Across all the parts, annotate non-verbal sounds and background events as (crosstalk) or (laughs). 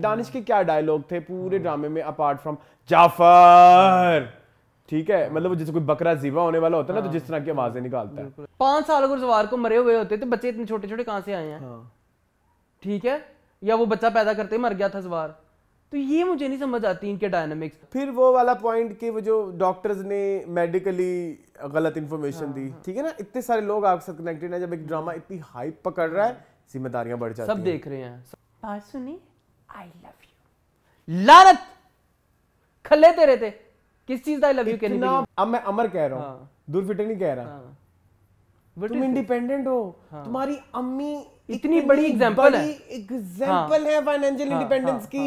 दानिश के क्या डायलॉग थे पूरे ड्रामे हाँ। में अपार्ट फ्रॉम जाफर हाँ। ठीक है मतलब जैसे कोई बकरा जीवा होने वाला होता है ना तो जिस हाँ। तरह की आवाजें निकालता है पांच साल अगर जवार को मरे हुए होते तो बच्चे इतने छोटे छोटे कहां से आए हैं ठीक है या वो बच्चा पैदा करते मर गया था जवार तो ये मुझे नहीं समझ आती इनके डायनामिक्स फिर वो वाला पॉइंट कि वो जो डॉक्टर्स ने मेडिकली गलत इन्फॉर्मेशन दी ठीक है ना इतने सारे लोग आपके साथ कनेक्टेड हैं जब एक ड्रामा इतनी हाइप पकड़ रहा है जिम्मेदारियां बढ़ जाती सब देख रहे हैं बात सुनी आई लव यू लानत खलेते रहते किस चीज का आई लव यू कहने कहना अब मैं अमर कह रहा हूं हाँ। दूर फिटे नहीं कह रहा हां तुम इंडिपेंडेंट हो हाँ। तुम्हारी अम्मी इतनी, बड़ी एग्जांपल है एग्जांपल हाँ। है फाइनेंशियल इंडिपेंडेंस की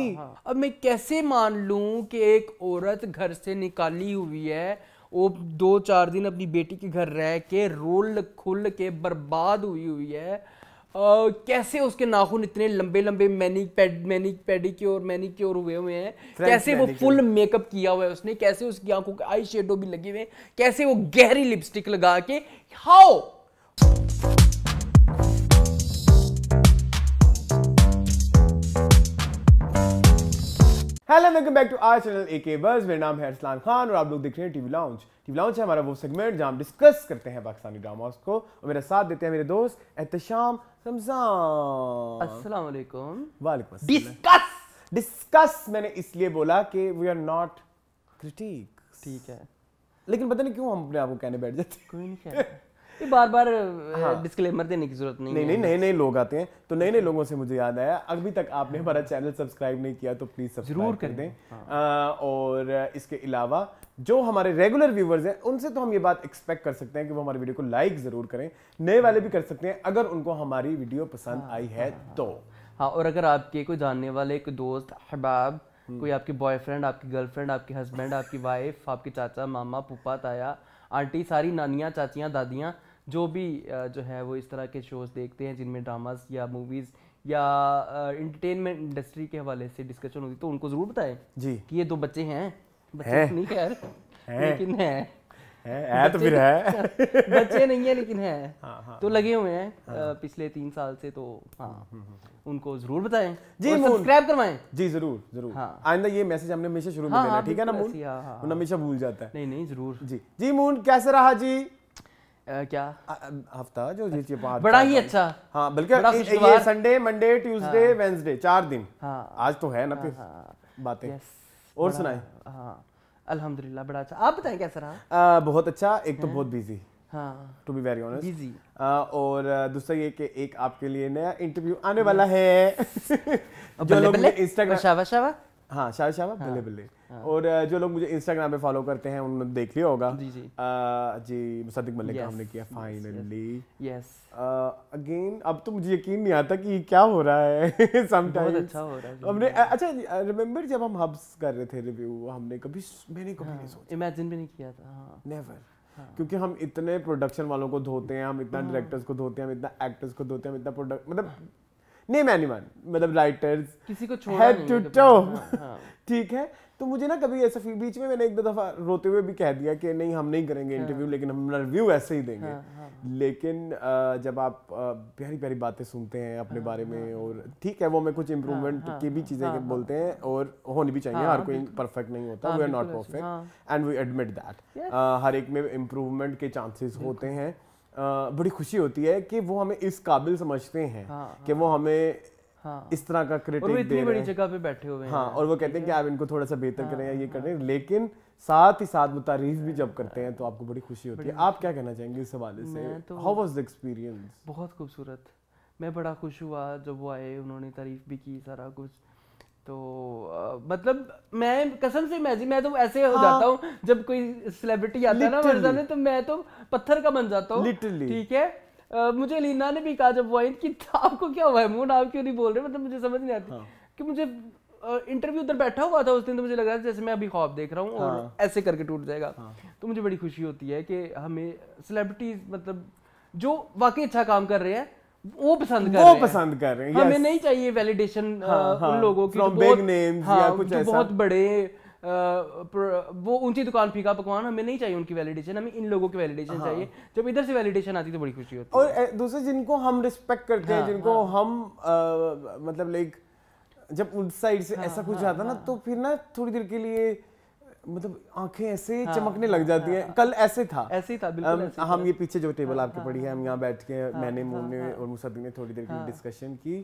अब मैं कैसे मान लूं कि एक औरत घर से निकाली हुई है वो दो चार दिन अपनी बेटी के घर रह के रोल खुल के बर्बाद हुई हुई है आ, कैसे उसके नाखून इतने लंबे लंबे मैनिक पैड मैनिक की मैनिक्योर हुए हुए हैं कैसे वो फुल मेकअप किया हुआ है उसने कैसे उसकी आंखों के आई शेडो भी लगे हुए हैं कैसे वो गहरी लिपस्टिक लगा के how hello welcome back to our channel ए के बर्स मेरा नाम है अरसलान खान और आप लोग देख रहे हैं टीवी लाउंज टीवी लाउंज है हमारा वो सेगमेंट जहां हम डिस्कस करते हैं पाकिस्तानी ड्रामास को और मेरा साथ देते हैं मेरे दोस्त एहतशाम रमजान अस्सलाम वालेकुम वालेकुम डिस्कस डिस्कस मैंने इसलिए बोला कि वी आर नॉट क्रिटिक ठीक है लेकिन पता नहीं क्यों हम अपने आप को कहने बैठ जाते कोई नहीं कहते ये बार बार हाँ। डिस्क्लेमर देने की जरूरत नहीं नहीं नहीं नए नए लोग आते हैं तो नए नए लोगों से मुझे याद आया अभी तक आपने हमारा चैनल सब्सक्राइब नहीं किया तो प्लीज सब्सक्राइब जरूर कर दें हाँ। और इसके अलावा जो हमारे रेगुलर व्यूवर्स हैं उनसे तो हम ये बात एक्सपेक्ट कर सकते हैं कि वो हमारे वीडियो को लाइक ज़रूर करें नए वाले भी कर सकते हैं अगर उनको हमारी वीडियो पसंद हाँ, आई है हाँ, हाँ। तो हाँ और अगर आपके कोई जानने वाले कोई दोस्त अहबाब हम्म। कोई आपके बॉयफ्रेंड आपकी गर्लफ्रेंड आपके हस्बैंड आपकी वाइफ आपके चाचा मामा पुपा ताया आंटी सारी नानियाँ चाचियाँ दादियाँ जो भी जो है वो इस तरह के शोज़ देखते हैं जिनमें ड्रामास या मूवीज़ या इंटरटेनमेंट इंडस्ट्री के हवाले से डिस्कशन होती तो उनको ज़रूर बताएं जी कि ये दो बच्चे हैं बच्चे तो है। नहीं खैर लेकिन है है है तो फिर है हाँ, बच्चे नहीं है लेकिन है हाँ, हाँ, तो लगे हुए हैं हाँ, पिछले तीन साल से तो हाँ हम्म, हम्म, हम्म, उनको जरूर बताएं जी सब्सक्राइब करवाएं जी जरूर जरूर हाँ आइंदा ये मैसेज हमने हमेशा शुरू में हाँ, देना हाँ, ठीक है ना मून हमेशा भूल जाता है नहीं नहीं जरूर जी जी मून कैसे रहा जी क्या हफ्ता जो जी जी बात बड़ा ही अच्छा हाँ बल्कि ये संडे मंडे ट्यूसडे वेंसडे चार दिन हाँ आज तो है ना फिर बातें और सुनाए हाँ अल्हम्दुलिल्लाह बड़ा अच्छा आप बताएं कैसा रहा आ, बहुत अच्छा एक तो बहुत बिजी हाँ to be very honest busy और दूसरा ये कि एक आपके लिए नया इंटरव्यू आने वाला है जो लोग इंस्टाग्राम शावा शावा हाँ शावा शावा हाँ। बल्ले बल्ले हाँ। और जो लोग मुझे इंस्टाग्राम पे फॉलो करते हैं उन्होंने देख लिया होगा जी जी जी मुसद्दिक मलिक yes, हमने किया फाइनली यस अगेन अब तो मुझे यकीन नहीं आता कि क्या हो रहा है समटाइम्स (laughs) अच्छा हो रहा है हमने अच्छा रिमेंबर जब हम हब्स कर रहे थे रिव्यू हमने कभी मैंने कभी हाँ, नहीं सोचा इमेजिन भी नहीं किया था नेवर हाँ।, हाँ। क्योंकि हम इतने प्रोडक्शन वालों को धोते हैं हम इतना डायरेक्टर्स हाँ. को धोते हैं हम इतना एक्टर्स को धोते हैं हम इतना प्रोडक्ट मतलब नेम एनीवन मतलब राइटर्स किसी को छोड़ा नहीं टू टो (laughs) ठीक है तो मुझे ना कभी ऐसा फील बीच में मैंने एक दो दफ़ा रोते हुए भी कह दिया कि नहीं हम नहीं करेंगे इंटरव्यू हाँ। लेकिन हम रिव्यू ऐसे ही देंगे हाँ, हाँ। लेकिन जब आप प्यारी प्यारी बातें सुनते हैं अपने बारे में और ठीक है वो हमें कुछ इम्प्रूवमेंट की भी चीज़ें बोलते हैं और होनी भी चाहिए हर कोई परफेक्ट नहीं होता we are not perfect and we admit that हर एक में इम्प्रूवमेंट के चांसेस होते हैं बड़ी खुशी होती है कि वो हमें इस काबिल समझते हैं कि वो हमें हाँ। इस तरह का क्रिटिक इतनी बड़ी जगह पे बैठे हुए हाँ, हैं हाँ और वो कहते हैं कि आप इनको थोड़ा सा बेहतर हाँ, करें या ये करें लेकिन साथ ही साथ वो तारीफ भी जब करते हैं तो आपको बड़ी खुशी होती है आप क्या कहना चाहेंगे इस हवाले से हाउ वाज द एक्सपीरियंस बहुत खूबसूरत मैं बड़ा खुश हुआ जब वो आए उन्होंने तारीफ भी की सारा कुछ तो आ, मतलब मैं कसम से मैं मैं तो ऐसे हो हाँ। जाता हूँ जब कोई सेलिब्रिटी आता है ना मेरे सामने तो मैं तो पत्थर का बन जाता हूँ ठीक है मुझे लीना ने भी कहा जब वो आई कि (laughs) आपको क्या हुआ है मूड आप क्यों नहीं बोल रहे मतलब मुझे समझ नहीं आती हाँ. कि मुझे इंटरव्यू उधर बैठा हुआ था उस दिन तो मुझे लग रहा था जैसे मैं अभी ख्वाब देख रहा हूँ हाँ. और ऐसे करके टूट जाएगा हाँ. तो मुझे बड़ी खुशी होती है कि हमें सेलिब्रिटीज मतलब जो वाकई अच्छा काम कर रहे हैं वो पसंद कर वो रहे पसंद कर रहे हैं हमें नहीं चाहिए वैलिडेशन हाँ, उन हाँ। लोगों की बहुत, हाँ, या कुछ बहुत बड़े वो ऊंची दुकान फीका पकवान हमें नहीं चाहिए उनकी वैलिडेशन हमें इन लोगों की वैलिडेशन हाँ। चाहिए जब इधर से वैलिडेशन आती तो बड़ी खुशी होती और दूसरे जिनको हम रिस्पेक्ट करते हाँ, हैं जिनको हाँ। हम आ, मतलब लाइक जब उस साइड से हाँ, ऐसा कुछ हाँ, आता हाँ, ना तो फिर ना थोड़ी देर के लिए मतलब आंखें ऐसे हाँ, चमकने लग जाती हाँ, हैं हाँ। कल ऐसे था ऐसे ही था बिल्कुल हम, ऐसे हम ये पीछे जो टेबल हाँ, आपके हाँ, पड़ी है हाँ। हम यहाँ बैठ के हाँ, मैंने हाँ, मोने हाँ, और मुसादिक ने थोड़ी देर के लिए डिस्कशन की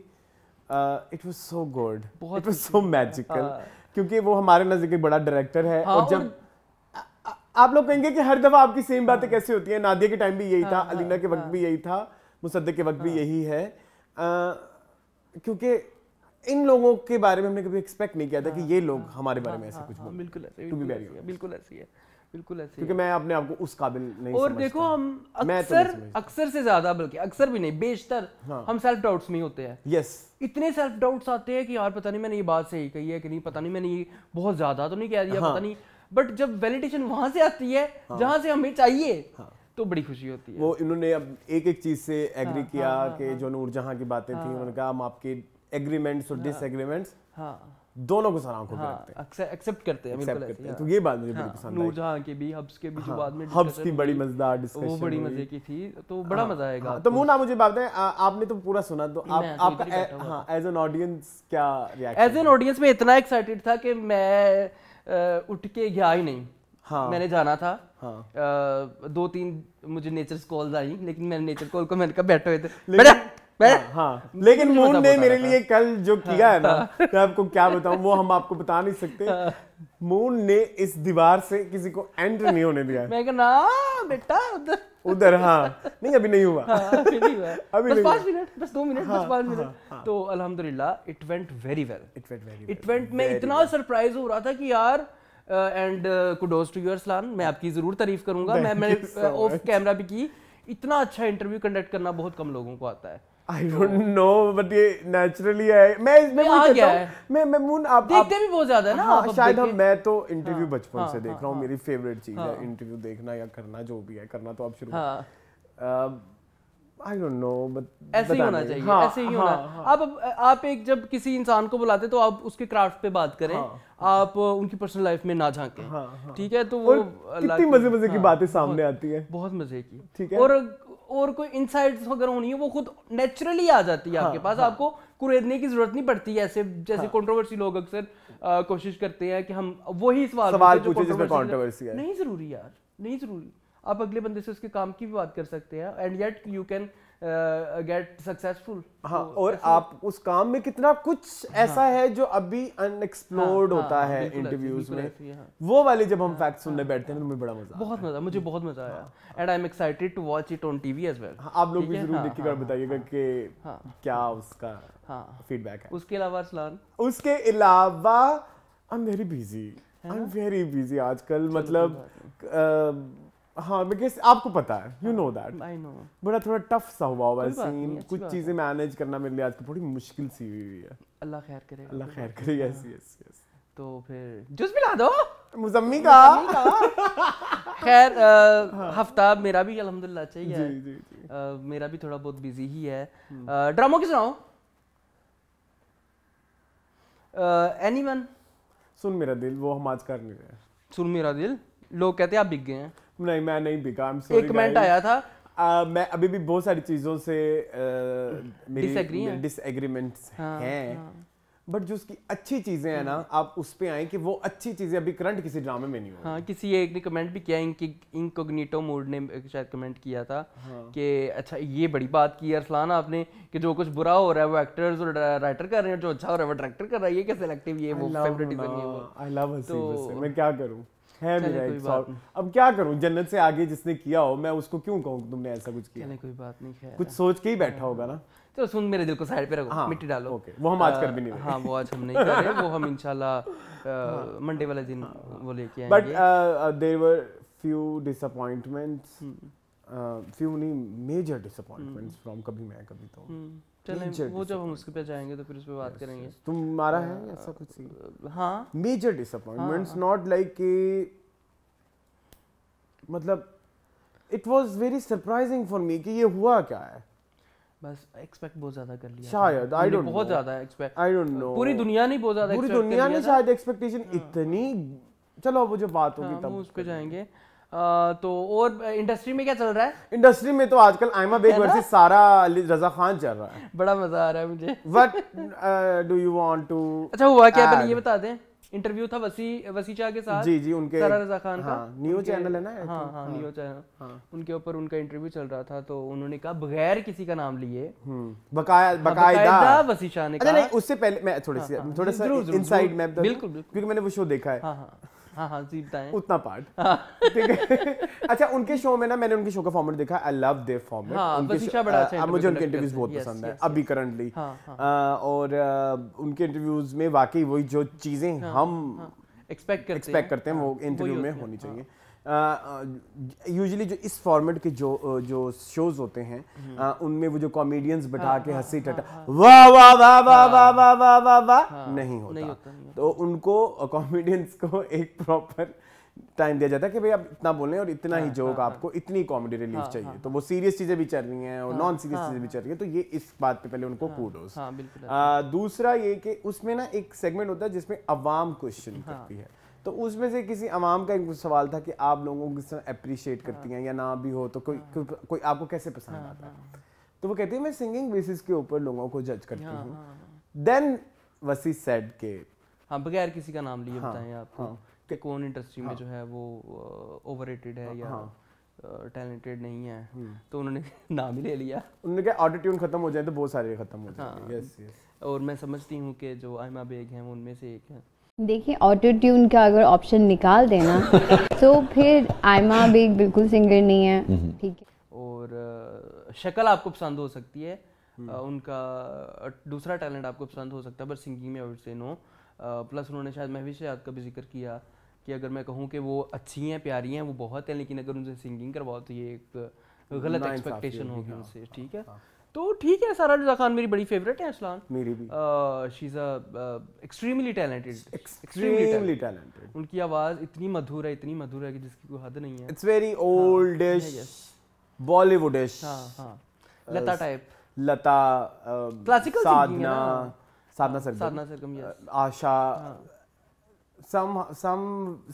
it was so good it was so magical क्योंकि वो हमारे नजदीक बड़ा डायरेक्टर है हाँ, और जब आप लोग कहेंगे कि हर दफा आपकी सेम बातें हाँ। कैसे होती है नादिया के टाइम भी यही था हाँ, अलीना के वक्त भी यही था मुसद के वक्त भी यही है क्योंकि इन लोगों के बारे में हमने कभी एक्सपेक्ट नहीं किया था कि ये लोग हमारे बारे में ऐसे कुछ बिल्कुल बिल्कुल ऐसी है बिल्कुल ऐसे क्योंकि मैं अपने आप को उस काबिल नहीं और देखो हम तो अक्सर तो अक्सर से ज्यादा बल्कि अक्सर भी नहीं बेशतर हाँ। हम सेल्फ डाउट्स में होते हैं यस इतने सेल्फ डाउट्स आते हैं कि यार पता नहीं मैंने ये बात सही कही है कि नहीं पता नहीं मैंने ये बहुत ज्यादा तो नहीं कह दिया हाँ। पता नहीं बट जब वैलिडेशन वहां से आती है हाँ। जहां से हमें चाहिए हाँ। तो बड़ी खुशी होती है वो इन्होंने अब एक एक चीज से एग्री हाँ, किया कि जो नूरजहां की बातें थी उन्होंने कहा हम आपके एग्रीमेंट्स और डिसएग्रीमेंट्स हाँ दोनों को सलाम को हाँ, एक्सेप्ट करते हैं करते हैं हाँ। तो ये बात मुझे हाँ, बड़ी पसंद के भी हब्स के भी जो हाँ, बाद में हब्स की बड़ी मजेदार डिस्कशन वो बड़ी मजे की थी तो बड़ा हाँ। मजा आएगा तो मुझे बात है आपने तो पूरा सुना तो आप आपका हां एज एन ऑडियंस क्या रिएक्शन एज एन ऑडियंस इतना एक्साइटेड था कि मैं उठ के गया ही नहीं हाँ मैंने जाना था हाँ दो तीन मुझे नेचर कॉल आई लेकिन मैंने नेचर कॉल को मैंने कहा बैठे हुए थे हाँ, हाँ लेकिन मून ने मेरे लिए कल जो किया हाँ, है ना हाँ। मैं आपको क्या बताऊं वो हम आपको बता नहीं सकते हाँ। मून ने इस दीवार से किसी को एंटर नहीं होने दिया मैं ना हाँ, बेटा उधर उधर हाँ नहीं अभी नहीं हुआ अभी नहीं हुआ (laughs) अभी मिनट बस दो मिनट बस पांच मिनट तो अल्हम्दुलिल्लाह it went very well it went very it went मैं इतना सरप्राइज हो रहा था कि यार एंड कुडोज टू यूर सलान मैं आपकी ज़रूर तारीफ करूंगा मैं मैंने ऑफ कैमरा भी की इतना अच्छा इंटरव्यू कंडक्ट करना बहुत कम लोगों को आता है आई डोंट नो बट ये नेचुरली है मैं इसमें आ गया है मैं मैं आप देखते आप, भी बहुत ज्यादा ना हाँ, शायद हम मैं तो इंटरव्यू हाँ, बचपन हाँ, से देख हाँ, रहा हूँ हाँ। मेरी फेवरेट चीज है इंटरव्यू हाँ। देखना या करना जो भी है करना तो अब शुरू आई डोंट नो बट ऐसे ही होना चाहिए हाँ, ऐसे ही होना आप आप एक जब किसी इंसान को बुलाते तो आप उसके क्राफ्ट पे बात करें आप उनकी पर्सनल लाइफ में ना झांके ठीक है तो वो कितनी मजे मजे की बातें सामने आती है बहुत मजे की ठीक है और और कोई इंसाइट वगैरह होनी है वो खुद नेचुरली आ जाती है हाँ, आपके पास हाँ. आपको कुरेदने की जरूरत नहीं पड़ती है ऐसे जैसे कंट्रोवर्सी हाँ. लोग अक्सर कोशिश करते हैं कि हम वही सवाल सवाल पूछे जिसमें कंट्रोवर्सी है नहीं जरूरी यार नहीं जरूरी आप अगले बंदे से उसके काम की भी बात कर सकते हैं and yet you can get successful हाँ तो और आप उस काम में कितना कुछ ऐसा हाँ, है जो अभी अनएक्सप्लोर्ड हाँ, हाँ, होता हाँ, है इंटरव्यूज में हाँ, वो वाले जब हम फैक्ट हाँ, सुनने हाँ, बैठते हैं तो मुझे बड़ा मजा बहुत मजा मुझे बहुत मजा आया and I am excited to watch it on TV as well आप लोग भी जरूर देखिएगा और बताइएगा कि क्या उसका फीडबैक है उसके अलावा सलान उसके अलावा I am very busy I am very busy आजकल मतलब हाँ बिकॉज आपको पता है you know that I know बड़ा थोड़ा टफ सा हुआ हुआ सीन कुछ चीज़ें मैनेज करना मेरे लिए आजकल थोड़ी तो मुश्किल सी हुई है अल्लाह खैर करे अल्लाह खैर करे यस यस यस तो फिर जूस पिला दो मुजम्मी का खैर हाँ। हफ्ता मेरा भी अलहमदिल्ला चाहिए अच्छा जी, जी, जी. मेरा भी थोड़ा बहुत बिजी ही है हम्म। ड्रामों की सुनाओ एनीवन सुन मेरा दिल वो हम आज कर नहीं रहे सुन मेरा दिल लोग कहते हैं आप बिक गए हैं नहीं मैं नहीं बिका I'm sorry एक मिनट आया था आ, मैं अभी भी बहुत सारी चीजों से डिसएग्रीमेंट्स हाँ, हैं हाँ. बट जो उसकी अच्छी चीजें हैं ना हम्म। आप उस पे आए कि वो अच्छी चीजें अभी करंट किसी ड्रामे में नहीं हो हाँ किसी एक ने कमेंट भी किया इनकी इनकोग्निटो मोड ने शायद कमेंट किया था हाँ। कि अच्छा ये बड़ी बात की अरसलान आपने कि जो कुछ बुरा हो रहा है वो एक्टर्स और राइटर कर रहे हैं जो अच्छा हो रहा है वो डायरेक्टर कर रहा है ये क्या सिलेक्टिव ये वो फेवरेटिज्म ये आई लव तो मैं क्या करूं है मेरा एक सॉन्ग अब क्या करूं जन्नत से आगे जिसने किया हो मैं उसको क्यों कहूं तुमने ऐसा कुछ किया कोई बात नहीं खैर कुछ सोच के ही बैठा होगा ना तो सुन मेरे दिल को साइड पे रखो हाँ, मिट्टी डालो ओके वो हम आज कर भी नहीं हाँ वो आज हम नहीं कर रहे वो हम (laughs) इंशाल्लाह हाँ। मंडे वाले दिन हाँ। वो लेके आएंगे but there were few disappointments few नहीं मेजर डिसअपॉइंटमेंट्स फ्रॉम कभी मैं कभी तो hmm. चलें वो जब हम उसके पे जाएंगे तो फिर उस पे बात yes, करेंगे yes. मारा हाँ। है ऐसा कुछ सी हां मेजर डिसअपॉइंटमेंट्स नॉट लाइक कि मतलब it was very surprising for me कि ये हुआ क्या है बस एक्सपेक्ट बहुत ज्यादा कर लिया शायद आई डोंट बहुत ज्यादा एक्सपेक्ट आई डोंट नो पूरी दुनिया ने बहुत ज्यादा पूरी दुनिया ने शायद एक्सपेक्टेशन हाँ। इतनी चलो वो जो बात होगी हाँ, तब उस पे जाएंगे तो और इंडस्ट्री में क्या चल रहा है इंडस्ट्री में तो आजकल आयमा बेग वर्सेस सारा अली रजा खान चल रहा है बड़ा मजा आ रहा है मुझे what do you want to अच्छा हुआ क्या पहले ये बता दें इंटरव्यू था वसी वसी वसीचा के साथ जी जी उनके सारा रजा खान का हाँ, न्यू चैनल है ना हाँ, हाँ हाँ, हाँ न्यू चैनल हाँ, उनके ऊपर उनका इंटरव्यू चल रहा था तो उन्होंने कहा बगैर किसी का नाम लिए हम्म, बकाया हाँ, बकायदा वसी वसीचा ने अच्छा, कहा नहीं उससे पहले मैं थोड़ी सी थोड़ा सा इनसाइड मैप बिल्कुल क्योंकि मैंने वो शो देखा है हाँ, हाँ, उतना पार्ट हाँ। ठीक है अच्छा उनके शो में ना मैंने उनके शो का फॉर्मेट देखा आई लव दे फॉर्मेट मुझे उनके इंटरव्यूज बहुत पसंद है अभी करंटली और उनके इंटरव्यूज में वाकई वही जो चीजें हम एक्सपेक्ट करते हैं वो इंटरव्यू में होनी चाहिए यूजली जो इस फॉर्मेट के जो जो शोज होते हैं हम्म। उनमें वो जो कॉमेडियंस हाँ, बैठा के हाँ, हंसी हाँ, टटा वाह वाह वाह वाह वाह वाह वाह वाह वाह नहीं होता तो उनको कॉमेडियंस को एक प्रॉपर टाइम दिया जाता है कि भाई आप इतना बोलें और इतना ही जोक आपको इतनी कॉमेडी रिलीफ चाहिए तो वो सीरियस चीजें भी चल रही हैं और नॉन सीरियस चीजें भी चल रही हैं तो ये इस बात पे पहले उनको कूडोस अच्छा। दूसरा ये कि उसमें ना एक सेगमेंट होता है जिसमें अवाम क्वेश्चन करती है तो उसमें से किसी अवाम का एक सवाल था कि आप लोगों को किस तरह अप्रिशिएट करती हैं या ना भी हो तो कोई हाँ। कोई, कोई आपको कैसे पसंद हाँ, आता है हाँ। तो वो कहती है मैं सिंगिंग बेसिस के ऊपर लोगों को जज करती हूँ देन वसी सेड के हाँ बगैर किसी का नाम लिए बताएं आपको कि कौन इंडस्ट्री में जो है वो ओवररेटेड है या टैलेंटेड नहीं है हम्म। तो उन्होंने (laughs) नाम ही ले लिया उन्होंने कहा ऑटो खत्म हो जाए तो बहुत सारे खत्म हो जाए और मैं समझती हूँ कि जो आयमा बेग हैं उनमें से एक है देखिए ऑटो ट्यून का अगर ऑप्शन निकाल देना (laughs) तो फिर आयमा भी बिल्कुल सिंगर नहीं है हम्म, हम्म। ठीक है और शक्ल आपको पसंद हो सकती है हम्म। उनका दूसरा टैलेंट आपको पसंद हो सकता है पर सिंगिंग में से नो प्लस उन्होंने शायद महविश याद का भी जिक्र किया कि अगर मैं कहूँ कि वो अच्छी हैं प्यारी हैं वो बहुत हैं लेकिन अगर उनसे सिंगिंग करवाओ तो ये एक गलत एक्सपेक्टेशन होगी हाँ। उनसे ठीक है हाँ। तो ठीक है सारा रजा खान मेरी बड़ी फेवरेट है असलान मेरी भी she is extremely talented extremely talented उनकी आवाज़ इतनी मधुर है इतनी मधुर है कि जिसकी कोई हद नहीं है इट्स वेरी ओल्डिश बॉलीवुडिश हाँ हाँ लता टाइप लता क्लासिकल साधना साधना हाँ, सरगम साधना सरगम आशा हाँ। Some some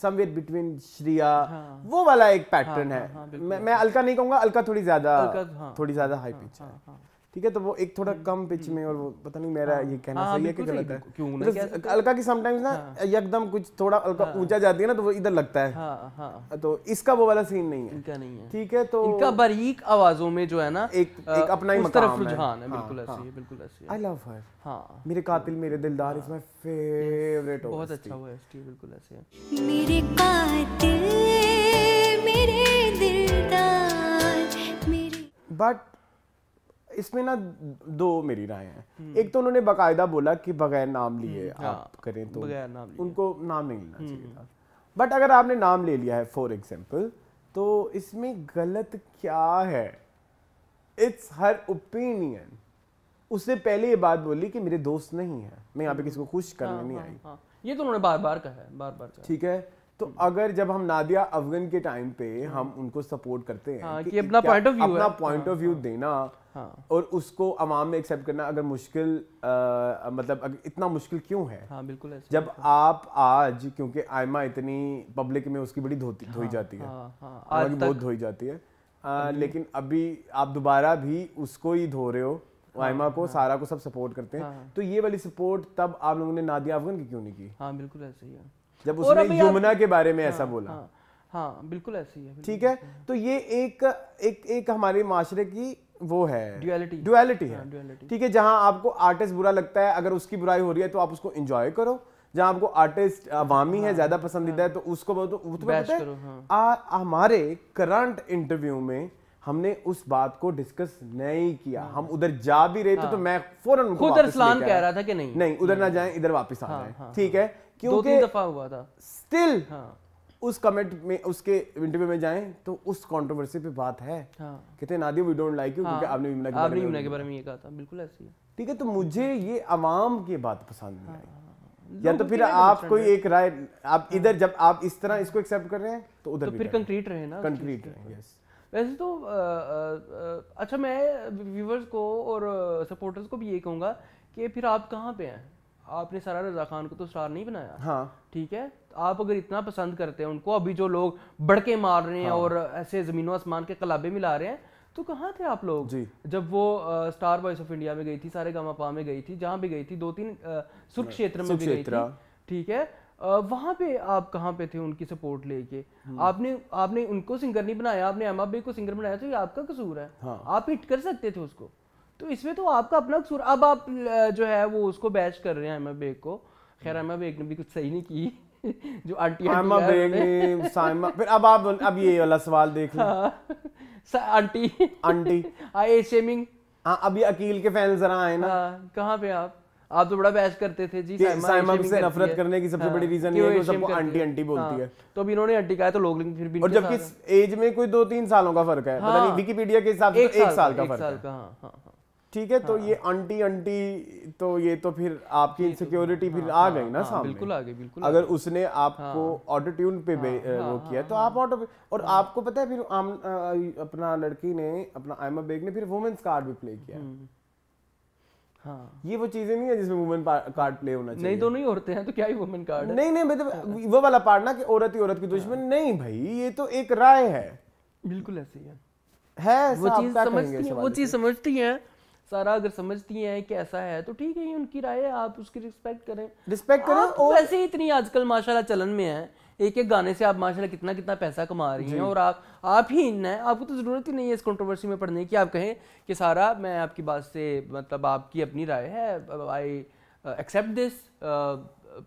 somewhere between Shreya हाँ। वो वाला एक पैटर्न है मैं, अलका नहीं कहूंगा अलका थोड़ी ज्यादा थोड़ी ज्यादा हाई पिच है ठीक है तो वो एक थोड़ा हम्म, कम पिच हम्म। में और वो पता नहीं मेरा हाँ। ये कहना हाँ, सही है कि गलत है क्यों मतलब अलका की समटाइम्स ना हाँ। एकदम कुछ थोड़ा अलका ऊंचा जाती है ना तो वो इधर लगता है तो इसका वो वाला सीन नहीं है इनका नहीं है ठीक है तो इनका बारीक आवाजों में जो है ना एक एक अपना ही मकाम रुझान है बिल्कुल ऐसी है बिल्कुल ऐसी आई लव हर हां मेरे कातिल मेरे दिलदार इज माय फेवरेट ओ बहुत अच्छा हुआ है बिल्कुल ऐसे है मेरे कातिल मेरे दिलदार मेरे बट इसमें ना दो मेरी राय है हम्म। एक तो उन्होंने बकायदा बोला कि बगैर नाम लिए हम्म, आप हाँ, करें तो नाम उनको नाम नहीं लेना चाहिए हम्म, था बट अगर आपने नाम ले लिया है फॉर एग्जाम्पल तो इसमें गलत क्या है इट्स हर ओपिनियन उससे पहले ये बात बोली कि मेरे दोस्त नहीं है मैं यहाँ पे किसी को खुश करने हाँ, नहीं हाँ, आई ये तो उन्होंने बार बार कहा है बार बार ठीक है तो हम्म। अगर जब हम नादिया अफगन के टाइम पे हम्म। हम उनको सपोर्ट करते हैं हाँ, कि, कि अपना पॉइंट ऑफ व्यू अपना पॉइंट ऑफ व्यू देना हाँ, और उसको आवाम में एक्सेप्ट करना अगर मुश्किल आ, मतलब अगर इतना मुश्किल क्यों है हाँ, बिल्कुल ऐसा जब आप आज क्योंकि आयमा इतनी पब्लिक में उसकी बड़ी धोती हाँ, धोई जाती है हाँ, हाँ, आज बहुत धोई जाती है आ, हाँ, लेकिन अभी आप दोबारा भी उसको ही धो रहे हो हाँ, आयमा को हाँ, सारा को सब सपोर्ट करते हैं हाँ, तो ये वाली सपोर्ट तब आप लोगों ने नादिया अफगन की क्यों नहीं की हाँ बिल्कुल ऐसे ही है जब उसने यमुना के बारे में हाँ, ऐसा बोला हाँ, हाँ, बिल्कुल ऐसी है ठीक है तो ये एक एक एक हमारे माशरे की वो है ड्यूअलिटी ड्यूअलिटी है हाँ, ठीक है जहाँ आपको आर्टिस्ट बुरा लगता है अगर उसकी बुराई हो रही है तो आप उसको इंजॉय करो जहाँ आपको आर्टिस्ट अवामी है ज्यादा पसंदीदा है तो उसको तो हमारे करंट इंटरव्यू में हमने उस बात को डिस्कस नहीं किया हम उधर जा भी रहे थे तो मैं फौरन खुद अरसलान कह रहा था कि नहीं नहीं उधर ना जाए इधर वापस आ जाए ठीक है क्योंकि दफा हुआ था स्टिल हाँ उस कमेंट में उसके इंटरव्यू में जाएं तो उस कंट्रोवर्सी पे बात है हाँ। कहते हैं नादी वी डोंट लाइक यू क्योंकि हाँ। आपने मीना के बारे में के बारे में ये कहा था बिल्कुल ऐसी है ठीक है तो मुझे ये आवाम की बात पसंद नहीं आई हाँ। या तो फिर आप कोई एक राय आप इधर जब आप इस तरह इसको एक्सेप्ट कर रहे हैं तो उधर तो फिर कंक्रीट रहे ना कंक्रीट रहे यस वैसे तो अच्छा मैं व्यूवर्स को और सपोर्टर्स को भी ये कहूंगा कि फिर आप कहाँ पे हैं आपने सारा रजा खान को तो स्टार नहीं बनाया हाँ ठीक है आप अगर इतना पसंद करते हैं उनको अभी जो लोग बड़के मार रहे हैं हाँ। और ऐसे जमीनों आसमान के कलाबे मिला रहे हैं तो कहाँ थे आप लोग जी जब वो आ, स्टार वॉइस ऑफ इंडिया में गई थी सारे गामा में गई थी जहाँ भी गई थी दो तीन सुर्ख क्षेत्र में भी गई थी हाँ। ठीक है वहाँ पे आप कहाँ पे थे उनकी सपोर्ट लेके हम्म। आपने आपने उनको सिंगर नहीं बनाया आपने एमा बे को सिंगर बनाया तो ये आपका कसूर है हाँ। आप हिट कर सकते थे उसको तो इसमें तो आपका अपना कसूर अब आप जो है वो उसको बैच कर रहे हैं अहमद बेग को खैर हम्म। अहमद बेग ने भी कुछ सही नहीं की (laughs) जो आंटी बेग ने साइमा फिर अब आप अब ये वाला सवाल देख लो हाँ। (laughs) आंटी आंटी आई (laughs) हाँ, शेमिंग हाँ अभी अकील के फैन जरा आए ना हाँ, कहाँ पे आप आप तो बड़ा बहस करते थे जी साइमा से नफरत करने की सबसे बड़ी रीजन ये है कि सबको आंटी आंटी बोलती हाँ, है तो अभी इन्होंने आंटी कहा तो लोग लेकिन फिर भी और जबकि एज में कोई दो तीन सालों का फर्क है पता नहीं विकिपीडिया के हिसाब से तो एक साल का फर्क है ठीक है तो हाँ। तो ये आंटी आंटी तो ये तो फिर आपकी इनसिक्योरिटी तो, हाँ, फिर हाँ, आ गई ना हाँ, सामने बिल्कुल आ गई बिल्कुल अगर उसने आपको ऑटो हाँ। ट्यून पे हाँ, वो किया तो आप ऑटो और आपको पता है फिर आम, आ, अपना लड़की ने अपना आयमा बेग ने फिर वुमेन्स कार्ड भी प्ले किया हम्म। हाँ। ये वो चीजें नहीं है जिसमें वुमेन कार्ड प्ले होना चाहिए तो नहीं दोनों ही औरतें हैं तो क्या ही वुमेन कार्ड नहीं नहीं मतलब वो वाला पार्ट ना कि औरत ही औरत की दुश्मन नहीं भाई ये तो एक राय है बिल्कुल ऐसी है है वो चीज समझती है वो चीज समझती है सारा अगर समझती हैं कि ऐसा है तो ठीक है उनकी राय है आप उसकी रिस्पेक्ट करें रिस्पेक्ट करें और वैसे ही इतनी आजकल माशाला चलन में है एक एक गाने से आप माशाल्लाह कितना कितना पैसा कमा रही हैं और आप आप ही इन हैं आपको तो ज़रूरत ही नहीं है इस कंट्रोवर्सी में पढ़ने की आप कहें कि सारा मैं आपकी बात से मतलब आपकी अपनी राय है आई एक्सेप्ट दिस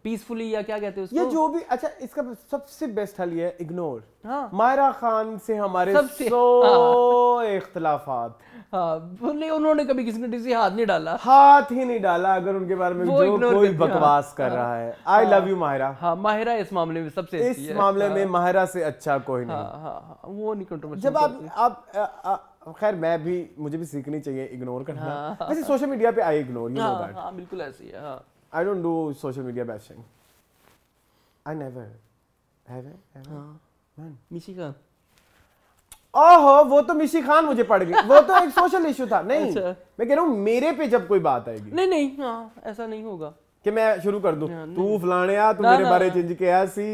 पीसफुली या क्या कहते हैं उसको ये जो भी अच्छा इसका सबसे बेस्ट हल ये इग्नोर हाँ मायरा खान से हमारे सबसे सो हाँ। इख्तलाफात हाँ उन्होंने कभी किसी ने किसी हाथ नहीं डाला हाथ ही नहीं डाला अगर उनके बारे में जो कोई बकवास हाँ, कर हाँ, रहा है आई लव यू माहिरा हाँ माहिरा इस मामले में सबसे इस है, मामले हाँ, में माहिरा से अच्छा कोई नहीं हाँ, हाँ, हाँ वो नहीं कंट्रोल जब आप आप खैर मैं भी मुझे भी सीखनी चाहिए इग्नोर करना हाँ, हाँ, वैसे सोशल मीडिया पे I ignore you know that हां बिल्कुल ऐसे ही है I don't do social media bashing I never have I have man Mishika ओहो वो तो मिशी खान मुझे पड़ गई वो तो एक सोशल इशू था नहीं अच्छा। मैं कह रहा हूँ मेरे पे जब कोई बात आएगी नहीं नहीं हाँ, ऐसा नहीं होगा कि मैं शुरू कर दूं तू फलाने आ तू मेरे बारे चेंज किया सी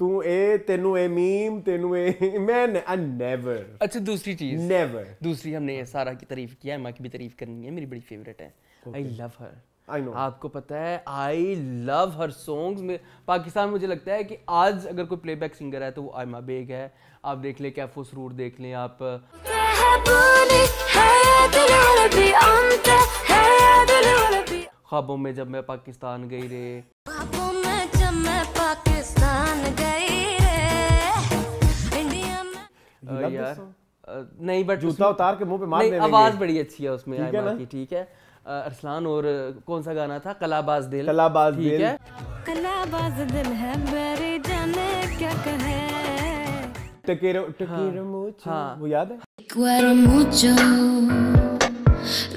ਤੂੰ ए ਤੈਨੂੰ ਇਹ ਮੀਮ ਤੈਨੂੰ ਇਹ ਮੈਂ नेवर अच्छा दूसरी चीज नेवर दूसरी हमने सारा की तारीफ किया है माँ की भी तारीफ करनी है मेरी बड़ी फेवरेट है आई लव हर आपको पता है आई लव हर सॉन्ग में पाकिस्तान मुझे लगता है कि आज अगर कोई प्लेबैक सिंगर है तो वो आयमा बेग है आप देख लें कैफो सरूर देख लें आप ख्वाबों में जब मैं पाकिस्तान गई रे यार नहीं बट जूता उतार के मुंह पे मार आवाज बड़ी अच्छी है उसमें आयमा की ठीक है अरसलान और कौन सा गाना था कलाबाज दिल कलाबाज दिल है कलाबाज दिल है मेरे जाने क्या कहे टकेरो टकेरो हाँ। मुझे हाँ। वो याद है एक बार मुझे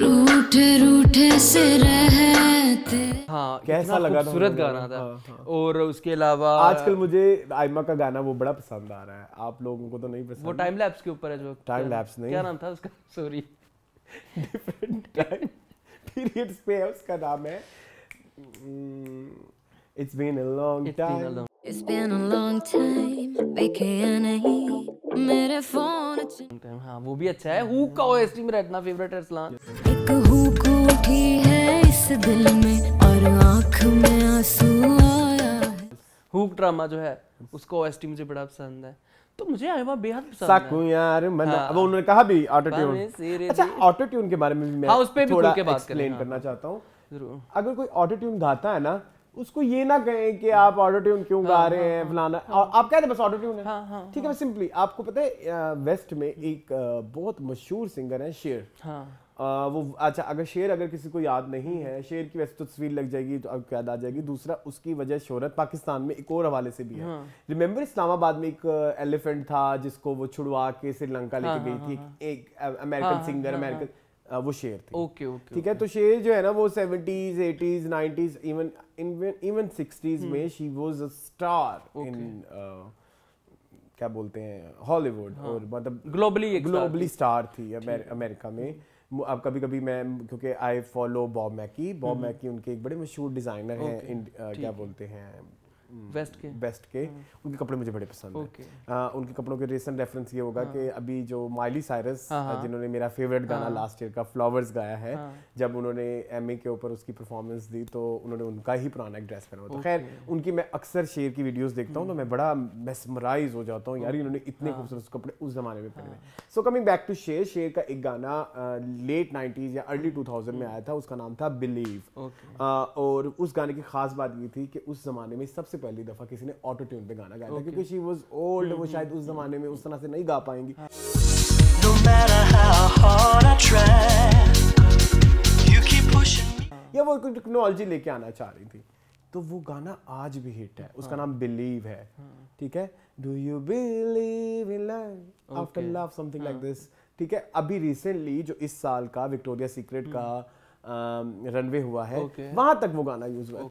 रूठ रूठ से रहते हाँ कैसा लगा था खूबसूरत गाना था हाँ, हाँ। और उसके अलावा आजकल मुझे आयमा का गाना वो बड़ा पसंद आ रहा है आप लोगों को तो नहीं पसंद वो टाइम लैप्स के ऊपर है जो टाइम लैप्स नहीं क्या नाम था उसका सॉरी डिफरेंट टाइम पीरियड्स पे है उसका नाम है it's been a long time it's been a long time been a नहीं मेरे फोन टाइम हां वो भी अच्छा है हु का ओएसटी मेरा इतना फेवरेट है इस्लाम एक हु को उठी है इस दिल में और आंख में आंसू आया है हुक ड्रामा जो है उसको ओएसटी मुझे बड़ा पसंद है तो मुझे अरिवा बेहद पसंद यार मन हाँ। अब उन्होंने कहा भी ऑटो ट्यून अच्छा ऑटो ट्यून के बारे में भी मैं हाँ, उस पे भी थोड़ा एक्सप्लेन हाँ। करना चाहता हूँ अगर कोई ऑटो ट्यून गाता है ना उसको ये ना कहें कि आप ऑटो ट्यून क्यों हाँ, गा रहे हाँ, हैं फलाना और आप कह रहे बस ऑटो ट्यून है ठीक है सिंपली आपको पता है वेस्ट में एक बहुत मशहूर सिंगर है शेर वो अच्छा अगर शेर अगर किसी को याद नहीं है शेर की वैसे तो तस्वीर लग जाएगी तो अब याद आ जाएगी दूसरा उसकी वजह शोहरत पाकिस्तान में एक और हवाले से भी है रिमेम्बर हाँ। इस्लामाबाद में एक एलिफेंट था जिसको वो छुड़वा के श्रीलंका लेके हाँ, गई हाँ, थी हाँ, एक, एक अमेरिकन सिंगर अमेरिकन वो शेर थे ओके ओके ठीक है तो शेर जो है ना वो seventies eighties nineties even even sixties में she was a star in क्या बोलते हैं हॉलीवुड और मतलब ग्लोबली ग्लोबली स्टार थी अमेरिका में अब कभी कभी मैं क्योंकि I follow Bob Mackie Bob Mackie उनके एक बड़े मशहूर डिज़ाइनर हैं क्या बोलते हैं वेस्ट के वेस्ट के हाँ। उनके कपड़े मुझे बड़े पसंद okay. हैं हाँ, उनके कपड़ों के रिसेंट रेफरेंस ये होगा हाँ। कि अभी जो माइली साइरस जिन्होंने मेरा फेवरेट गाना लास्ट ईयर का फ्लावर्स गाया है जब उन्होंने एम के ऊपर उसकी परफॉर्मेंस दी तो उन्होंने उनका ही पुराना एक ड्रेस पहना था खैर उनकी मैं अक्सर शेर की वीडियोज देखता हूँ तो मैं हम्म। बड़ा मेसमराइज हो जाता हूँ यार इन्होंने इतने खूबसूरत कपड़े उस जमाने में पहने सो कमिंग बैक टू शेर शेर का एक गाना लेट नाइन्टीज या अर्ली टू में हम्म। आया था उसका नाम था बिलीव और उस गाने की खास बात ये थी कि उस जमाने में सबसे पहली दफ़ा किसी ने ऑटो ट्यून पे गाना गाया okay. था क्योंकि शी वाज ओल्ड वो हम्म, शायद उस हम्म, हम्म। ज़माने में उस तरह से नहीं गा पाएंगी no या वो कोई टेक्नोलॉजी लेके आना चाह रही थी तो वो गाना आज भी हिट है उसका हाँ। नाम बिलीव है हाँ। ठीक है do you believe in love after love something like this ठीक है अभी रिसेंटली जो इस साल का विक्टोरिया सीक्रेट का रनवे हुआ है वहां तक वो गाना यूज हुआ है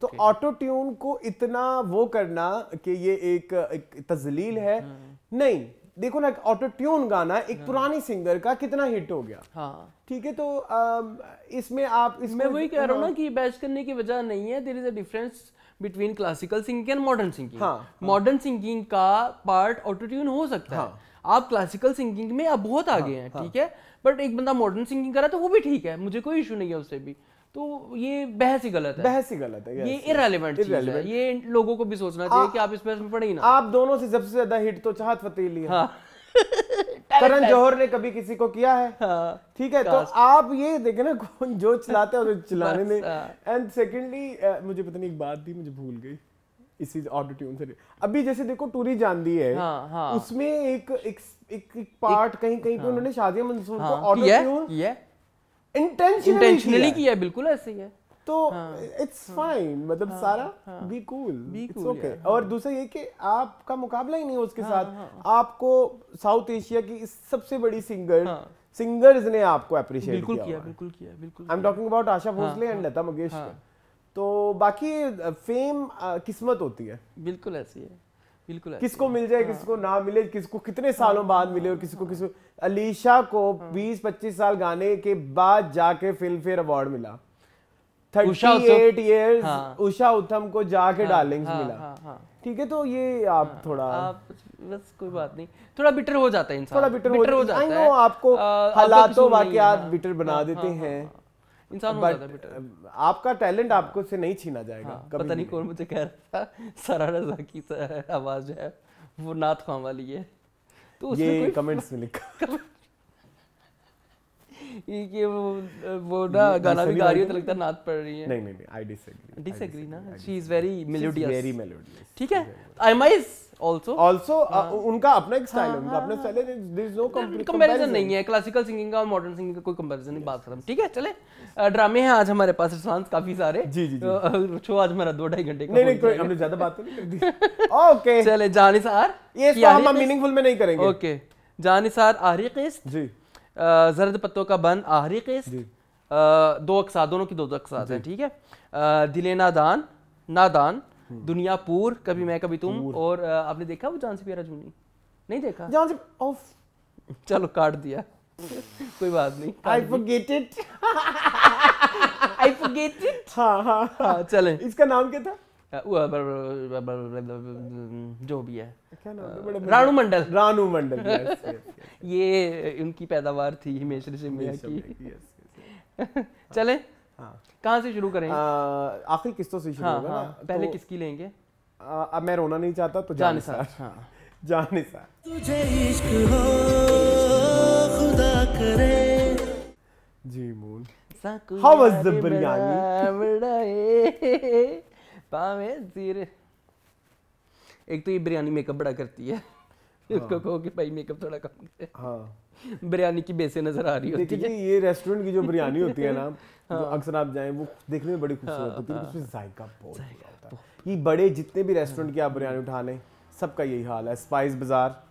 तो ऑटो ट्यून को इतना वो करना कि ये एक, एक तजलील है नहीं देखो ना ऑटो ट्यून गाना एक पुरानी सिंगर का कितना हिट हो गया हाँ है तो इसमें आप इसमें मैं वही कह रहा हूँ ना हाँ। कि बैच करने की वजह नहीं है there is a difference between classical singing and modern singing modern singing का पार्ट ऑटो ट्यून हो सकता हाँ. है आप क्लासिकल सिंगिंग में अब बहुत आगे हाँ, हैं हाँ। ठीक है बट एक बंदा मॉडर्न सिंगिंग करा तो वो भी ठीक है मुझे कोई इशू नहीं है उससे भी तो ये बहस ही गलत है बहस ही गलत है ये इरेलीवेंट चीज है ये लोगों को भी सोचना चाहिए कि आप इस बहस में पड़े ही ना आप दोनों से सबसे ज्यादा हिट तो चाहत फतेह अली हाँ (laughs) करण जौहर ने कभी किसी को किया है हाँ। ठीक हाँ, है तो आप ये देखे ना कौन जो चलाते हैं और चलाने में एंड सेकेंडली मुझे पता नहीं एक बात थी मुझे भूल गई इसी ऑडियो ट्यून से अभी जैसे देखो टूरी जानदी है हाँ, हाँ. उसमें एक एक, एक, एक पार्ट कहीं कहीं पे हाँ। उन्होंने शादिया मंसूर हाँ। को ऑडियो ट्यून इंटेंशनली किया है बिल्कुल ऐसे ही है तो इट्स हाँ, फाइन हाँ। मतलब हाँ, सारा बी कूल इट्स ओके और दूसरा ये कि आपका मुकाबला ही नहीं हो उसके साथ आपको साउथ एशिया की सबसे बड़ी सिंगर सिंगर्स ने आपको अप्रिशिएट बिल्कुल किया बिल्कुल किया बिल्कुल I am talking about Asha Bhosle and Lata Mangeshkar तो बाकी फेम किस्मत होती है बिल्कुल ऐसी है बिल्कुल किसको मिल जाए हाँ। किसको ना मिले किसको कितने सालों बाद मिले और किसको को अलीशा को 20-25 हाँ। साल गाने के बाद जाके फिल्म फेयर अवार्ड मिला थर्टी एट ईयर हाँ। उषा उत्थम को जाके हाँ, डार्लिंग मिला ठीक है तो ये आप थोड़ा बस कोई बात नहीं थोड़ा बिटर हो जाता है इंसान थोड़ा बिटर बिटर हो जाता है आपको हालातों वाकयात बिटर बना देते हैं इंसान हो जाता बेटर आपका टैलेंट आपको से नहीं छीना जाएगा हाँ, कभी पता नहीं, कौन मुझे कह रहा था सरा रजा की आवाज है वो नाथ खां वाली है तो उसने ये कमेंट्स में लिखा (laughs) ये वो वो ना गाना भी गा रही है तो लगता है नाथ पढ़ रही है नहीं नहीं नहीं आई डिसएग्री डिसएग्री ना she is very melodious very melodious ठीक है आई माइस also also uh, हाँ। उनका अपना एक style है हाँ, उनका अपना हाँ, style है there is no comparison नहीं है classical singing का और modern singing का कोई comparison नहीं बात खत्म ठीक है चले ड्रामे हैं आज हमारे पास रिसांस काफी सारे जी जी छो आज हमारा दो ढाई घंटे का नहीं नहीं हमने ज्यादा बात तो नहीं कर दी ओके (laughs) चले जानिसार ये तो हम meaningful में नहीं करेंगे ओके जानिसार आहरी किस्त जी जरद पत्तों का बन आहरी किस्त दो अक्सा दोनों की दो अक्सा है ठीक है दिले नादान नादान हम्म। दुनिया पूर कभी मैं कभी तुम और आपने देखा वो जान से प्यारा जूनी नहीं देखा जान से ऑफ चलो काट दिया कोई बात नहीं I forget it I forget it हां हां हाँ चलें इसका नाम क्या था जो भी है रानू मंडल रानू मंडल ये उनकी पैदावार थी हिमेश रेशमिया की (laughs) चले हाँ। कहाँ से शुरू करें आखिर किस्तों से शुरू हाँ, होगा हाँ, पहले तो, किसकी लेंगे आ, अब मैं रोना नहीं चाहता तो जान सा जान सा तुझे इश्क हो खुदा करे जी moon how was the biryani पावे जीर एक तो ये बिरयानी मेकअप बड़ा करती है हाँ। उसको कहो कि भाई मेकअप थोड़ा कम करे हाँ बिरयानी की बेसे नजर आ रही होती है ये रेस्टोरेंट की जो बिरयानी होती है ना हाँ। अक्सर आप जाएं वो देखने में बड़ी खूबसूरत होती है हाँ, उसमें हाँ। जायका बहुत होता है ये बड़े जितने भी रेस्टोरेंट की आप बिरयानी उठा लें सबका यही हाल है स्पाइस बाजार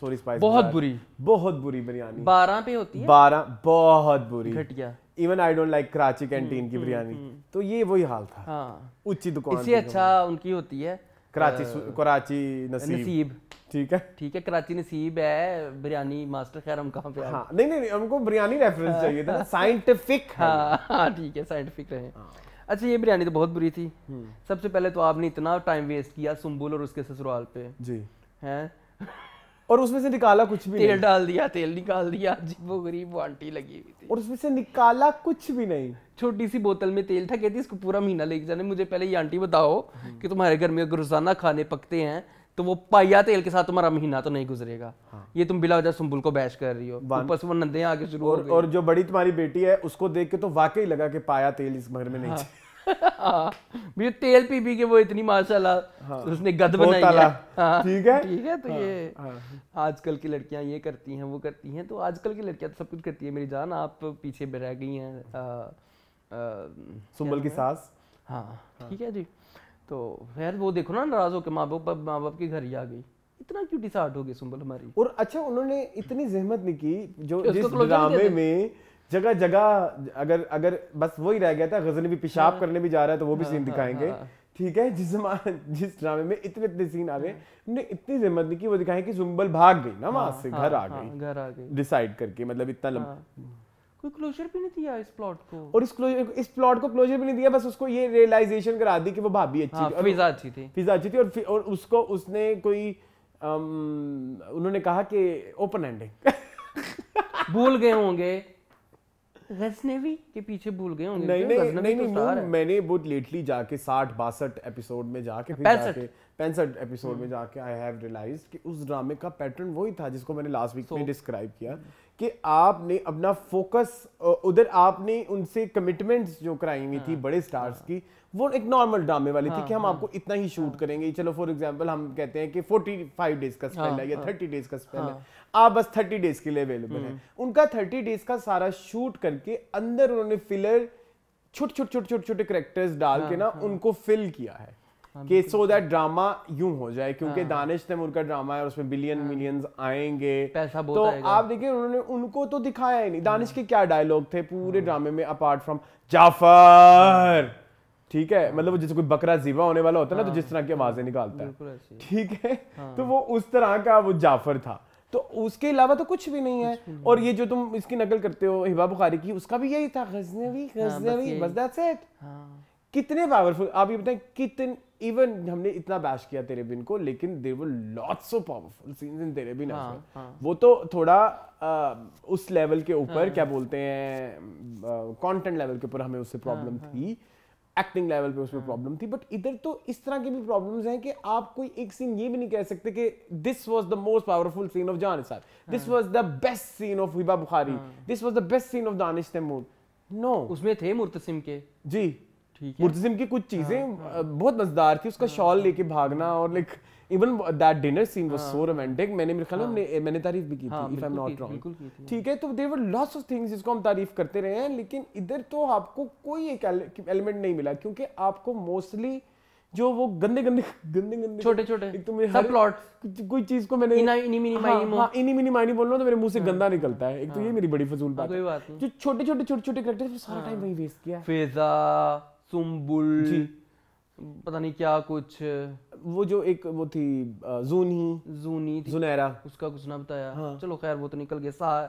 सॉरी स्पाइस बहुत बुरी बहुत बुरी बिरयानी बारह पे होती है बारह बहुत बुरी घटिया even I don't like Karachi canteen की हम्म, बिरयानी हम्म। तो ये वही हाल था हाँ। उच्ची दुकान इससे अच्छा उनकी होती है कराची कराची नसीब, नसीब ठीक है ठीक है कराची नसीब है बिरयानी मास्टर खैर हम कहाँ पे हाँ, नहीं नहीं हमको बिरयानी रेफरेंस चाहिए था साइंटिफिक (laughs) हाँ, हाँ ठीक है साइंटिफिक रहे हाँ। अच्छा ये बिरयानी तो बहुत बुरी थी हम्म। सबसे पहले तो आपने इतना टाइम वेस्ट किया सुम्बुल और उसके ससुराल पे जी हैं और उसमें से निकाला कुछ भी तेल डाल दिया तेल निकाल दिया वो गरीब आंटी लगी हुई थी और उसमें से निकाला कुछ भी नहीं छोटी सी बोतल में तेल था कहती इसको पूरा महीना लेके जाने मुझे पहले ये आंटी बताओ हम्म। कि तुम्हारे घर में अगर रोजाना खाने पकते हैं तो वो पाइया तेल के साथ तुम्हारा महीना तो नहीं गुजरेगा हाँ। ये तुम बिला वजह सुम्बुल को बैश कर रही हो ऊपर से वो नंदे आके शुरू और, और जो बड़ी तुम्हारी बेटी है उसको देख के तो वाकई लगा कि पाया तेल इस घर में नहीं हाँ। हाँ। (laughs) तेल पी पी के वो इतनी माशाला हाँ, उसने गद बनाई है (laughs) हाँ। ठीक है ठीक है तो हाँ। ये हाँ। आजकल की लड़कियां ये करती हैं वो करती हैं तो आजकल की लड़कियां तो सब कुछ करती है मेरी जान आप पीछे रह गई हैं सुम्बल की सास हाँ ठीक है जी तो खैर वो देखो ना नाराज होकर माँ बाप माँ बाप के घर ही आ गई इतना क्यों डिसार्ट हो गई सुंबल हमारी और अच्छा उन्होंने इतनी जहमत नहीं की जो जिस ड्रामे में जगह जगह अगर अगर बस वही रह गया था गजल भी पेशाब हाँ। करने भी जा रहा है तो वो भी सीन हाँ, हाँ, दिखाएंगे ठीक है जिस जिस ड्रामे में इतने इतने सीन आ गए उन्होंने इतनी जहमत नहीं की वो दिखाएं कि जुम्बल भाग गई ना वहां से घर आ गई घर आ गई डिसाइड करके मतलब इतना लंबा कोई क्लोजर भी नहीं दिया इस प्लॉट को और इस क्लोजर इस प्लॉट को क्लोजर भी नहीं दिया बस उसको ये रियलाइजेशन करा दी कि वो भाभी अच्छी हाँ, थी फिजा अच्छी थी फिजा अच्छी थी और और उसको उसने कोई उन्होंने कहा कि ओपन एंडिंग भूल गए होंगे गजनवी के पीछे भूल गए होंगे नहीं नहीं नहीं, तो नहीं, नहीं मैंने लेटली जाके साठ बासठ एपिसोड में जाके पैंसठ एपिसोड में हम्म। जाके आई हैव रियलाइज कि उस ड्रामे का पैटर्न वही था जिसको मैंने लास्ट वीक में डिस्क्राइब किया कि आपने अपना फोकस उधर आपने उनसे कमिटमेंट्स जो कराई हुई थी हाँ। बड़े स्टार्स हाँ। की वो एक नॉर्मल ड्रामे वाली थी हाँ, कि हम हाँ। आपको इतना ही शूट हाँ। करेंगे चलो फॉर एग्जाम्पल हम कहते हैं कि फोर्टी फाइव डेज का स्पेल है या थर्टी डेज का स्पेल है आप बस थर्टी डेज के लिए अवेलेबल है हम्म। उनका थर्टी डेज का सारा शूट करके अंदर उन्होंने फिलर छोटे छोटे छोटे छोटे छोटे करेक्टर्स डाल के ना उनको फिल किया है कि सो दैट ड्रामा यूं हो जाए क्योंकि दानिश तैमूर का ड्रामा है और उसमें बिलियन मिलियंस आएंगे पैसा तो आप देखिए उन्होंने उनको तो दिखाया ही नहीं दानिश के क्या डायलॉग थे पूरे ड्रामे में अपार्ट फ्रॉम जाफर ठीक है मतलब वो जैसे कोई बकरा जीवा होने वाला होता है ना तो हाँ। जिस तरह की आवाजें निकालता है ठीक है हाँ। तो वो उस तरह का वो जाफर था तो उसके अलावा तो कुछ भी नहीं है और ये जो तुम इसकी नकल करते हो हिबा बुखारी की उसका भी यही था गजनवी हाँ, गजनवी बस दैट्स इट कितने पावरफुल आप ये बताएं कितन इवन हमने इतना बैश किया तेरे बिन को लेकिन there were lots of powerful scenes in Tere Bin हाँ, वो तो थोड़ा आ, उस लेवल के ऊपर हाँ, क्या बोलते हैं कंटेंट लेवल के ऊपर हमें उससे प्रॉब्लम थी एक्टिंग लेवल पे उसमें प्रॉब्लम हाँ। थी बट इधर तो इस तरह की भी प्रॉब्लम्स हैं कि आप कोई एक सीन ये भी नहीं कह सकते कि this was the most powerful scene of Jaan Sahab this was the best scene of Hiba Bukhari this was the best scene of Danish Taimoor no उसमें थे मुर्तसिम के जी मुर्तसिम की कुछ हाँ। चीजें बहुत मजेदार थी उसका शॉल हाँ। लेके भागना और like even that dinner scene was so romantic मैंने मेरे ख्याल हाँ। में मैंने तारीफ भी की थी if I am not wrong ठीक है तो there were lots of things जिसको हम तारीफ करते रहे हैं लेकिन इधर तो आपको कोई एक एलिमेंट नहीं मिला क्योंकि आपको मोस्टली जो वो गंदे गंदे गंदे गंदे छोटे छोटे एक तो मेरे सब प्लॉट कोई चीज को मैंने इनी मिनी हाँ, माइनी हाँ, इनी मिनी माइनी बोल रहा तो मेरे मुंह से हाँ, गंदा निकलता है एक हाँ, तो ये हाँ। मेरी बड़ी फजूल बात है बात जो छोटे छोटे छोटे छोटे करेक्टर्स पे सारा टाइम वही वेस्ट किया फेजा सुम्बुल पता नहीं क्या कुछ वो जो एक वो थी जूनी जूनी थी जुनैरा उसका कुछ ना बताया हाँ। चलो खैर वो तो निकल गया सा आ,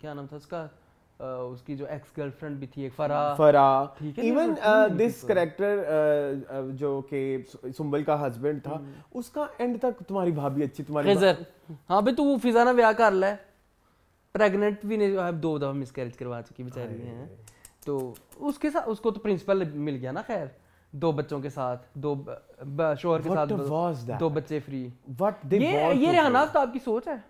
क्या नाम था उसका आ, उसकी जो एक्स गर्लफ्रेंड भी थी एक फरा फरा इवन दिस करेक्टर जो के सुंबल का हस्बैंड था हम्म। उसका एंड तक तुम्हारी भाभी अच्छी तुम्हारी खिजर हाँ भाई तू वो ना ब्याह कर ले प्रेग्नेंट भी ने दो दफा मिसकैरेज करवा चुकी बेचारी है तो उसके साथ उसको तो प्रिंसिपल मिल गया ना खैर दो बच्चों के साथ दो शोहर के साथ दो, दो बच्चे फ्री ये ये तो रेहानाज तो आपकी सोच है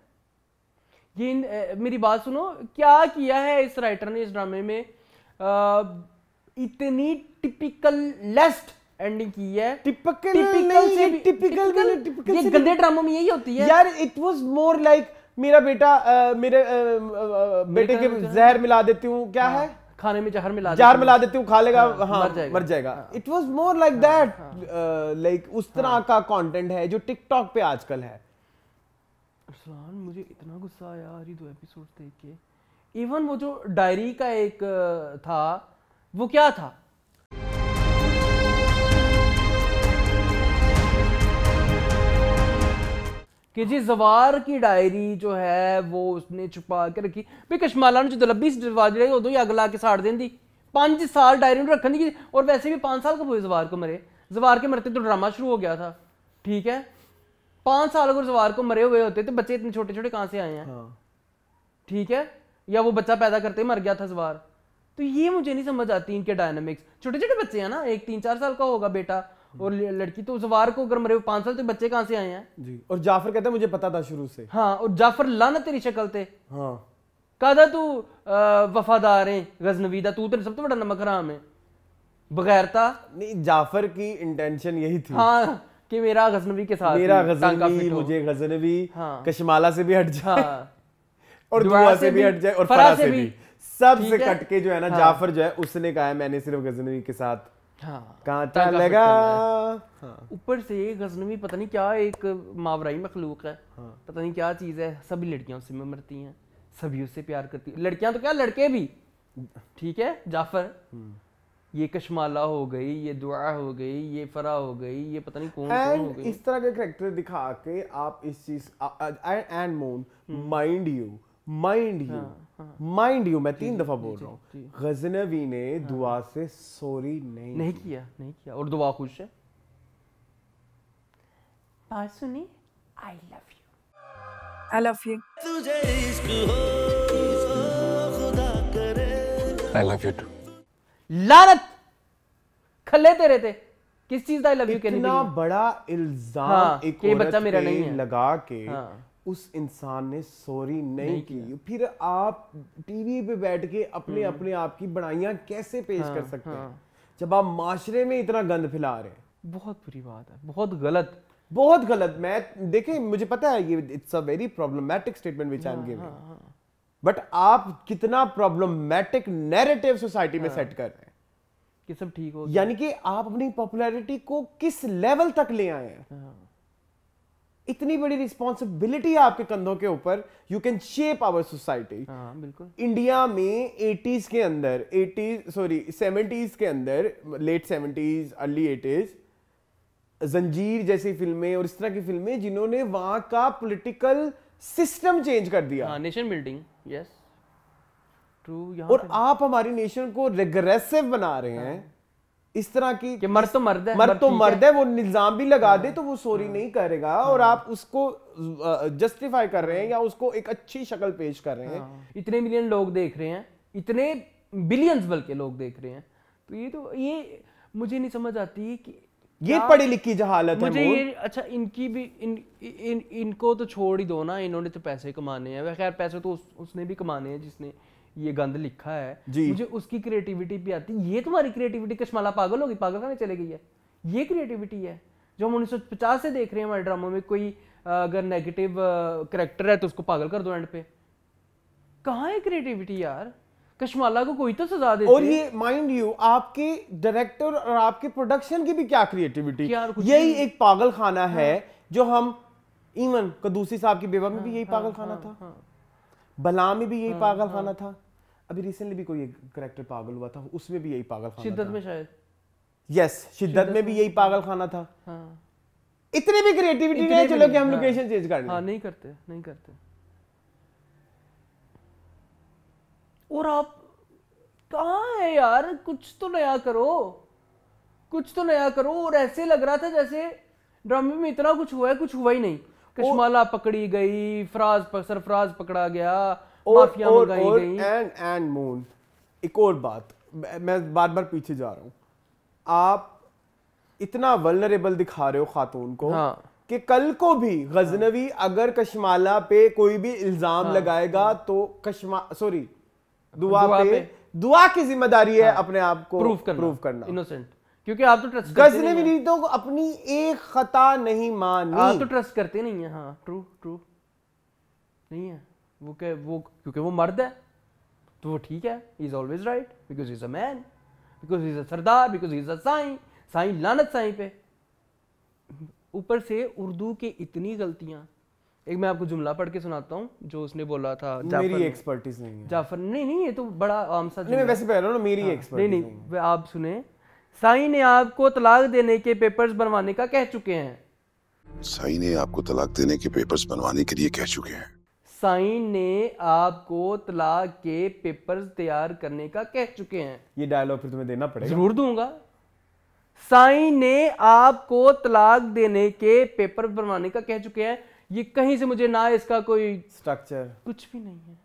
ये इन, ए, मेरी बात सुनो क्या किया है इस राइटर ने इस ड्रामे में आ, इतनी टिपिकल लेस्ट एंडिंग की है टिपिकल टिपिकल से टिपिकल टिपिकल ये गंदे ड्रामों में यही होती है यार इट वाज मोर लाइक मेरा बेटा आ, मेरे आ, आ, बेटे के जहर मिला देती हूँ क्या हाँ। है खाने में जहर मिला जहर मिला देती हूँ खा लेगा हाँ, हाँ मर जाएगा, मर जाएगा it was more like that like उस तरह हाँ, का कॉन्टेंट है जो टिकटॉक पे आजकल है अरसलान मुझे इतना गुस्सा आया यार दो एपिसोड देख के इवन वो जो डायरी का एक uh, था वो क्या था कि जी जवार की डायरी जो है वो उसने ਛੁਪਾ ਕੇ ਰੱਖੀ ਵੀ ਕਸ਼ਮਾਲਾ ਨੂੰ ਜਦੋਂ ਲੱਭੀ ਜਵਾਰ उदो ही अग ला के साड़ दें पांच साल डायरी रख दी और वैसे भी पांच साल ਸਾਲ ਕਬ जवार को मरे जवार के मरते तो ड्रामा शुरू हो गया था ठीक है पांच साल अगर जवार को मरे हुए होते तो बच्चे इतने छोटे छोटे कहाँ से आए हैं हाँ। ठीक है या वो बच्चा पैदा करते मर गया था जवार तो ये मुझे नहीं समझ आती इनके डायनामिक्स छोटे छोटे बच्चे हैं ना एक तीन चार साल का होगा बेटा और लड़की तो उस वार को अगर मरे पांच साल तो बच्चे कहां से आए हैं जी और जाफर कहते है मुझे पता था शुरू से हाँ और जाफर लाना तेरी शक्ल थे हाँ कहा तू वफादार है गजनवीदा तू तेरे सबसे बड़ा नमक राम है बगैर था नहीं जाफर की इंटेंशन यही थी हाँ कि मेरा गजनवी के साथ मेरा गजनवी मुझे गजनवी हाँ। कशमाला से भी हट जाए हाँ। और दुआ से भी हट जाए और फरा से भी सबसे कट के जो है ना हाँ। जाफर जो है उसने कहा है मैंने सिर्फ गजनवी के साथ हाँ, लगा हाँ। ऊपर हाँ। से गजनवी पता नहीं क्या एक मावराई मखलूक है हाँ। पता नहीं क्या चीज़ है सभी लड़कियां उससे मरती हैं सभी उससे प्यार करती लड़कियां तो क्या लड़के भी ठीक है जाफर हम्म। ये कशमाला हो गई ये दुआ हो गई ये फरा हो गई ये पता नहीं कौन कौन हो गई इस तरह के करेक्टर दिखा के आप इस चीज एंड मोन mind you mind you mind you मैं तीन दफा बोल रहा हूँ गजनवी ने हाँ। दुआ से सॉरी नहीं नहीं किया नहीं किया और दुआ खुश है सुनी I love you I love you तुझे इश्क हो खुदा करे आई लव यू किस चीज का आई लव यू कहने इतना बड़ा इल्जाम हाँ, एक बच्चा मेरा नहीं है लगा के हाँ. उस इंसान ने सॉरी नहीं, नहीं की फिर आप टीवी पे बैठ के अपने हम्म। अपने आप की बड़ाइयाँ कैसे पेश हाँ, कर सकते हाँ। हैं जब आप माशरे में इतना गंद फैला रहे हैं बहुत बुरी बात है बहुत गलत बहुत गलत मैं देखें मुझे पता है ये it's a very problematic statement which I am giving but आप कितना प्रॉब्लमैटिक नैरेटिव सोसाइटी में सेट हाँ। कर रहे हैं कि सब ठीक हो यानी कि आप अपनी पॉपुलैरिटी को किस लेवल तक ले आए हैं हाँ। इतनी बड़ी रिस्पॉन्सिबिलिटी है आपके कंधों के ऊपर you can shape our society बिल्कुल इंडिया में एटीज के अंदर एटीज सॉरी सेवेंटीज के अंदर लेट सेवेंटीज अर्ली एटीज जंजीर जैसी फिल्में और इस तरह की फिल्में जिन्होंने वहां का पॉलिटिकल सिस्टम चेंज कर दिया नेशन बिल्डिंग यस ट्रू और आप हमारी नेशन को रेग्रेसिव बना रहे हैं इस तरह की कि मर तो मर्द है मर तो मर्द है वो निज़ाम भी लगा दे हाँ। तो वो सॉरी हाँ। नहीं करेगा हाँ। और आप उसको जस्टिफाई कर रहे हैं या उसको एक अच्छी शक्ल पेश कर रहे हैं इतने मिलियन लोग देख रहे हैं इतने बिलियंस बल्कि लोग देख रहे हैं तो ये तो ये मुझे नहीं समझ आती कि ये पढ़ी लिखी जहालत मुझे है ये अच्छा इनकी भी इन, इन, इन इनको तो छोड़ ही दो ना इन्होंने तो पैसे कमाने हैं खैर पैसे तो उस, उसने भी कमाने हैं जिसने ये गंद लिखा है मुझे उसकी क्रिएटिविटी भी आती ये तुम्हारी क्रिएटिविटी कश्माला पागल होगी पागल खाने चले गई है ये क्रिएटिविटी है जो हम उन्नीस से देख रहे हैं हमारे ड्रामों में कोई अगर नेगेटिव करेक्टर है तो उसको पागल कर दो एंड पे कहा है क्रिएटिविटी यार कश्माला को कोई तो सजा दे और ये माइंड यू आपके डायरेक्टर और आपके प्रोडक्शन की भी क्या क्रिएटिविटी यही एक पागल खाना है हाँ। जो हम इवन कदूसी साहब की बेवा में भी हाँ, यही हाँ, पागल खाना था बला में भी यही पागल खाना था अभी रिसेंटली भी कोई करेक्टर पागल हुआ था उसमें भी यही पागल शिद्दत में शायद यस शिद्दत में भी यही पागल खाना था हाँ। इतने भी क्रिएटिविटी नहीं चलो कि हम लोकेशन हाँ। चेंज कर हाँ नहीं करते नहीं करते और आप कहाँ है यार कुछ तो नया करो कुछ तो नया करो और ऐसे लग रहा था जैसे ड्रामे में इतना कुछ हुआ है कुछ हुआ ही नहीं कश्माला पकड़ी गई फराज सरफराज पकड़ा गया और और और एंड एंड मून एक और बात मैं बार बार पीछे जा रहा हूँ आप इतना वलनरेबल दिखा रहे हो खातून को हाँ। कि कल को भी गजनवी हाँ। अगर कश्माला पे कोई भी इल्जाम हाँ। लगाएगा हाँ। तो कश्मा सॉरी दुआ, दुआ पे, पे दुआ की जिम्मेदारी हाँ। है अपने आप को प्रूफ करना, प्रूफ करना। इनोसेंट क्योंकि आप तो ट्रस्ट गजनवी नहीं तो अपनी एक खता नहीं मानी आप तो ट्रस्ट करते नहीं है हाँ ट्रू ट्रू नहीं है वो के वो क्योंकि वो मर्द है तो वो ठीक है he is always right because is a man because is a Sardar because is a साई साई लानत साई पे ऊपर से उर्दू की इतनी गलतियां एक मैं आपको जुमला पढ़ के सुनाता हूँ जो उसने बोला था मेरी एक्सपर्टीज नहीं है जाफर नहीं नहीं ये तो बड़ा आम सा नहीं मैं वैसे कह रहा हूँ मेरी एक्सपर्टीज हाँ, नहीं नहीं आप सुने साई ने आपको तलाक देने के पेपर्स बनवाने का कह चुके हैं साई ने आपको तलाक देने के पेपर्स बनवाने के लिए कह चुके हैं साइन ने आपको तलाक के पेपर्स तैयार करने का कह चुके हैं ये डायलॉग फिर तुम्हें देना पड़ेगा जरूर दूंगा साइन ने आपको तलाक देने के पेपर बनवाने का कह चुके हैं ये कहीं से मुझे ना इसका कोई स्ट्रक्चर कुछ भी नहीं है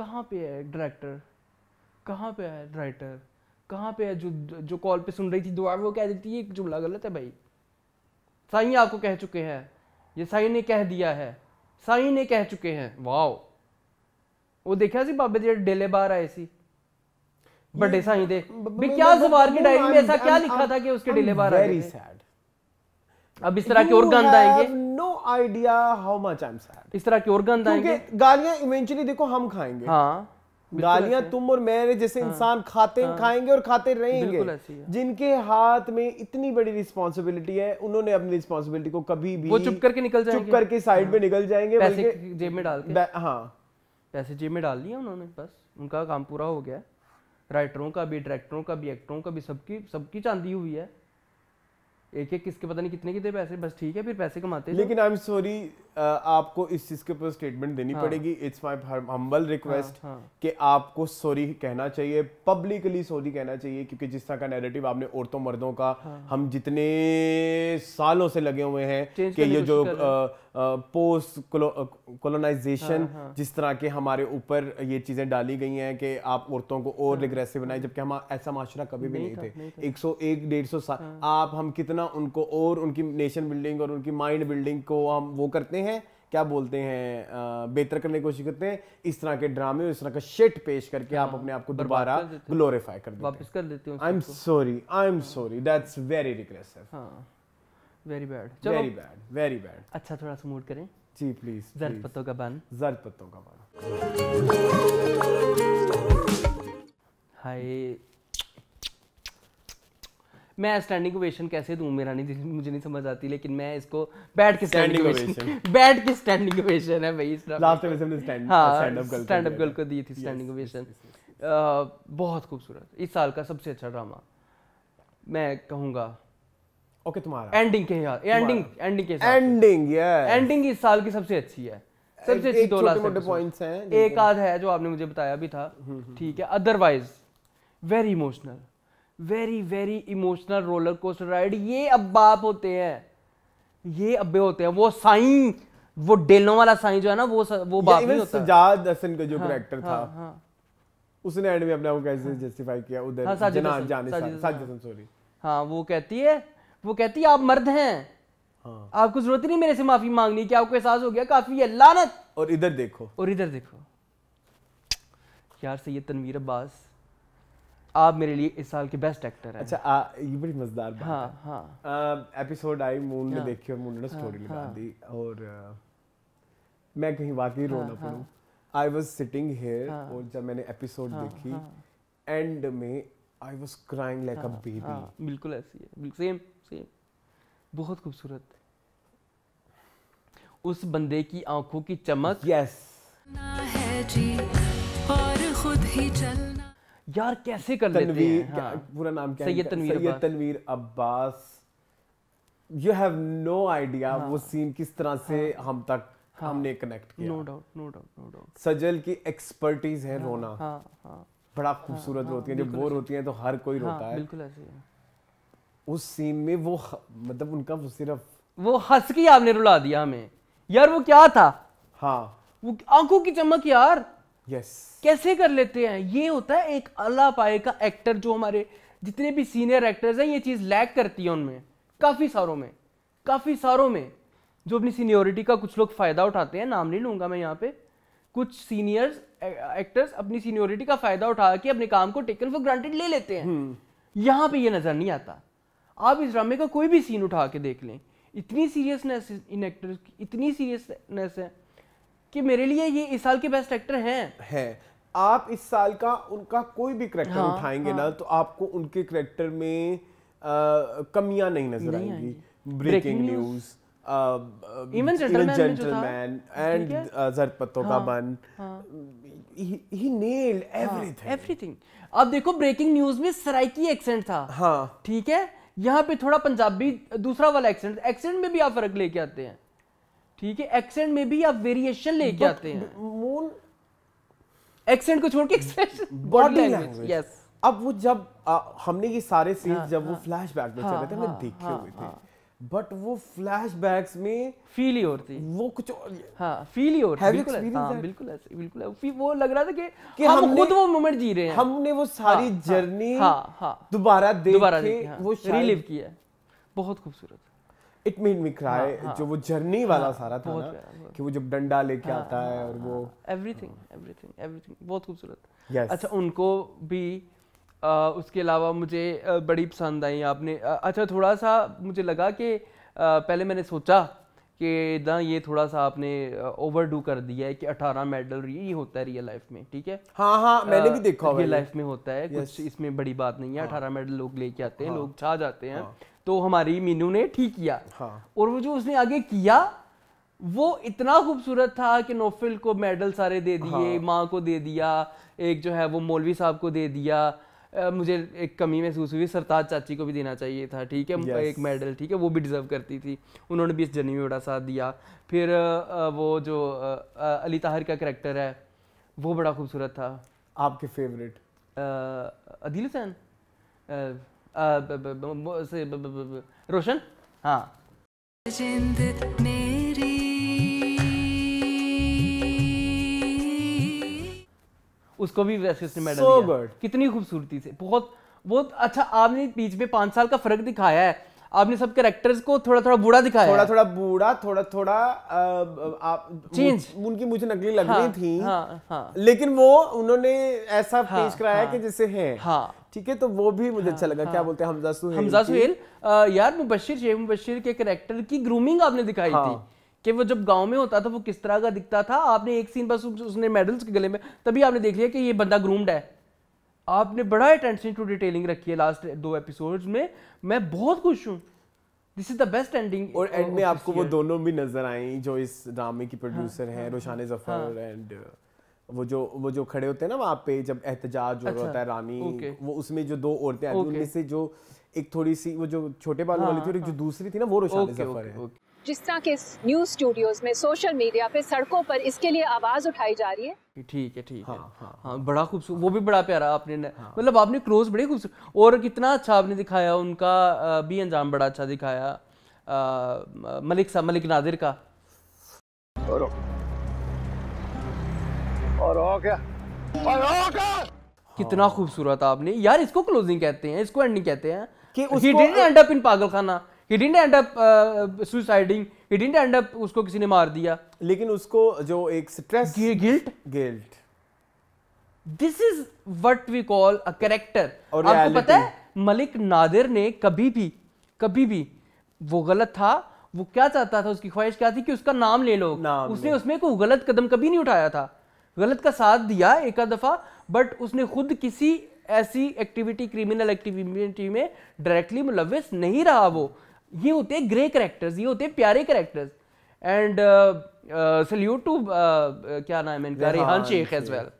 कहाँ पे है डायरेक्टर कहाँ पे है राइटर कहाँ पे है जो जो कॉल पे सुन रही थी दुआ वो कह देती है जुमला गलत है भाई साई आपको कह चुके हैं ये साई ने कह दिया है साई ने कह चुके हैं वाओ ਉਹ ਦੇਖਿਆ ਸੀ ਬਾਬੇ ਜਿਹੜੇ ਡੇਲੇ ਬਾਹਰ ਆਏ ਸੀ ਵੱਡੇ ਸਾਈਂ ਦੇ ਵੀ ਕਿਆ ਜ਼ਵਾਰ की डायरी में ऐसा क्या लिखा था कि उसके ਡੇਲੇ ਬਾਹਰ ਆਏ ਸੀ अब इस तरह के और गंद आएंगे no idea how much I am sad इस तरह के और गंद आएंगे गालियां इवेंचुअली देखो हम खाएंगे हाँ गालियां तुम और मेरे जैसे हाँ, इंसान खाते हाँ, खाएंगे और खाते रहेंगे जिनके हाथ में इतनी बड़ी रिस्पॉन्सिबिलिटी है उन्होंने अपनी रिस्पॉन्सिबिलिटी को कभी भी वो चुप करके निकल जाएंगे चुप करके साइड हाँ, में निकल जाएंगे पैसे जेब में डाल के हाँ पैसे जेब में डाल दिए उन्होंने बस उनका काम पूरा हो गया राइटरों का भी डायरेक्टरों का भी एक्टरों का भी सबकी सबकी चांदी हुई है एक एक किसके पता नहीं कितने कितने पैसे बस ठीक है फिर पैसे कमाते लेकिन आई एम सॉरी आपको इस चीज के ऊपर स्टेटमेंट देनी हाँ. पड़ेगी इट्स माय हम्बल रिक्वेस्ट कि आपको सॉरी कहना चाहिए पब्लिकली सॉरी कहना चाहिए क्योंकि जिस तरह का नैरेटिव आपने औरतों मर्दों का हाँ. हम जितने सालों से लगे हुए हैं कि ये जो पोस्ट कॉलोनाइजेशन हाँ, हाँ। जिस तरह के हमारे ऊपर ये चीजें डाली गई हैं कि आप औरतों को और रिग्रेसिव हाँ। बनाए जबकि हम ऐसा माशरा कभी भी नहीं, नहीं थे एक सौ एक डेढ़ सौ साल आप हम कितना उनको और उनकी नेशन बिल्डिंग और उनकी माइंड बिल्डिंग को हम वो करते हैं हैं क्या बोलते हैं बेहतर करने की कोशिश करते हैं इस तरह के ड्रामे इस तरह का शेट पेश करके आप हाँ, अपने आप को दोबारा ग्लोरीफाई कर देते वापस कर देते हो I am sorry I am sorry that's very regressive very bad very bad very bad अच्छा थोड़ा सा मूड करें जी प्लीज जर्द पत्तों का बन जर्द पत्तों का बन हाय मैं स्टैंडिंग ओवेशन कैसे दूं मेरा नहीं दिल (laughs) मुझे नहीं समझ आती लेकिन मैं इसको बैठ के स्टैंडिंग ओवेशन (laughs) बैठ के स्टैंडिंग ओवेशन है भाई लास्ट टाइम हमने stand stand up girl stand up girl को दी थी स्टैंडिंग ओवेशन बहुत खूबसूरत इस साल का सबसे अच्छा ड्रामा मैं कहूंगा ओके तुम्हारा एंडिंग के यार एंडिंग एंडिंग के एंडिंग यस एंडिंग इस साल की सबसे अच्छी है सबसे अच्छी दो लास्ट पॉइंट्स हैं एक आध है जो आपने मुझे बताया भी था हम्म, हम्म। ठीक है otherwise very emotional very very emotional roller coaster ride ये अब बाप होते हैं ये अब्बे होते हैं वो साई वो डेलो वाला साई जो है ना वो वो बाप नहीं होता सजाद हसन का जो करेक्टर हाँ, हाँ, था हाँ, उसने एंड में अपने आप को कैसे जस्टिफाई हाँ। किया हाँ, उधर हाँ, जाने साजिद हसन सॉरी हाँ वो कहती है वो कहती है आप मर्द हैं हाँ। आपको जरूरत नहीं मेरे से माफी मांगनी क्या आपको एहसास हो गया काफी है लानत और इधर देखो और इधर देखो यार सैयद तनवीर अब्बास आप मेरे लिए इस साल के बेस्ट एक्टर हैं अच्छा आ, ये बड़ी मजेदार बात हाँ, है हाँ आ, एपिसोड आई मून ने हाँ। देखी और मून ने स्टोरी हाँ, लगा हाँ। दी और आ, मैं कहीं वाकई हाँ, रोना हाँ। पड़ूं आई वाज सिटिंग हियर और जब मैंने एपिसोड हाँ, देखी एंड में I was crying like a baby बिल्कुल ऐसी है बिल्कुल सेम सेम बहुत खूबसूरत उस बंदे की आंखों की चमक यस ना है जी और खुद ही चल यार कैसे कर लेते हैं हाँ। पूरा नाम क्या Syed Tanveer Syed Tanveer Abbas you have no idea वो सीन किस तरह से हाँ, हम तक हाँ, हमने कनेक्ट किया no doubt no doubt no doubt Sajal की एक्सपर्टीज है हाँ, रोना हाँ, हाँ, बड़ा हाँ, खूबसूरत हाँ, रोती है जब बोर होती है तो हर कोई रोता है बिल्कुल ऐसे उस सीन में वो मतलब उनका वो सिर्फ वो हंस के आपने रुला दिया हमें यार वो क्या था हाँ वो आंखों की चमक यार yes. कैसे कर लेते हैं ये होता है एक अला पाए का एक्टर जो हमारे जितने भी सीनियर एक्टर्स हैं ये चीज़ लैक करती है उनमें काफ़ी सारों में काफ़ी सारों में जो अपनी सीनियोरिटी का कुछ लोग फ़ायदा उठाते हैं नाम नहीं लूंगा मैं यहाँ पे कुछ सीनियर्स एक्टर्स अपनी सीनियोरिटी का फ़ायदा उठा के अपने काम को टेकन फॉर ग्रांटेड ले लेते हैं हम्म। यहाँ पे ये नज़र नहीं आता आप इस ड्रामे का कोई भी सीन उठा के देख लें इतनी सीरियसनेस इन एक्टर्स की इतनी सीरियसनेस है कि मेरे लिए ये इस साल के बेस्ट एक्टर हैं है आप इस साल का उनका कोई भी करेक्टर हाँ, उठाएंगे हाँ. ना तो आपको उनके करेक्टर में कमियां नहीं नजर आएंगी breaking news even gentleman and जरपतों का बन ही नेल्ड एवरीथिंग एवरीथिंग अब देखो ब्रेकिंग न्यूज में सराइकी एक्सेंट था हाँ ठीक है यहाँ पे थोड़ा पंजाबी दूसरा वाला एक्सेंट एक्सेंट में भी आप फर्क लेके आते हैं ठीक है एक्सेंट में भी आप वेरिएशन लेके आते हैं मूल एक्सेंट को छोड़ के एक्सप्रेशन बॉडी लैंग्वेज यस अब वो जब आ, हमने ये सारे सीन हाँ, जब हाँ, वो फ्लैशबैक में हाँ, चल रहे थे हमें हाँ, देखे हाँ, हुए थे बट हाँ। वो फ्लैशबैक्स में फील ही होती वो कुछ और हाँ फील ही होती बिल्कुल हाँ, बिल्कुल ऐसे बिल्कुल ऐसे वो लग रहा था कि, कि हम खुद वो मोमेंट जी रहे हैं हमने वो सारी हाँ, जर्नी हाँ, हाँ, दोबारा देख दोबारा के वो रिलीव किया बहुत खूबसूरत इट मेड मी क्राई जो वो जर्नी वाला हाँ, सारा था ना कि वो जब डंडा लेके हाँ, आता है और वो एवरीथिंग एवरीथिंग एवरीथिंग बहुत खूबसूरत अच्छा उनको भी आ, उसके अलावा मुझे बड़ी पसंद आई आपने अच्छा थोड़ा सा मुझे लगा कि पहले मैंने सोचा कि ना ये थोड़ा सा आपने ओवर डू कर दिया है कि 18 मेडल ये होता है रियल लाइफ में ठीक है हाँ हाँ मैंने भी देखा रियल लाइफ में होता है कुछ इसमें बड़ी बात नहीं है हाँ। अठारह मेडल लोग लेके आते हैं हाँ। लोग छा जाते हैं हाँ। तो हमारी मीनू ने ठीक किया हाँ। और वो जो उसने आगे किया वो इतना खूबसूरत था कि नोफिल को मेडल सारे दे दिए हाँ। माँ को दे दिया एक जो है वो मौलवी साहब को दे दिया आ, मुझे एक कमी महसूस हुई सरताज चाची को भी देना चाहिए था ठीक है yes. एक मेडल ठीक है वो भी डिज़र्व करती थी उन्होंने भी इस जर्नी में बड़ा साथ दिया फिर वो जो अली ताहिर का करेक्टर है वो बड़ा खूबसूरत था आपके फेवरेट अदील हुसैन रोशन हाँ उसको भी वैसे उसने मेडल so दिया कितनी खूबसूरती से बहुत बहुत अच्छा आपने बीच में पांच साल का फर्क दिखाया है आपने सब कैरेक्टर्स को थोड़ा थोड़ा बूढ़ा दिखाया थोड़ा थोड़ा बूढ़ा थोड़ा थोड़ा आप चेंज उनकी मुझे नकली लग रही हाँ, थी हाँ, हाँ, लेकिन वो उन्होंने ऐसा पेश हाँ, कराया हाँ, कि जैसे है हाँ ठीक है तो वो भी मुझे हाँ, अच्छा लगा क्या हाँ। बोलते हैं हमजा सुहेल हमजा सुहेल यार मुबशिर शेख मुबशिर के करेक्टर की ग्रूमिंग आपने दिखाई थी हाँ। कि वो जब गांव में होता था वो किस तरह का दिखता था आपने एक सीन बस उसने मेडल्स के गले में तभी आपने देख लिया कि ये बंदा ग्रूम्ड है आपने बड़ा अटेंशन टू डिटेलिंग रखी है लास्ट दो एपिसोड्स में मैं बहुत खुश हूँ this is the best ending और एंड में आपको वो दोनों भी नजर आई जो इस ड्रामे की प्रोड्यूसर हाँ, है हाँ, रोशान जफर एंड वो जो वो जो खड़े होते हैं ना वहाँ पे जब एहतजाज हो अच्छा, होता है रामी okay. वो उसमें जो दो औरतें आती okay. उनमें से जो एक थोड़ी सी वो जो छोटे बालों वाली हाँ, थी और एक जो हाँ। दूसरी थी ना वो रोशन okay, जफर है जिस तरह के न्यूज स्टूडियोज में सोशल मीडिया पे सड़कों पर इसके लिए आवाज उठाई जा रही है ठीक है ठीक हाँ, है हाँ, हाँ, हाँ बड़ा खूबसूरत हाँ, वो भी बड़ा प्यारा आपने हाँ, मतलब आपने क्लोज बड़े खूबसूरत और कितना अच्छा आपने दिखाया उनका भी अंजाम बड़ा अच्छा दिखाया मलिक सा मलिक नादिर का और हो क्या और हो क्या कितना खूबसूरत आपने यार इसको क्लोजिंग कहते हैं इसको एंडिंग कहते हैं कि he didn't end up in पागलखाना he didn't end up suiciding he didn't end up उसको किसी ने मार दिया लेकिन उसको जो एक stress guilt guilt this is what we call a character आपको पता है मलिक नादिर ने कभी भी कभी भी वो गलत था वो क्या चाहता था उसकी ख्वाहिश क्या थी कि उसका नाम ले लो नाम उसने उसमें कोई गलत कदम कभी नहीं उठाया था गलत का साथ दिया एक दफ़ा बट उसने खुद किसी ऐसी एक्टिविटी क्रिमिनल एक्टिविटी में डायरेक्टली मुलविस नहीं रहा वो ये होते हैं ग्रे करेक्टर्स ये होते हैं प्यारे करेक्टर्स एंड सल्यूट टू क्या नाम है इनका रेहान शेख एज वेल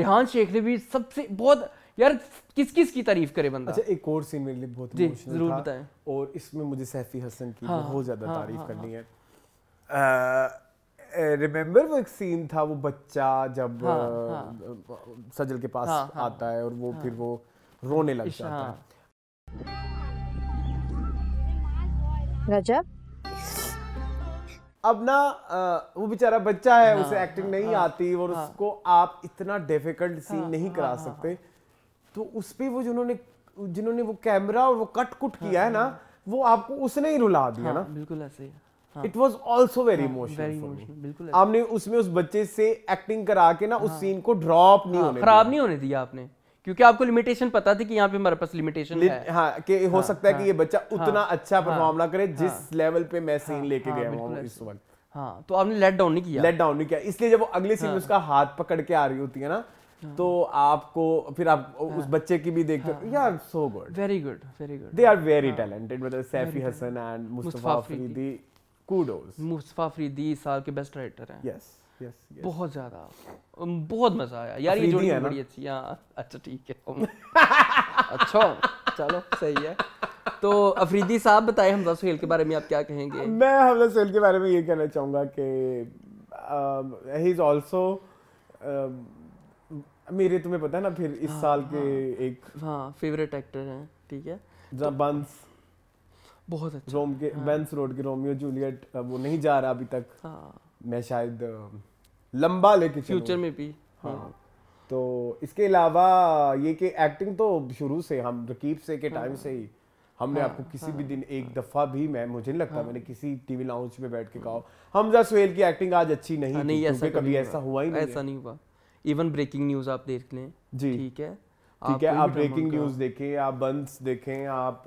रेहान शेख ने भी सबसे बहुत यार किस किस की तारीफ करे बंदा अच्छा एक और सीन मेरे लिए बहुत जरूर बताएं और इसमें मुझे सैफी हसन की हाँ, बहुत ज्यादा हाँ, तारीफ हाँ, करनी हाँ। है uh, रिमेम्बर वो एक सीन था वो बच्चा जब हाँ, हाँ, सजल के पास हाँ, हाँ, आता है और वो हाँ, फिर वो रोने लग जाता हाँ. है रजब अब ना वो बेचारा बच्चा है हाँ, उसे एक्टिंग हाँ, नहीं हाँ, आती और हाँ, उसको आप इतना डिफिकल्ट सीन हाँ, नहीं हाँ, करा हाँ, सकते हाँ, तो उस पर वो जिन्होंने जिन्होंने वो कैमरा और वो कट कुट किया हाँ, है ना हाँ। वो आपको उसने ही रुला दिया हाँ, ना बिल्कुल ऐसे ही it was also very emotional आपने उसमें उस बच्चे से एक्टिंग करा के ना उस सीन हाँ। को ड्रॉप नहीं हाँ, होने खराब नहीं होने दिया आपने क्योंकि आपको लिमिटेशन पता थी कि यहाँ पे हमारे पास लिमिटेशन है हाँ कि हो हाँ, सकता है कि हाँ। ये बच्चा उतना अच्छा परफॉर्म ना करे जिस हाँ, लेवल पे मैं सीन हाँ, लेके हाँ, गया हूँ इस वक्त हाँ तो आपने लेट डाउन नहीं किया लेट डाउन नहीं किया इसलिए जब वो अगले सीन हाँ, उसका हाथ पकड़ के आ रही होती है ना तो आपको फिर आप उस बच्चे की भी देखते हो यार so good very good very good they are very talented मतलब सैफी हसन एंड मुस्तफा अफरीदी कूडोज मुस्तफ़ा फरीदी इस साल के बेस्ट राइटर हैं यस Yes, yes. बहुत ज्यादा बहुत मजा आया यार ये जोड़ी तो बड़ी अच्छी हाँ अच्छा ठीक है अच्छा चलो सही है तो अफरीदी साहब बताएं हमजा सुहेल के बारे में आप क्या कहेंगे मैं हमजा सुहेल के बारे में ये कहना चाहूँगा कि ही इज़ ऑल्सो मेरे तुम्हें पता है ना फिर इस हाँ, साल हाँ, के एक हाँ फेवरेट एक्टर हैं ठीक है तो, बंस बहुत अच्छा रोम हाँ। के हाँ। वेंस रोड के रोमियो जूलियट वो नहीं जा रहा अभी तक हाँ। मैं शायद लंबा लेके फ्यूचर में भी हाँ, हाँ। तो इसके अलावा ये कि एक्टिंग तो शुरू से हम रकीब से के टाइम हाँ। से ही हमने हाँ, आपको किसी हाँ, भी दिन एक हाँ, दफा भी मैं मुझे नहीं लगता हाँ, मैंने किसी टीवी लाउंज में बैठ के कहा हमजा सुहेल की एक्टिंग आज अच्छी नहीं हाँ, नहीं ऐसा कभी ऐसा हुआ ही नहीं ऐसा नहीं हुआ इवन ब्रेकिंग न्यूज आप देख लें जी ठीक है ठीक है आप ब्रेकिंग न्यूज देखें आप बंस देखें आप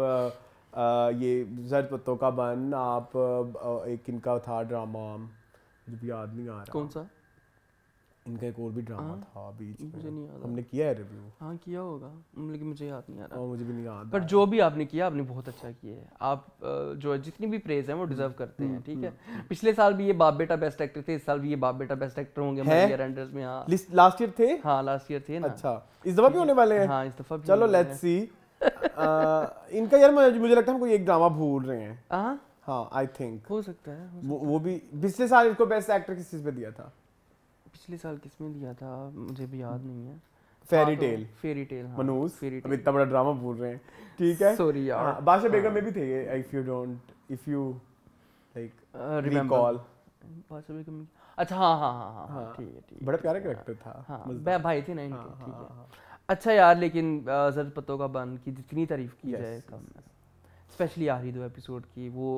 ये सर पत्तों का बन आप एक इनका था ड्रामा मुझे याद नहीं आ रहा कौन सा इनका एक और भी ड्रामा हाँ? था बीच में मुझे नहीं याद हमने किया है रिव्यू हाँ किया होगा लेकिन मुझे याद नहीं आ रहा हाँ, मुझे भी नहीं याद पर जो भी आपने किया आपने बहुत अच्छा किया है आप जो जितनी भी प्रेज है वो डिजर्व हम्म, करते हैं हम्म, ठीक है हम्म, पिछले साल भी ये बाप बेटा बेस्ट एक्टर थे इस साल भी ये बाप बेटा बेस्ट एक्टर होंगे लास्ट ईयर हाँ। थे हाँ लास्ट ईयर थे अच्छा इस दफा भी होने वाले हैं हाँ इस दफा चलो लेट्स सी uh, (laughs) इनका यार मुझे लगता है हम कोई एक ड्रामा भूल रहे हैं हाँ आई थिंक हो सकता है हो सकता वो, वो भी पिछले साल इनको बेस्ट एक्टर किस चीज़ पे दिया था पिछले साल किस में दिया था मुझे भी याद नहीं है fairy tale fairy tale Manoj fairy tale इतना बड़ा ड्रामा भूल रहे हैं ठीक है सॉरी यार हाँ, बादशाह हाँ। बेगम में भी थे if you don't if you like recall Badshah Begum अच्छा हाँ, हाँ हाँ हाँ हाँ ठीक है ठीक बड़ा प्यारा कैरेक्टर था हाँ भाई थे ना इनके ठीक है अच्छा यार लेकिन जरूरत पत्तों का बन की जितनी तारीफ की जाए कम yes, yes. स्पेशली आखिरी दो एपिसोड की वो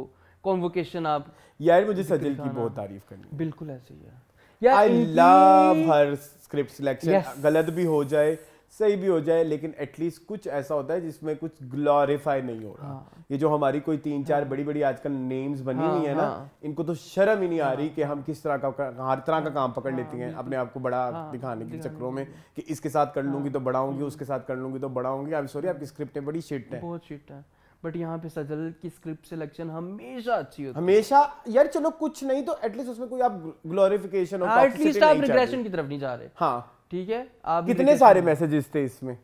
कॉन्वोकेशन आप यार मुझे सजिल की बहुत तारीफ करनी बिल्कुल ऐसे ही है I love her script selection गलत भी हो जाए सही भी हो जाए लेकिन एटलीस्ट कुछ ऐसा होता है जिसमें कुछ ग्लोरीफाई नहीं हो रहा हाँ। ये जो हमारी कोई तीन चार हाँ। बड़ी बड़ी आजकल नेम्स बनी हाँ, हुई हाँ, है ना हाँ। इनको तो शर्म ही नहीं आ रही हाँ। कि हम किस तरह का हर तरह का काम पकड़ हाँ, लेती हैं अपने आप को बड़ा दिखाने के चक्करों में कि इसके साथ कर लूंगी तो बढ़ाऊंगी उसके साथ कर लूंगी तो बढ़ाऊंगी आप सॉरी आपकी स्क्रिप्टें बड़ी शिट है बहुत शिट है बट यहाँ पे सजल की स्क्रिप्ट सिलेक्शन हमेशा अच्छी होती है हमेशा यार चलो कुछ नहीं तो एटलीस्ट उसमें कोई आप ग्लोरिफिकेशन हो एटलीस्ट आप रिग्रेशन की तरफ नहीं जा रहे हाँ ठीक है आप कितने सारे मैसेजेस थे इसमें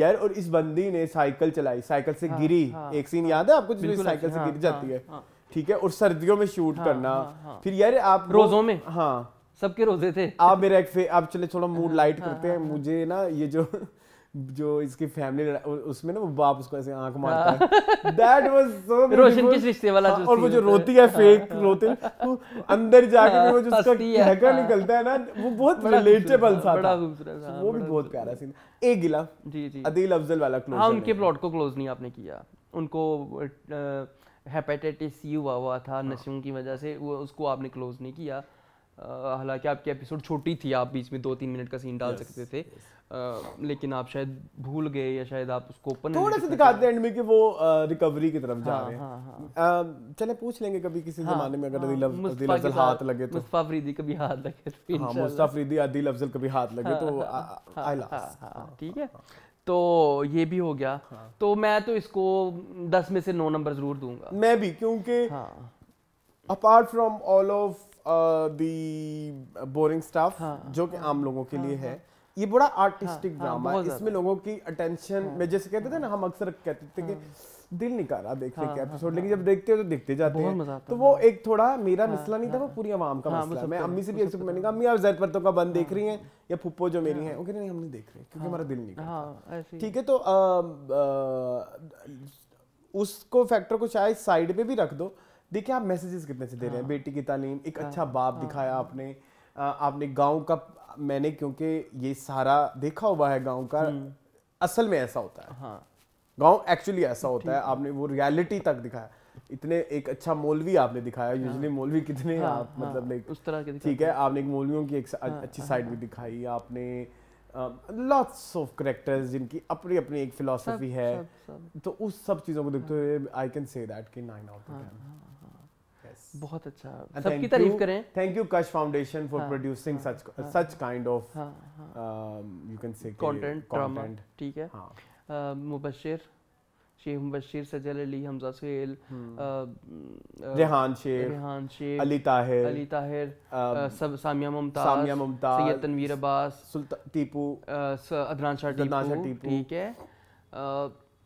यार और इस बंदी ने साइकिल चलाई साइकिल से हाँ, गिरी हाँ, एक सीन हाँ। याद है आपको जिसमें साइकिल से हाँ, गिर जाती हाँ, है ठीक है और सर्दियों में शूट करना फिर यार आप रोजों में हाँ सबके रोजे थे आप मेरा एक आप चले थोड़ा मूड लाइट करते हैं मुझे ना ये जो जो इसकी फैमिली उसमें ना वो बाप उसको ऐसे आंख हाँ। मारता है दैट वाज सो रोशन के रिश्ते वाला हाँ, जो और वो जो रोती है फेक हाँ। रोते वो अंदर जाके वो जो उसका कहका निकलता है ना वो बहुत रिलेटेबल सा बड़ा खूबसूरत वो भी बहुत प्यारा सीन एक गिला जी जी अदील अफजल वाला क्लोज हां उनके प्लॉट को क्लोज नहीं आपने किया उनको हेपेटाइटिस सी हुआ हुआ था नशों की वजह से वो उसको आपने क्लोज नहीं किया हालांकि आपकी एपिसोड छोटी थी आप बीच में दो तीन मिनट का सीन डाल सकते थे लेकिन आप शायद भूल गए या शायद आप उसको ओपन थोड़ा सा दिखाते हैं एंड में कि वो रिकवरी की तरफ जा हाँ, रहे हैं हाँ, हाँ। चले पूछ लेंगे कभी किसी जमाने में अगर अदिल अफजल हाथ लगे तो मुस्तफा फरीदी कभी हाथ लगे तो मुस्तफा फरीदी अदिल अफजल कभी हाथ लगे तो आई ठीक है तो ये भी हो गया हाँ। तो मैं तो इसको दस में से नौ नंबर जरूर दूंगा मैं भी क्योंकि apart from all of the boring stuff जो कि आम लोगों के हाँ, लिए हाँ, है ये बड़ा आर्टिस्टिक ड्रामा हाँ, हाँ इसमें लोगों की अटेंशन हाँ, में जैसे कहते थे ना हम अक्सर कहते थे कि हाँ। दिल नहीं कर रहा देखने हाँ, के एपिसोड हाँ, हाँ, लेकिन जब देखते हो तो देखते जाते हैं तो वो एक थोड़ा मेरा मसला नहीं था वो पूरी आवाम का मसला मैं अम्मी से भी एक्सपेक्ट मैंने कहा अम्मी आप जैद परतों का बंद देख रही हैं या फुप्पो जो मेरी हैं वो कह रही हम नहीं देख रहे क्योंकि हमारा दिल नहीं करता ठीक है तो उसको फैक्टर को शायद साइड पे भी रख दो देखिए आप मैसेजेस कितने से दे रहे हैं बेटी की तालीम एक अच्छा बाप दिखाया आपने आपने गांव का मैंने क्योंकि ये सारा देखा हुआ है गांव का हम्म। असल में ऐसा होता है हाँ गांव एक्चुअली ऐसा होता है आपने वो रियलिटी तक दिखाया इतने एक अच्छा मौलवी आपने दिखाया यूजली हाँ। मौलवी कितने हाँ, आप हाँ, मतलब लाइक उस तरह के ठीक है आपने एक मौलवियों की एक हाँ, अच्छी साइड हाँ, हाँ। भी दिखाई आपने लॉट्स ऑफ करेक्टर्स जिनकी अपनी अपनी एक फिलोसफी है सब, सब. तो उस सब चीज़ों को देखते हुए आई कैन से दैट कि नाइन आउट ऑफ टेन बहुत अच्छा सबकी तारीफ करें thank you Kashf foundation for producing such such kind of you can say content content ठीक है हाँ। मुबशिर शेख मुबशिर सजल अली हमजा सुहेल हम्म। रेहान शेख रेहान शेख अली ताहिर अली ताहिर सब सामिया मुमताज सामिया मुमताज सैयद तनवीर अब्बास सुल्तान टीपू अदनान शाह टीपू ठीक है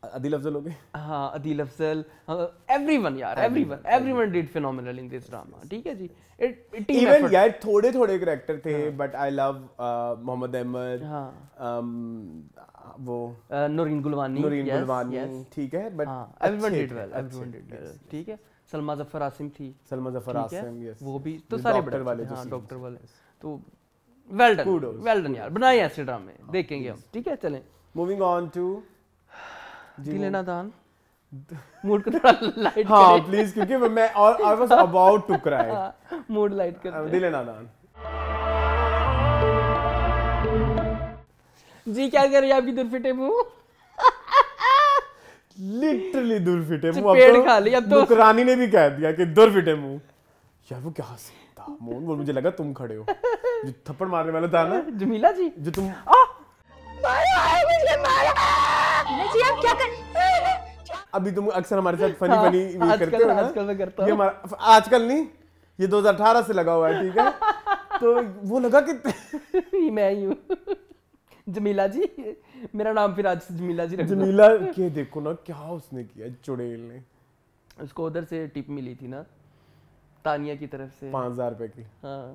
अदील अफजल हो गए हाँ अदील अफजल एवरी हाँ, वन यार every one every one did final in this drama ठीक है जी इट इवन यार थोड़े थोड़े करेक्टर थे but I love Mohammad Ahmed वो नूरिन गुलवानी नूरिन गुलवानी ठीक है but everyone did well everyone did well ठीक है सलमा जफर आसिम थी सलमा जफर आसिम यस वो भी तो सारे डॉक्टर वाले जो डॉक्टर हाँ, वाले तो वेल डन वेल डन यार बनाए ऐसे ड्रामे देखेंगे हम ठीक है चलें मूविंग ऑन टू जी लेना दान मूड को थोड़ा लाइट हाँ प्लीज क्योंकि मैं और I was about to cry mood light कर लेना दान जी क्या कर रही है आपकी दुर्फिटे मुंह लिटरली दुर्फिटे अच्छा, मुंह पेड़ तो खा लिया तो रानी ने भी कह दिया कि दुर्फिटे मुंह यार वो क्या सीन था मोहन बोल मुझे लगा तुम खड़े हो जो थप्पड़ मारने वाला था ना (laughs) जमीला जी जो तुम आ, मारा है मुझे मारा जी आप क्या कर अभी तुम अक्सर हमारे साथ फनी फनी हाँ, करते हो ना आजकल मैं करता हूँ आजकल नहीं ये 2018 से लगा हुआ है ठीक है (laughs) तो वो लगा कि (laughs) मैं ही हूँ जमीला जी मेरा नाम फिर आज जमीला जी जमीला के देखो ना क्या उसने किया चुड़ैल ने उसको उधर से टिप मिली थी ना तानिया की तरफ से पांच हजार रुपए की हाँ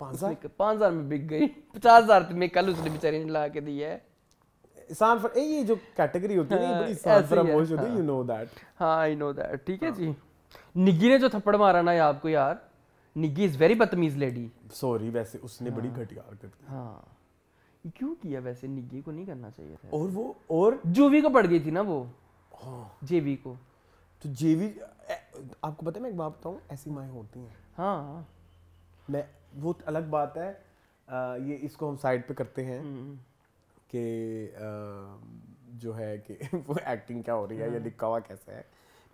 पांच हजार में बिक गई पचास हजार तो में कल उसने बेचारे ने ला के दी है सान फर ये जो कैटेगरी होती है हाँ, बड़ी सान फरामोश होती है यू नो दैट हां आई नो दैट ठीक है हाँ। जी निगी ने जो थप्पड़ मारा ना आपको यार निगी इज वेरी बदतमीज लेडी सॉरी वैसे उसने बड़ी हाँ। घटिया हरकत की हां क्यों किया वैसे निगी को नहीं करना चाहिए था और वो और जूवी को पड़ गई थी ना वो जेवी को तो जेवी आपको पता है मैं एक बात बताऊं ऐसी माएं होती हैं हाँ मैं वो अलग बात है आ, ये इसको हम साइड पे करते हैं हम्म। कि जो है कि (laughs) वो एक्टिंग क्या हो रही है या हाँ। लिखा हुआ कैसा है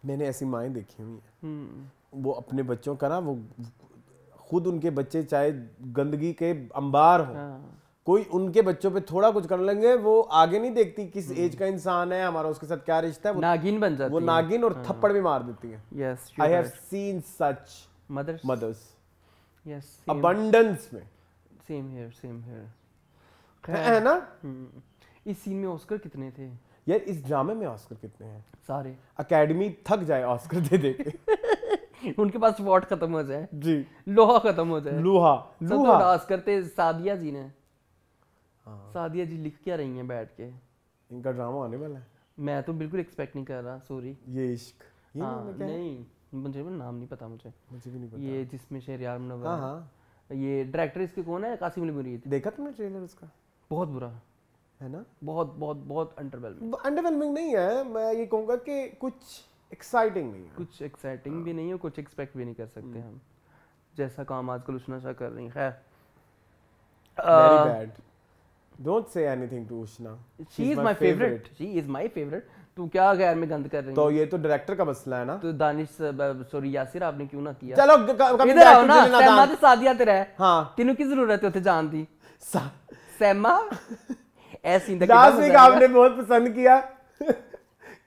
मैंने ऐसी माएँ देखी हुई हैं हम्म। वो अपने बच्चों का ना वो खुद उनके बच्चे चाहे गंदगी के अंबार हो हाँ। कोई उनके बच्चों पे थोड़ा कुछ कर लेंगे वो आगे नहीं देखती किस एज हम्म। का इंसान है हमारा उसके साथ क्या रिश्ता है वो नागिन बन जाती वो नागिन और हाँ। थप्पड़ भी मार देती है yes I have seen such mothers mothers yes abundance में सेम हियर सेम हियर है ना हम्म। इस सीन में ऑस्कर कितने थे यार इस ड्रामे में ऑस्कर कितने हैं सारे अकेडमी थक जाए ऑस्कर दे दे के (laughs) उनके पास वॉट खत्म हो जाए जी लोहा खत्म हो जाए लोहा लोहा डांस तो करते सादिया जी ने हाँ। सादिया जी लिख क्या रही हैं बैठ के इनका ड्रामा आने वाला है मैं तो बिल्कुल एक्सपेक्ट नहीं कर रहा सॉरी ये इश्क ये हाँ, नहीं मुझे भी नाम नहीं पता मुझे मुझे भी नहीं पता ये जिसमें शहरियार मुनव्वर हाँ, हाँ। ये डायरेक्टर इसके कौन है कासिम अली मुरीद देखा तुमने ट्रेलर उसका बहुत बुरा है ना बहुत बहुत बहुत अंडरवेलमिंग अंडरवेलमिंग नहीं है मैं ये कहूँगा कि कुछ एक्साइटिंग नहीं है कुछ एक्साइटिंग भी हाँ। नहीं है कुछ एक्सपेक्ट भी नहीं कर सकते हम्म। हम जैसा काम आजकल उष्णा शाह कर रही है don't say anything to Ushna she is my favourite she is my favourite तू क्या गैर में गंद कर रही तो ये तो डायरेक्टर का मसला है ना तो दानिश सॉरी यासिर आपने क्यों ना किया चलो इधर आओ ना सादिया तेरा है हां की जरूरत है जान दी सैमा ऐसी लास्ट वीक आपने बहुत पसंद किया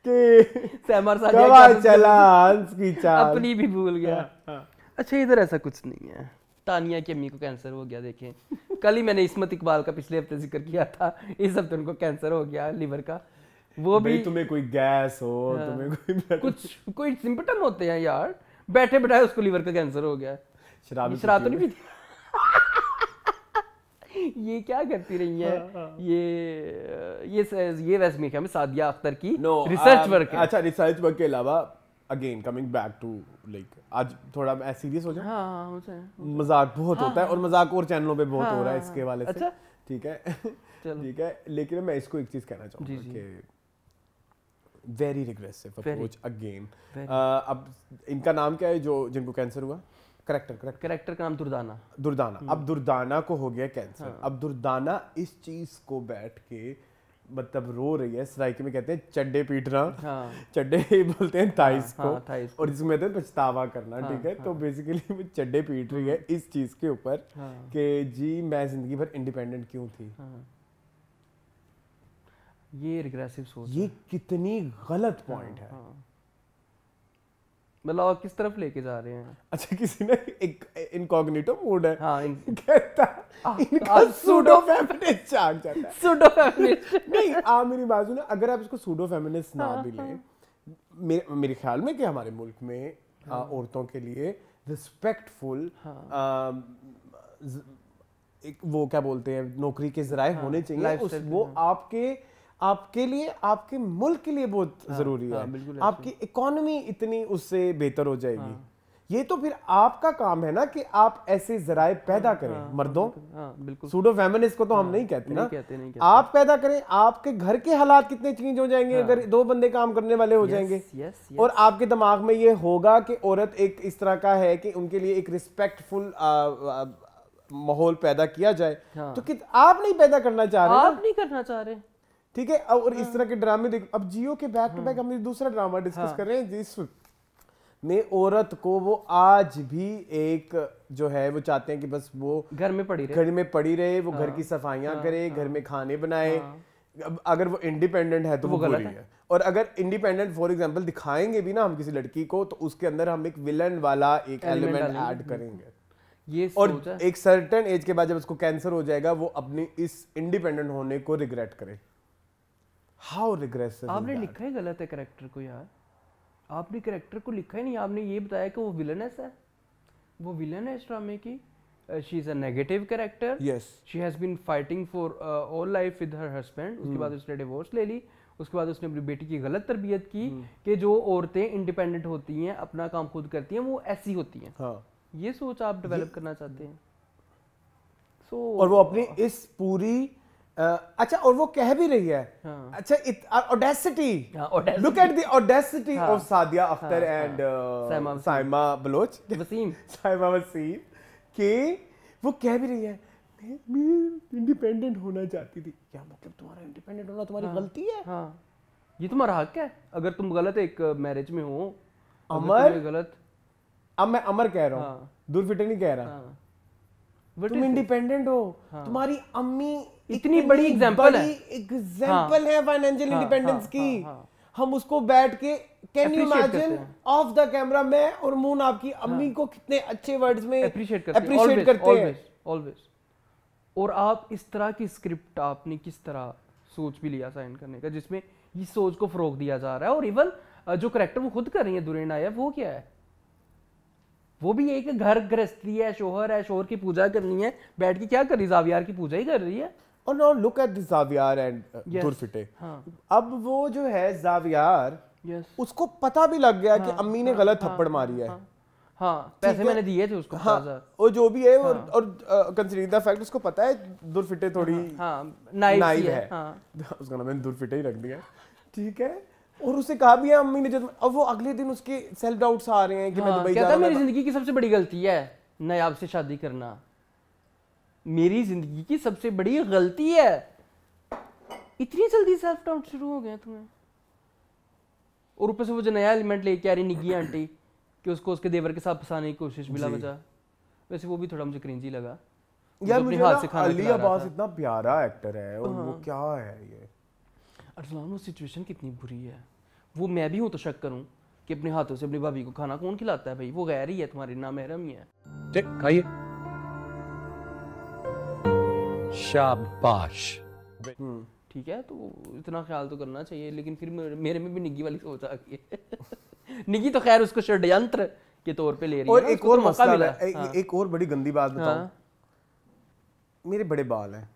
कि सैमर सा चला हंस की चाल अपनी भी भूल गया हाँ, हाँ। अच्छा इधर ऐसा कुछ नहीं है तानिया की अम्मी को कैंसर हो गया देखें कल ही मैंने इसमत इकबाल का पिछले हफ्ते जिक्र किया था इस हफ्ते उनको कैंसर हो गया लीवर का वो भी तुम्हें कोई गैस हो हाँ, तुम्हें कोई कुछ कोई सिम्पटम होते हैं यार बैठे बैठाए उसको लीवर का कैंसर हो गया शराब शराब तो नहीं पीती ये क्या करती रही है हाँ, हाँ। ये ये ये वैसे मेकअप में सादिया अख्तर की no, रिसर्च वर्क um, है अच्छा रिसर्च वर्क के अलावा again coming back to like आज थोड़ा मैं सीरियस हाँ, हो जाए हाँ, होता है, होता मजाक बहुत हाँ, होता है और मजाक और चैनलों पे बहुत हाँ, हो रहा है इसके वाले अच्छा? से ठीक है ठीक है लेकिन मैं इसको एक चीज कहना चाहूंगा कि वेरी रिग्रेसिव अप्रोच अगेन अब इनका नाम क्या है जो जिनको कैंसर हुआ करेक्टर करेक्ट करेक्टर का नाम दुर्दाना दुर्दाना हम्म। अब दुर्दाना को हो गया कैंसर हाँ। अब दुर्दाना इस चीज को बैठ के मतलब रो रही है सराइकी में कहते हैं चड्डे पीटना हाँ। चड्डे बोलते हैं हाँ, थाइस हाँ, को हाँ, थाइस और जिसमें कहते हैं पछतावा करना हाँ, ठीक है तो हाँ। तो बेसिकली वो चड्डे पीट रही है हाँ। इस चीज के ऊपर कि जी मैं जिंदगी भर इंडिपेंडेंट क्यों थी ये रिग्रेसिव सोच ये कितनी गलत पॉइंट है मतलब किस तरफ लेके जा रहे हैं अच्छा किसी ने एक इनकॉग्निटो मोड है हाँ इन... कहता इनका सूडो फेमिनिस्ट जाता है सूडो फेमिनिस्ट नहीं आ मेरी बाजू ना अगर आप इसको सूडो फेमिनिस्ट ना हाँ, भी लें हाँ। मेरे, मेरे ख्याल में कि हमारे मुल्क में हाँ। आ, औरतों के लिए रिस्पेक्टफुल हाँ। एक वो क्या बोलते हैं नौकरी के जराए हाँ, होने चाहिए उस, वो आपके आपके लिए आपके मुल्क के लिए बहुत हाँ, जरूरी हाँ, है आपकी इकोनॉमी इतनी उससे बेहतर हो जाएगी हाँ, ये तो फिर आपका काम है ना कि आप ऐसे जराये पैदा हाँ, करें हाँ, मर्दों बिल्कुल हाँ, फेमिनिस्ट को तो हाँ, हम नहीं कहते ना कहते, नहीं कहते, आप पैदा करें आपके घर के हालात कितने चेंज हो जाएंगे हाँ, अगर दो बंदे काम करने वाले हो जाएंगे और आपके दिमाग में ये होगा कि औरत एक इस तरह का है कि उनके लिए एक रिस्पेक्टफुल माहौल पैदा किया जाए हाँ। तो आप नहीं पैदा करना चाह रहे आप नहीं करना चाह रहे ठीक है और इस हाँ। तरह के ड्रामे देख अब जियो के बैक टू बैक हम दूसरा ड्रामा हाँ। डिस्कस कर रहे हैं जिस ने औरत को वो आज भी एक जो है वो चाहते हैं कि बस वो घर में पड़ी घर में पड़ी रहे वो घर की हाँ। सफाइयाँ करे घर में खाने बनाए अगर वो इंडिपेंडेंट है तो वो, गलत है।, है और अगर इंडिपेंडेंट फॉर एग्जांपल दिखाएंगे भी ना हम किसी लड़की को तो उसके अंदर हम एक विलन वाला एक एलिमेंट ऐड करेंगे ये और एक सर्टेन एज के बाद जब उसको कैंसर हो जाएगा वो अपनी इस इंडिपेंडेंट होने को रिग्रेट करे हाउ रिग्रेसिव आपने लिखा ही गलत है करेक्टर को यार आपने करेक्टर को लिखा ही नहीं आपने ये बताया कि वो विलनेस है वो विलन है इस ड्रामे की she is a negative character yes she has been fighting for all life with her husband उसके hmm. बाद उसने डिवोर्स ले ली उसके बाद उसने अपनी बेटी की गलत तरबियत की hmm. कि जो औरतें इंडिपेंडेंट होती हैं अपना काम खुद करती हैं वो ऐसी होती हैं हाँ। ये सोच आप डेवलप करना चाहते हैं सो so, और वो अपनी इस पूरी अच्छा और वो कह भी रही है हाँ. अच्छा it, uh, audacity look at the audacity of Sadia Akhtar and Saima Baloch Waseem Saima Waseem कि वो कह भी रही है मैं इंडिपेंडेंट होना चाहती थी क्या मतलब तुम्हारा इंडिपेंडेंट होना तुम्हारी हाँ. गलती है हाँ. ये तुम्हारा हक है अगर तुम गलत एक मैरिज में हो अमर गलत अब मैं अमर कह रहा हूँ हाँ. दूर फिटे नहीं कह रहा हाँ. तुम इंडिपेंडेंट हो हाँ. तुम्हारी अम्मी इतनी बड़ी एग्जांपल है एग्जांपल हाँ. है फाइनेंशियल हाँ, इंडिपेंडेंस हाँ, की हाँ, हाँ, हम उसको बैठ के can you imagine off the camera मैं और मून आपकी हाँ। अम्मी को कितने अच्छे वर्ड्स में अप्रिशिएट करते अप्रिशिएट हैं ऑलवेज ऑलवेज और आप इस तरह की स्क्रिप्ट आपने किस तरह सोच भी लिया साइन करने का जिसमें ये सोच को फरोग दिया जा रहा है और इवन जो करेक्टर वो खुद कर रही है दुरेन आया वो क्या है वो भी एक घर गृहस्थी है शोहर है शोहर की पूजा करनी है बैठ के क्या कर रही जावियार की पूजा ही कर रही है और no look at Javeria and Durefishan अब वो जो है जावियार yes. उसको पता भी लग गया हाँ, कि अम्मी ने हाँ, गलत हाँ, थप्पड़ हाँ, मारी है हाँ हाँ, हाँ पैसे मैंने दिए थे उसको हाँ, और जो भी है हाँ, और, और कंसीडरिंग द फैक्ट उसको पता है दुरफिटे थोड़ी हाँ, हाँ, नाइव है, है हाँ, (laughs) उसका नाम दुरफिटे ही रख दिया ठीक है और उसे कहा भी है अम्मी ने जब अब वो अगले दिन उसके सेल्फ डाउट्स आ रहे हैं कि हाँ, मैं दुबई जा रहा मेरी जिंदगी की सबसे बड़ी गलती है नयाब से शादी करना मेरी जिंदगी की सबसे बड़ी गलती है इतनी जल्दी सेल्फ डाउट शुरू हो गए तुम्हें और ऊपर से वो जो नया एलिमेंट लेके आ रही निगी आंटी कि उसको उसके देवर के साथ फंसाने की कोशिश मिला बचा वैसे वो भी थोड़ा मुझे क्रिंजी लगा यार मुझे हाथ से खाना अली अब्बास इतना प्यारा एक्टर है और वो हाँ। क्या है ये अरसलान वो सिचुएशन कितनी बुरी है वो मैं भी हूँ तो शक करूँ कि अपने हाथों से अपनी भाभी को खाना कौन खिलाता है भाई वो गैर ही है तुम्हारे ना महरम ही है खाइए शाबाश हम्म, ठीक है तो इतना ख्याल तो करना चाहिए लेकिन फिर मेरे में भी निगी वाली सोच आ गई है (laughs) निगी तो खैर उसको षड्यंत्र के तौर पे ले रही और तो है एक और मसला है हाँ। एक और बड़ी गंदी बात बताऊं हाँ। मेरे बड़े बाल हैं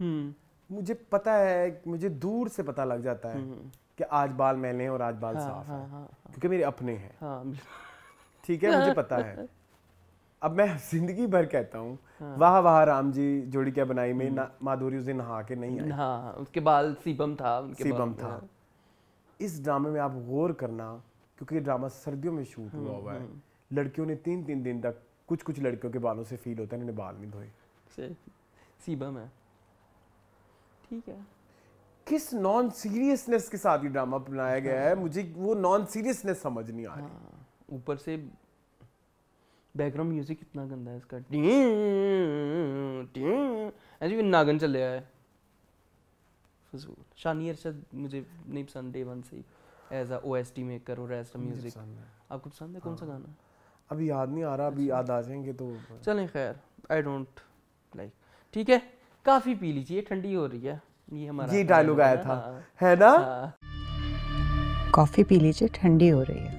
हम्म। मुझे पता है मुझे दूर से पता लग जाता है कि आज बाल मैले हैं और आज बाल हाँ, साफ हाँ, हैं हाँ, हाँ। क्योंकि मेरे अपने हैं हाँ, ठीक हाँ, है मुझे पता है (laughs) अब मैं जिंदगी भर कहता हूँ हाँ। वाह वाह राम जी जोड़ी क्या बनाई में हम्म। माधुरी उसे नहा के नहीं आई हाँ, उसके बाल सीबम था उनके सीबम बाल, था इस ड्रामे में आप गौर करना क्योंकि ड्रामा सर्दियों में शूट हुआ हम्म, हुआ है हम्म। लड़कियों ने तीन तीन दिन तक कुछ कुछ लड़कियों के बालों से फील होता है उन्होंने बाल नहीं धोए सीबम है ठीक है किस नॉन सीरियसनेस के साथ ये ड्रामा बनाया गया है मुझे वो नॉन सीरियसनेस समझ नहीं आ रही हाँ, ऊपर से बैकग्राउंड म्यूजिक कितना गंदा है इसका ऐसे भी नागन चले आए शानी अरशद मुझे नहीं पसंद डे वन से एज अ ओएसटी मेकर और एज अ म्यूजिक आपको पसंद है कौन सा हाँ। गाना अभी याद नहीं आ रहा अभी अच्छा। याद आ जाएंगे तो चलें खैर आई डोंट लाइक ठीक है काफ़ी पी लीजिए ठंडी हो रही है ये हमारा ये डायलॉग आया था हाँ। है ना हाँ। कॉफ़ी पी लीजिए ठंडी हो रही है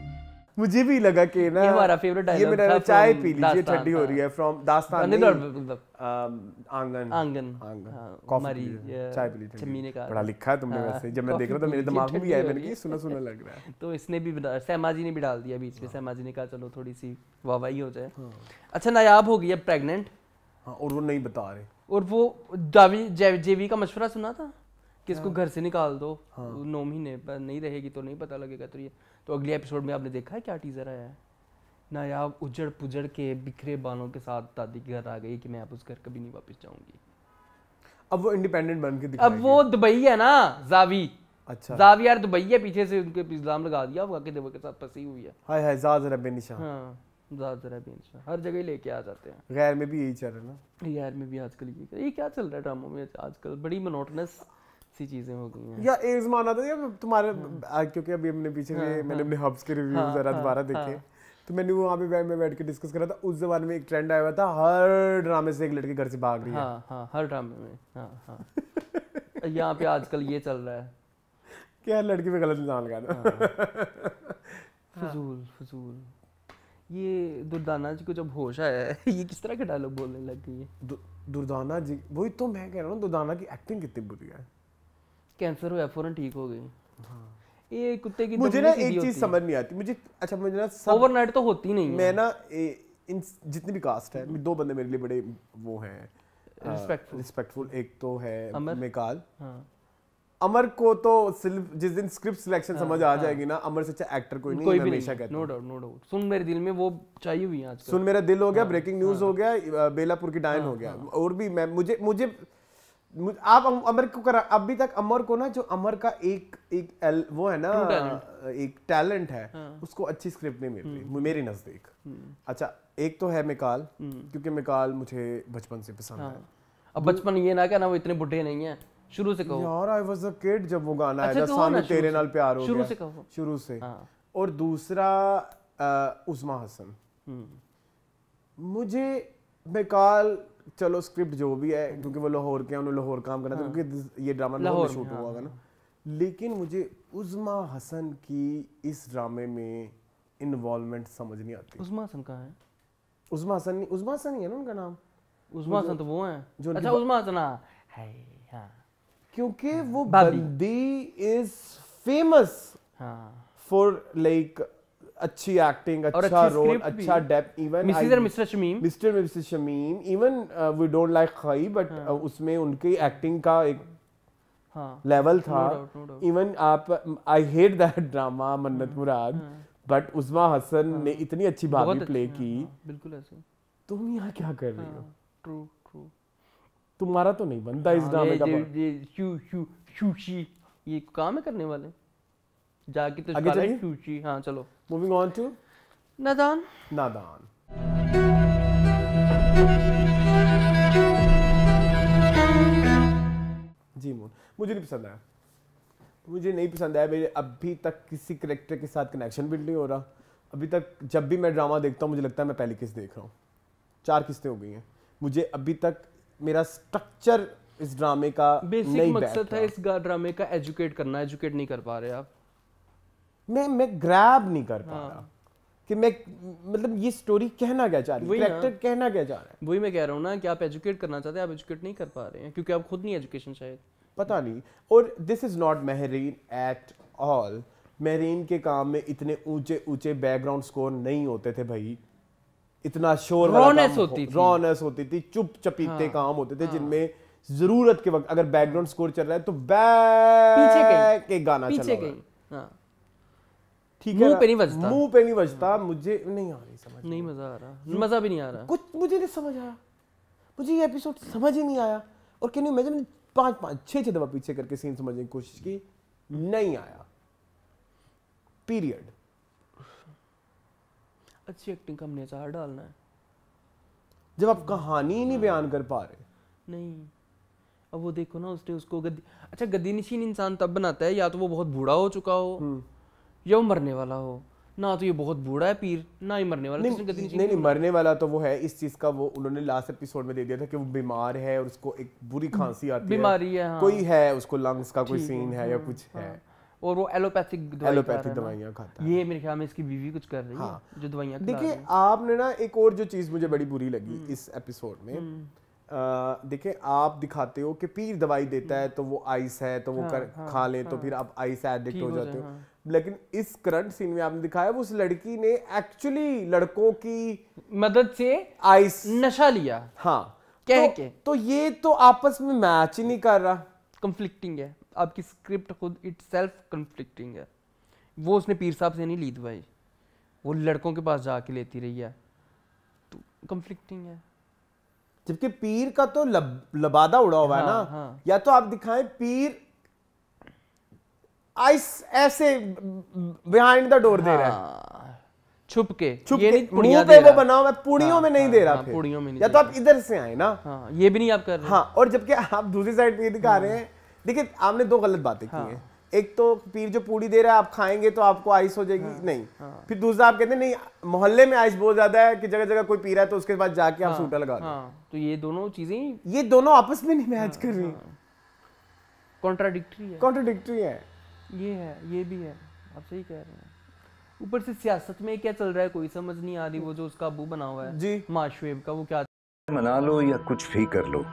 मुझे भी लगा कि ना ये हमारा फेवरेट डायलॉग ये मेरा चाय पी लीजिए ठंडी हो रही है फ्रॉम दास्तान आंगन आंगन आंगन कॉफी चाय पी लीजिए मीने का बड़ा लिखा है तुमने हाँ। वैसे जब मैं देख रहा था तो मेरे दिमाग में भी आया मैंने कि सुना सुना लग रहा है (laughs) तो इसने भी सहमा जी ने भी डाल दिया बीच में सहमा जी ने कहा चलो थोड़ी सी वाहवाही हो जाए अच्छा नायाब हो गई अब प्रेग्नेंट हाँ और वो नहीं बता रहे और वो दावी जेवी का मशवरा सुना था कि इसको हाँ। घर से निकाल दो हाँ। नौ महीने पर नहीं रहेगी तो नहीं पता लगेगा तो ये तो अगले एपिसोड में आपने देखा है क्या टीजर आया है नायाब उजड़ पुजड़ के बिखरे बालों के साथ दादी के घर आ गई कि मैं आप उस घर कभी नहीं वापस जाऊंगी अब वो इंडिपेंडेंट बन के अब वो दुबई है ना जावी अच्छा जावी यार दुबई है पीछे से उनके इल्जाम लगा दिया वो वाकई देवर के साथ फंसी हुई है हाय हाय जाज रब्बे निशा हां जाजरा भी इंस्टा हर जगह लेके आ जाते हैं गैर में भी यही चल रहा है ना गैर में भी आजकल ये ये क्या चल रहा है ड्रामों में आजकल बड़ी मोनोटनस सी चीजें हो गई हैं या एक जमाना था या तुम्हारे हाँ। क्योंकि अभी हमने पीछे के हाँ, हाँ। मैंने अपने हब्स के रिव्यू जरा दोबारा देखे तो मैंने वो वहाँ पे बैठ में बैठ के डिस्कस करा था उस जमाने में एक ट्रेंड आया हुआ था हर ड्रामे से एक लड़की घर से भाग रही है हाँ हाँ हर ड्रामे में हाँ हाँ यहाँ पे आजकल ये चल रहा है (laughs) क्या लड़की पे गलत इंसान लगा दो (laughs) फजूल फजूल ये दुर्दाना जी को जब होश आया है (laughs) ये किस तरह के डायलॉग बोलने लग गई है दु, दुर्दाना जी वही तो मैं कह रहा हूँ दुर्दाना की एक्टिंग कितनी बुरी है कैंसर हुआ फौरन ठीक हो गई हाँ। ये कुत्ते की मुझे ना एक चीज समझ नहीं आती मुझे अच्छा मुझे ना सब ओवरनाइट तो होती नहीं मैं ना इन जितनी भी कास्ट है हम्म। दो बंदे मेरे लिए बड़े वो हैं रिस्पेक्टफुल रिस्पेक्टफुल एक तो है मेकाल हाँ अमर को तो सिर्फ जिस दिन स्क्रिप्ट सिलेक्शन हाँ, समझ आ हाँ। जाएगी ना अमर से अच्छा एक्टर कोई नहीं कोई हमेशा कहता नो डाउट नो डाउट सुन मेरे दिल में वो चाहिए भी आज सुन मेरा दिल हो गया ब्रेकिंग हाँ, न्यूज हो गया बेलापुर की डायन हो गया और भी मैं मुझे मुझे आप अमर को करा अभी तक अमर को ना जो अमर का एक एक एल वो है ना एक टैलेंट है हाँ। उसको अच्छी स्क्रिप्ट नहीं मिल रही हम्म। मेरे नजदीक हम्म। अच्छा एक तो है मिकाल हम्म। क्योंकि मिकाल मुझे बचपन से पसंद हाँ। है अब बचपन ये ना क्या ना वो इतने बुढ़े नहीं है शुरू से कहो यार आई वाज अ किड जब वो गाना अच्छा आया था सामने तेरे नाल प्यार हो गया शुरू से कहो शुरू से हाँ। और दूसरा उस्मा हसन हम्म। मुझे बेकाल चलो स्क्रिप्ट जो भी है क्योंकि वो लाहौर के उन्होंने लाहौर काम करना था हाँ। क्योंकि ये ड्रामा लाहौर शूट हाँ। हुआ था ना लेकिन मुझे उजमा हसन की इस ड्रामे में इन्वॉल्वमेंट समझ नहीं आती उजमा हसन कहाँ है उजमा हसन नहीं हसन ही है ना उनका नाम उजमा हसन तो वो है जो अच्छा उजमा हसन हाँ क्योंकि हाँ। वो बंदी इज फेमस फॉर लाइक अच्छी एक्टिंग अच्छा रोल अच्छा डेप even mister mister Shamim mister mister Shamim even we don't like खई बट उसमें उनकी एक्टिंग का एक लेवल हाँ। था इवन आप आई हेट दैट ड्रामा मन्नत मुराद बट उजमा हसन ने हाँ। इतनी अच्छी भाभी प्ले की बिल्कुल ऐसे तुम यहाँ क्या कर रहे हो ट्रू तुम्हारा तो नहीं बनता इस ड्रामे का शू शू शूशी ये काम है करने वाले जाके तो आगे शूशी हाँ चलो मूविंग ऑन टू नादान नादान जी मोन मुझे नहीं पसंद आया मुझे नहीं पसंद आया मेरे अभी तक किसी करेक्टर के साथ कनेक्शन बिल्ड नहीं हो रहा अभी तक जब भी मैं ड्रामा देखता हूँ मुझे लगता है मैं पहली किस्त देख रहा हूँ चार किस्तें हो गई हैं मुझे अभी तक मेरा स्ट्रक्चर इस ड्रामे का बेसिक मकसद था इस ड्रामे का एजुकेट करना एजुकेट नहीं कर पा रहे आप मैं मैं ग्रैब नहीं कर पा हाँ। रहा कि मैं मतलब ये स्टोरी कहना क्या चाह रही है कहना क्या चाह रहा है वही मैं कह रहा हूँ ना कि आप एजुकेट करना चाहते हैं आप एजुकेट नहीं कर पा रहे हैं क्योंकि आप खुद नहीं एजुकेशन शायद पता नहीं और this is not Mahreen at all Mahreen के काम में इतने ऊंचे ऊंचे बैकग्राउंड स्कोर नहीं होते थे भाई इतना शोर रॉनेस होती थी रॉनेस होती थी चुप चपीते हाँ, काम होते थे हाँ, जिनमें जरूरत के वक्त अगर बैकग्राउंड स्कोर चल रहा है तो बैक एक गाना पीछे चल रहा है हाँ। ठीक है मुंह पे नहीं बजता मुंह पे नहीं बजता हाँ। मुझे नहीं आ रही समझ नहीं मजा आ रहा मजा भी नहीं आ रहा कुछ मुझे नहीं समझ आया मुझे ये एपिसोड समझ ही नहीं आया और कैन यू इमेजिन पांच पांच छह छह दफा पीछे करके सीन समझने की कोशिश की नहीं आया पीरियड अच्छी एक्टिंग का हमने चार डालना है जब आप कहानी नहीं हाँ। बयान कर पा रहे नहीं अब वो देखो ना उसने उसको गद्दी अच्छा गद्दी नशीन इंसान तब बनाता है या तो वो बहुत बूढ़ा हो चुका हो हम्म। या वो मरने वाला हो ना तो ये बहुत बूढ़ा है पीर ना ही मरने वाला नहीं नहीं, नहीं, नहीं मरने वाला तो वो है इस चीज का वो उन्होंने लास्ट एपिसोड में दे दिया था कि वो बीमार है और उसको एक बुरी खांसी आती है बीमारी है हाँ। कोई है उसको लंग्स का कोई सीन है या हाँ, कुछ है हाँ। और वो एलोपैथिक एलोपैथिक दवाइयाँ खाता है ये मेरे ख्याल में इसकी बीवी कुछ कर रही है हाँ। जो दवाइयाँ देखिए आपने ना एक और जो चीज़ मुझे बड़ी बुरी लगी हम्म। इस एपिसोड में हम्म। देखिए आप दिखाते हो कि पीर दवाई देता है हम्म। तो वो आइस है तो वो हाँ, कर, हाँ, खा ले तो फिर आप आइस एडिक्ट हो जाते हो लेकिन इस करंट सीन में आपने दिखाया उस लड़की ने एक्चुअली लड़कों की मदद से आइस नशा लिया हाँ कह तो, के तो ये तो आपस में मैच ही नहीं कर रहा कंफ्लिक्टिंग है आपकी स्क्रिप्ट खुद इट सेल्फ कन्फ्लिक्टिंग है वो उसने पीर साहब से नहीं ली भाई वो लड़कों के पास जाके लेती रही है तो कन्फ्लिक्टिंग है जबकि पीर का तो लब, लबादा उड़ा हुआ है हाँ, ना हाँ. या तो आप दिखाएं पीर आइस ऐसे बिहाइंड द डोर दे रहा है हाँ। छुप के छुप ये के मुंह पे वो बना हुआ पूड़ियों हाँ, में नहीं हाँ, दे रहा हाँ, पूड़ियों में नहीं या तो आप इधर से आए ना हाँ, ये भी नहीं आप कर रहे हाँ और जबकि आप दूसरी साइड पे दिखा हाँ। रहे हैं देखिए आपने दो गलत बातें की हाँ। हैं एक तो पीर जो पूरी दे रहा है आप खाएंगे तो आपको आइस हो जाएगी हाँ, नहीं हाँ, फिर दूसरा आप कहते हैं नहीं मोहल्ले में आइस बहुत ज्यादा है कि जगह जगह कोई पी रहा है तो उसके बाद जाके हाँ, आप सूटा लगा हाँ, तो ये दोनों चीजें ये दोनों आपस में नहीं मैच हाँ, कर रही कॉन्ट्राडिक्टी हाँ। कॉन्ट्राडिक्ट्री है ये है ये भी है आप सही कह रहे हैं ऊपर से सियासत में क्या चल रहा है कोई समझ नहीं आ रही वो जो उसका अबू बना हुआ है जी माशवेब का वो क्या मना लो या कुछ भी कर लो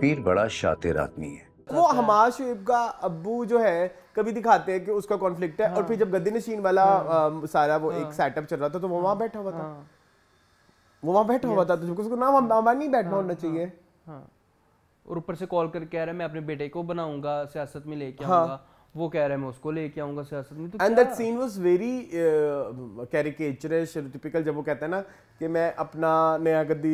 पीर बड़ा शातिर आदमी है वो हमार शुब का अबू जो है कभी दिखाते हैं कि उसका कॉन्फ्लिक्ट है हाँ। और फिर जब गद्दी नशीन वाला हाँ। आ, सारा वो हाँ। एक सेटअप चल रहा था तो वो वहाँ बैठा हुआ था हाँ। वो वहाँ बैठा हुआ था तो उसको ना वहाँ नहीं बैठना हाँ, होना हाँ, चाहिए और ऊपर से कॉल करके आ रहा है मैं अपने बेटे को बनाऊंगा सियासत में लेके आऊंगा वो कह रहे हैं मैं उसको लेके आऊंगा सियासत में तो and that scene was very caricaturish typical जब वो कहते हैं ना कि मैं अपना नया गद्दी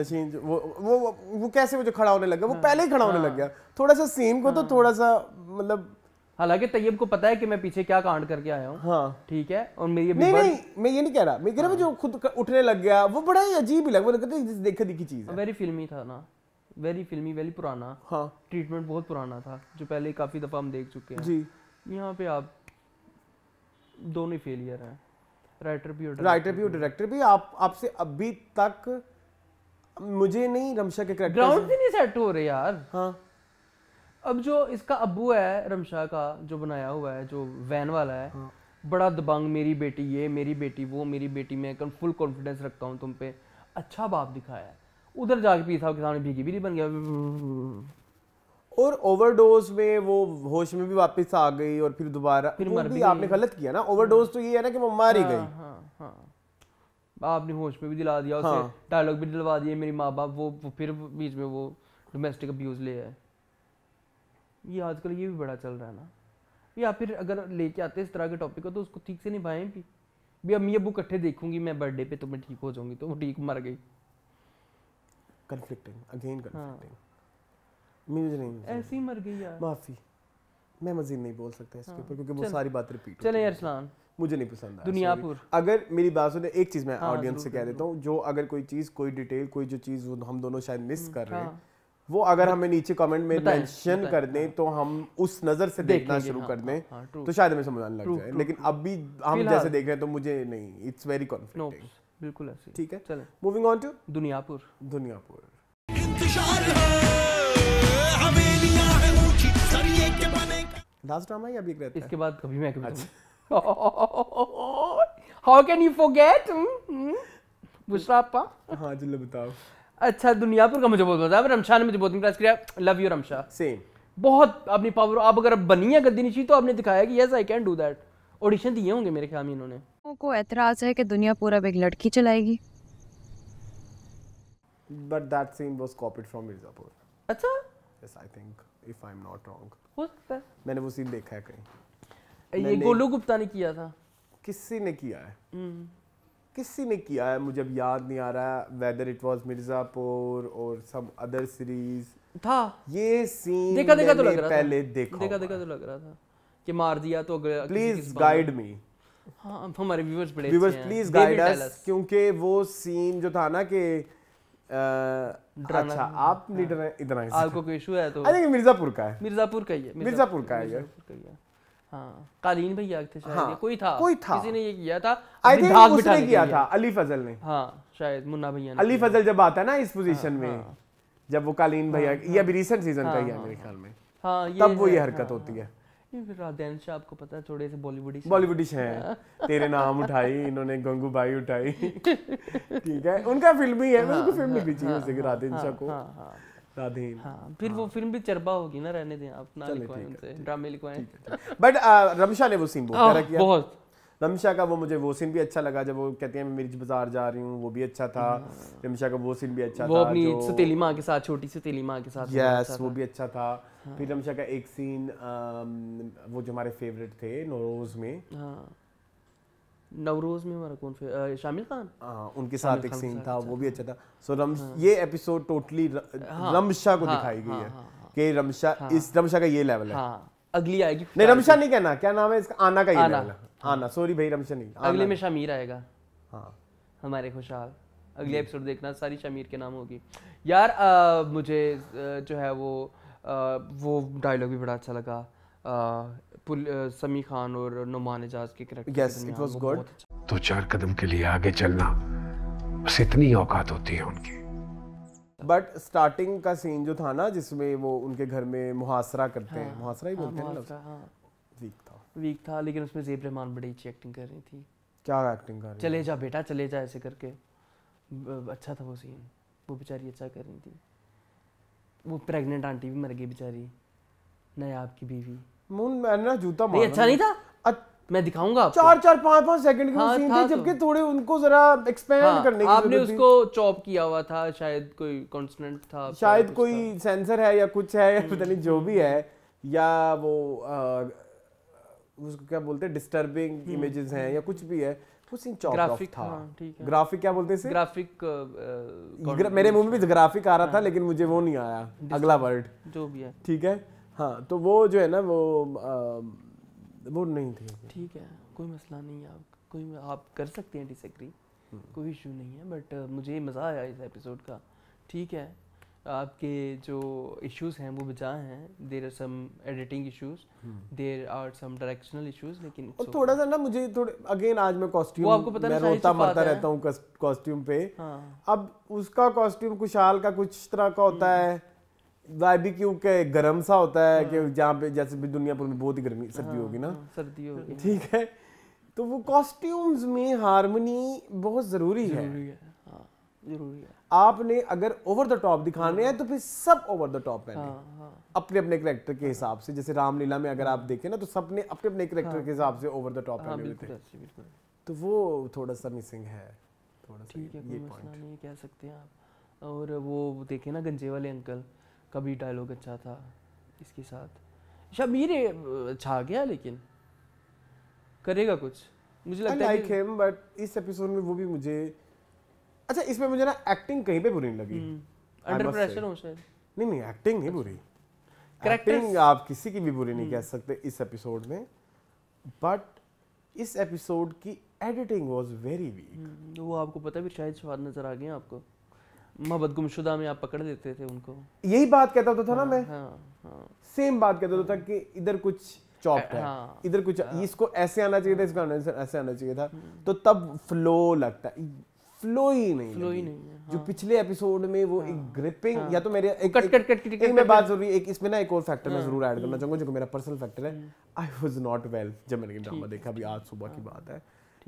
नशीन वो वो वो कैसे मुझे खड़ा होने लगा वो हाँ, पहले ही खड़ा होने हाँ। लग गया थोड़ा सा सीन को तो हाँ। थोड़ा सा मतलब हालांकि तैयब को पता है कि मैं पीछे क्या कांड करके आया हूँ हाँ ठीक है और मेरी नहीं बड़... नहीं मैं ये नहीं कह रहा मैं कह रहा हाँ। जो खुद उठने लग गया वो बड़ा ही अजीब ही लगा वो लगता है देखा दिखी चीज वेरी फिल्मी था ना वेरी फिल्मी वेरी पुराना हाँ ट्रीटमेंट बहुत पुराना था जो पहले काफ़ी दफ़ा हम देख चुके हैं जी यहाँ पे आप दोनों ही फेलियर हैं राइटर भी और राइटर भी और डायरेक्टर भी आप आपसे अभी तक मुझे नहीं रमशा के करेक्टर ग्राउंड भी नहीं सेट हो रहे यार हाँ अब जो इसका अबू है रमशा का जो बनाया हुआ है जो वैन वाला है हाँ। बड़ा दबंग मेरी बेटी ये मेरी बेटी वो मेरी बेटी मैं फुल कॉन्फिडेंस रखता हूँ तुम पे अच्छा बाप दिखाया है उधर जाके पी साहब के सामने भीगी नहीं बन गया और ओवरडोज में वो होश में भी वापस आ गई और फिर दोबारा फिर मर भी आपने गलत किया ना ओवरडोज तो ये है ना कि वो मार ही हाँ, गई हाँ, हाँ। आपने होश में भी दिला दिया उसे डायलॉग भी दिलवा दिए मेरी माँ बाप वो, वो फिर बीच में वो डोमेस्टिक अब्यूज ले आए ये आजकल ये भी बड़ा चल रहा है ना या फिर अगर लेके आते इस तरह के टॉपिक को तो उसको ठीक से निभाएं भी भी अम्मी अबू इकट्ठे देखूंगी मैं बर्थडे पे तो मैं ठीक हो जाऊंगी तो वो ठीक मर गई कन्फ्लिक्टिंग अगेन कन्फ्लिक्टिंग म्यूज नहीं ऐसी मर गई यार माफी मैं मजीद नहीं बोल सकता इसके हाँ। ऊपर क्योंकि वो सारी बात रिपीट चले यार अरसलान मुझे नहीं पसंद दुनियापुर अगर मेरी बात सुने एक चीज़ मैं ऑडियंस हाँ, से कह देता हूँ जो अगर कोई चीज़ कोई डिटेल कोई जो चीज़ हम दोनों शायद मिस हम्म, कर रहे हैं हाँ। वो अगर हमें नीचे कमेंट में मेंशन कर दें तो हम उस नज़र से देखना शुरू कर दें तो शायद हमें समझ आने लग जाए लेकिन अब भी हम जैसे देख रहे हैं तो मुझे नहीं इट्स वेरी कॉन्फ्लिक्टिंग बिल्कुल ऐसे ठीक है चले moving on to Duniyapur Duniyapur last drama या भी रहता इसके बाद कभी मैं Kabhi how can you forget Bushra आपा हाँ जल्दी बताओ अच्छा दुनियापुर का मुझे बहुत मजा आया रमशा ने मुझे बहुत इंप्रेस किया लव यू रमशा सेम बहुत अपनी पावर आप अगर बनी है गद्दी नीची तो आपने दिखाया कि yes I can do that audition दिए होंगे मेरे ख्याल में इन्होंने को एतराज़ है कि दुनिया पूरा एक लड़की चलाएगी but that scene was copied from Mirzapur अच्छा yes I think if I am not wrong हो सकता है मैंने वो सीन देखा है कहीं ये गोलू गुप्ता ने किया था किसी ने किया है हम्म। किसी ने किया है मुझे अब याद नहीं आ रहा है वेदर इट वाज मिर्ज़ापुर और सम अदर सीरीज था ये सीन देखा देखा तो लग रहा था पहले देखा देखा देखा तो लग रहा था कि मार दिया तो प्लीज गाइड मी हमारे व्यूअर्स बड़े व्यूअर्स प्लीज गाइड अस क्योंकि वो सीन जो था ना कि अच्छा आप हाँ। इधर आए आपको कोई इशू है तो आई थिंक मिर्जापुर का है मिर्जापुर का ही है मिर्जापुर का है हाँ कालीन भैया थे शायद हाँ, कोई था कोई था किसी ने ये किया था आई थिंक उसने किया था अली फजल ने हाँ शायद मुन्ना भैया ने अली फजल जब आता है ना इस पोजीशन हाँ, में हाँ। जब वो कालीन भैया ये अभी रिसेंट सीजन का ही है मेरे ख्याल में हाँ तब वो ये हरकत होती है फिर राधेन शाह आपको पता है थोड़े से बॉलीवुड बॉलीवुड हैं (laughs) तेरे नाम उठाई इन्होंने गंगू भाई उठाई ठीक है उनका फिल्म ही है हाँ, उनको फिल्म लिखनी चाहिए उसे राधेन शाह को हाँ, हाँ। राधेन हाँ फिर वो फिल्म हाँ। भी चरबा होगी ना रहने दें अपना लिखवाएं उनसे ड्रामे लिखवाएं बट रमशा ने वो सीन बहुत किया बहुत रमशा का वो मुझे वो सीन भी अच्छा लगा जब वो कहती है मैं मिर्च बाजार जा रही हूँ वो भी अच्छा था हम्म। रमशा का वो सीन भी अच्छा वो था अपनी जो... सतीली माँ के साथ छोटी सतीली माँ के साथ यस yes, वो भी अच्छा था हाँ। फिर रमशा का एक सीन आ, वो जो हमारे फेवरेट थे नवरोज में हाँ। नवरोज में हमारा कौन फिर शामिल खान हाँ उनके साथ एक सीन था अच्छा, वो भी अच्छा, अच्छा था सो रम हाँ। ये एपिसोड टोटली हाँ, रमशा को हाँ, दिखाई गई है कि रमशा इस रमशा का ये लेवल है अगली आएगी नहीं रमशा नहीं कहना क्या नाम है इसका आना का ये लेवल है आना हाँ सॉरी भाई रमशन नहीं हाँ अगले में शमीर आएगा हाँ हमारे खुशहाल अगले एपिसोड देखना सारी शमीर के नाम होगी यार आ, मुझे जो है वो आ, वो डायलॉग भी बड़ा अच्छा लगा आ, समी खान और नुमान एजाज के character yes it was good दो चार कदम के लिए आगे चलना बस इतनी औकात होती है उनकी बट स्टार्टिंग का सीन जो था ना जिसमें वो उनके घर में मुहासरा करते हाँ, हैं मुहासरा ही बोलते हैं ना वीक था लेकिन उसमें जेब रहमान बड़ी अच्छी एक्टिंग कर रही थी क्या एक्टिंग कर रही चले जा बेटा चले जा ऐसे करके अच्छा था वो सीन वो बेचारी अच्छा कर रही थी वो प्रेग्नेंट आंटी भी मर गई बेचारी नयाब की बीवी मून मैंने ना जूता मारा अच्छा नहीं था मैं दिखाऊंगा चार चार पांच पांच सेकंड के सीन थे जबकि थोड़े उनको जरा एक्सपेंड हाँ, करने की आपने उसको चॉप किया हुआ था शायद कोई कॉन्सोनेंट था शायद कोई सेंसर है या कुछ है या पता नहीं जो भी हम्म, हम्म। है या वो उसको क्या बोलते हैं डिस्टर्बिंग हम्म, इमेजेस हैं हम्म। या कुछ भी है वो सीन चौक ग्राफिक था हाँ, ग्राफिक क्या बोलते हैं ग्राफिक आ, uh, uh, मेरे मुंह में भी ग्राफिक आ रहा हाँ, था लेकिन मुझे वो नहीं आया अगला वर्ड जो भी है ठीक है हाँ तो वो जो है ना वो आ, वो नहीं थी ठीक है कोई मसला नहीं है आप कोई आप कर सकते हैं डिसग्री हम्म। कोई इशू नहीं है बट मुझे मज़ा आया इस एपिसोड का ठीक है आपके जो इश्यूज हैं वो बचा हैं there are some editing issues there are some directional issues लेकिन और थोड़ा सा ना मुझे थोड़े अगेन आज मैं कॉस्ट्यूम आपको पता मैं रोता मरता रहता हूँ कॉस्ट्यूम पे हाँ। अब उसका कॉस्ट्यूम कुशाल का कुछ तरह का होता hmm. है वाई क्यू के गर्म सा होता है कि hmm. जहाँ पे जैसे भी दुनिया भर में बहुत ही गर्मी सर्दी होगी ना हाँ, हाँ, सर्दी होगी ठीक है तो वो कॉस्ट्यूम्स में हारमोनी बहुत ज़रूरी है जरूरी है आपने अगर ओवर द टॉप दिखाने हैं तो फिर सब ओवर द टॉप पहने हाँ, हाँ। अपने अपने करेक्टर के हिसाब से जैसे रामलीला में अगर आप देखें ना तो सबने अपने अपने करेक्टर हाँ। के हिसाब से ओवर द टॉप पहने हुए थे तो वो थोड़ा सा मिसिंग है थोड़ा ठीक है कोई मसला नहीं कह सकते आप और वो देखे ना गंजे वाले अंकल का भी डायलॉग अच्छा था इसके साथ शबीर अच्छा गया लेकिन करेगा कुछ मुझे लगता है लाइक हिम बट इस एपिसोड में वो भी मुझे अच्छा इसमें मुझे ना एक्टिंग कहीं पे बुरी नहीं लगी अंडर प्रेशर हो शायद नहीं नहीं एक्टिंग नहीं बुरी एक्टिंग आप किसी की भी बुरी नहीं हम्म। कह सकते इस एपिसोड में बट इस एपिसोड की एडिटिंग वाज वेरी वीक वो आपको पता भी शायद स्वाद नजर आ गए आपको मोहब्बत गुमशुदा में आप पकड़ देते थे उनको यही बात कहता होता तो था ना हाँ, मैं सेम हाँ, हाँ। बात कहता होता तो था कि इधर कुछ चॉप्ड है इधर कुछ इसको ऐसे आना चाहिए था इसको ऐसे आना चाहिए था हम्म। तो तब फ्लो लगता है फ्लो ही नहीं फ्लो ही नहीं हाँ। जो पिछले एपिसोड में वो हाँ। एक ग्रिपिंग हाँ। या तो मेरे एक कट कट कट कट एक मैं बात जरूरी एक इसमें ना एक और फैक्टर मैं हाँ। जरूर ऐड करना हम्म। चाहूंगा जो कि मेरा पर्सनल फैक्टर है आई वाज नॉट वेल जब मैंने ड्रामा देखा अभी आज सुबह की हाँ। बात है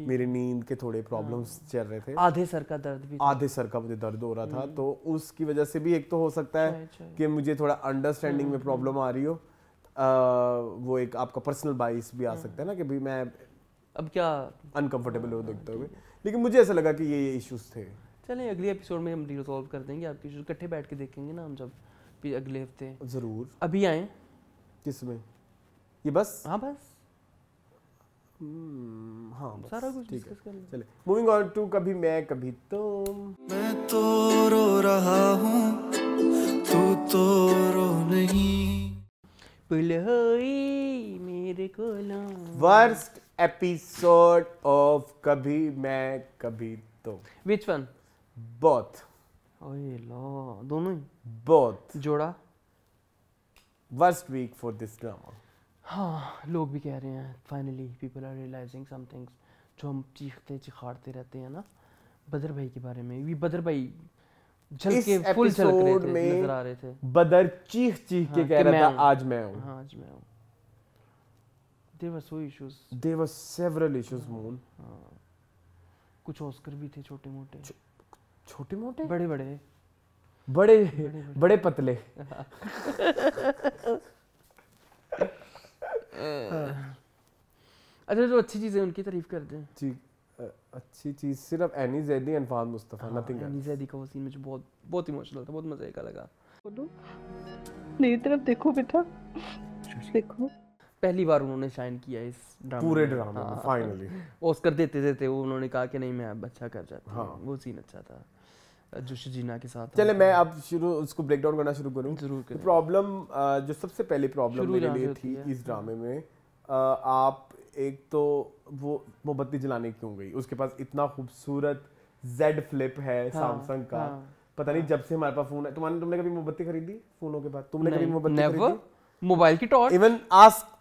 मेरी नींद के थोड़े प्रॉब्लम्स हाँ। चल रहे थे आधे सर का दर्द भी आधे सर का मुझे दर्द हो रहा था हम्म। तो उसकी वजह से भी एक तो हो सकता है कि मुझे थोड़ा अंडरस्टैंडिंग हम्म, में प्रॉब्लम आ रही हो वो एक आपका पर्सनल बाइस भी आ सकता है ना कि भाई मैं अब क्या अनकंफर्टेबल हो देखते हुए लेकिन मुझे ऐसा लगा कि ये ये इश्यूज थे चलें अगले एपिसोड में हम डील कर देंगे आपके इशूज इकट्ठे बैठ के देखेंगे ना हम जब फिर अगले हफ्ते ज़रूर अभी आए किस में ये बस हाँ बस हम्म, हाँ बस सारा कुछ ठीक है चले मूविंग ऑन टू कभी मैं कभी तुम मैं तो रो रहा हूँ तू तो रो नहीं भूल होई मेरे को वर्स्ट एपिसोड ऑफ कभी मैं कभी तो विच वन बोथ दोनों ही बोथ जोड़ा worst week for this drama हाँ लोग भी कह रहे हैं finally people are realising some things जो हम चीखते चिखाड़ते रहते हैं ना बदर भाई के बारे में भी बदर भाई झलक के फुल झलक रहे थे नजर आ रहे थे बदर चीख चीख हाँ, के कह रहा था आज मैं हूँ हाँ, आज मैं हूँ there were so issues there were several issues uh, moon uh, कुछ ऑस्कर भी थे छोटे मोटे छोटे मोटे बड़े बड़े बड़े बड़े, बड़े पतले हाँ। अच्छा जो अच्छी चीजें उनकी तारीफ करते हैं जी अच्छी चीज सिर्फ एनी जैदी एंड फहद मुस्तफा नथिंग एनी जैदी का वो सीन मुझे बहुत बहुत इमोशनल था बहुत मजे का लगा मेरी तरफ देखो बेटा देखो पहली बार उन्होंने शाइन किया इस ड्रामे पूरे ड्रामे हाँ, फाइनली ऑस्कर देते देते वो उन्होंने कहा कि नहीं मैं अब अच्छा कर जाता हाँ वो सीन अच्छा था जोशी जीना के साथ चले मैं अब शुरू उसको ब्रेक डाउन करना शुरू करूँ जरूर तो प्रॉब्लम जो सबसे पहली प्रॉब्लम मेरे लिए थी इस ड्रामे में आप एक तो वो मोमबत्ती जलाने क्यों गई उसके पास इतना खूबसूरत जेड फ्लिप है सैमसंग हाँ, का हाँ, पता नहीं हाँ। जब से हमारे पास फोन है तुमने तो तुमने कभी मोमबत्ती खरीदी फोनों के बाद तुमने कभी मोमबत्ती खरीदी मोबाइल की टॉर्च इवन आस्क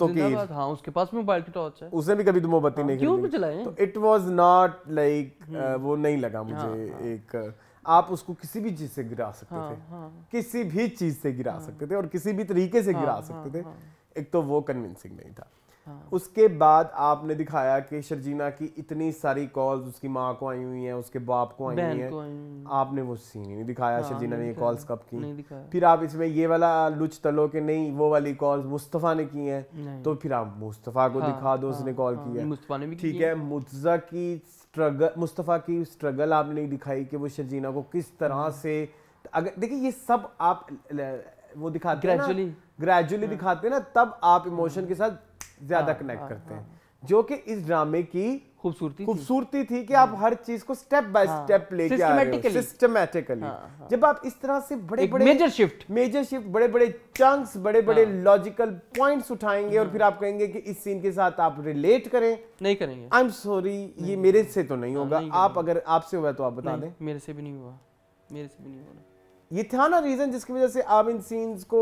तोकीर हाँ उसके पास मोबाइल की टॉर्च है उसने भी कभी तो मोमबत्ती हाँ, नहीं क्यों जलाए तो इट वाज नॉट लाइक वो नहीं लगा हाँ, मुझे हाँ। एक uh, आप उसको किसी भी चीज से गिरा सकते हाँ, थे हाँ, किसी भी चीज से गिरा हाँ, सकते थे और किसी भी तरीके से गिरा सकते थे एक तो वो कन्विंसिंग नहीं था हाँ। उसके बाद आपने दिखाया कि शर्जीना की इतनी सारी कॉल्स उसकी माँ को आई हुई हैं उसके बाप को आई हुई हैं आपने वो सीन ही नहीं दिखाया हाँ, शर्जीना ने ये कॉल्स कब की फिर आप इसमें ये वाला लुच तलो के नहीं वो वाली कॉल्स मुस्तफ़ा ने की हैं तो फिर आप मुस्तफ़ा को हाँ, दिखा दो हाँ, उसने कॉल की है ठीक है मुजा की स्ट्रगल मुस्तफ़ा की स्ट्रगल आपने दिखाई कि वो शर्जीना को किस तरह से अगर देखिए ये सब आप वो दिखाते हैं ग्रेजुअली दिखाते हैं ना तब आप इमोशन के साथ ज्यादा कनेक्ट हाँ, हाँ, करते हैं हाँ। जो कि इस ड्रामे की खूबसूरती खूबसूरती थी, थी कि हाँ। आप हर चीज को स्टेप बाय हाँ। स्टेप लेके आ रहे हो सिस्टमेटिकली हाँ, हाँ। जब आप इस तरह से बड़े बड़े मेजर शिफ्ट मेजर शिफ्ट बड़े बड़े चंक्स बड़े बड़े लॉजिकल पॉइंट्स उठाएंगे और फिर आप कहेंगे कि इस सीन के साथ आप रिलेट करें नहीं करेंगे आई एम सॉरी ये मेरे से तो नहीं होगा आप अगर आपसे हुआ तो आप बता दें मेरे से भी नहीं हुआ मेरे से भी नहीं हुआ ये था ना रीजन जिसकी वजह से आप इन सीन्स को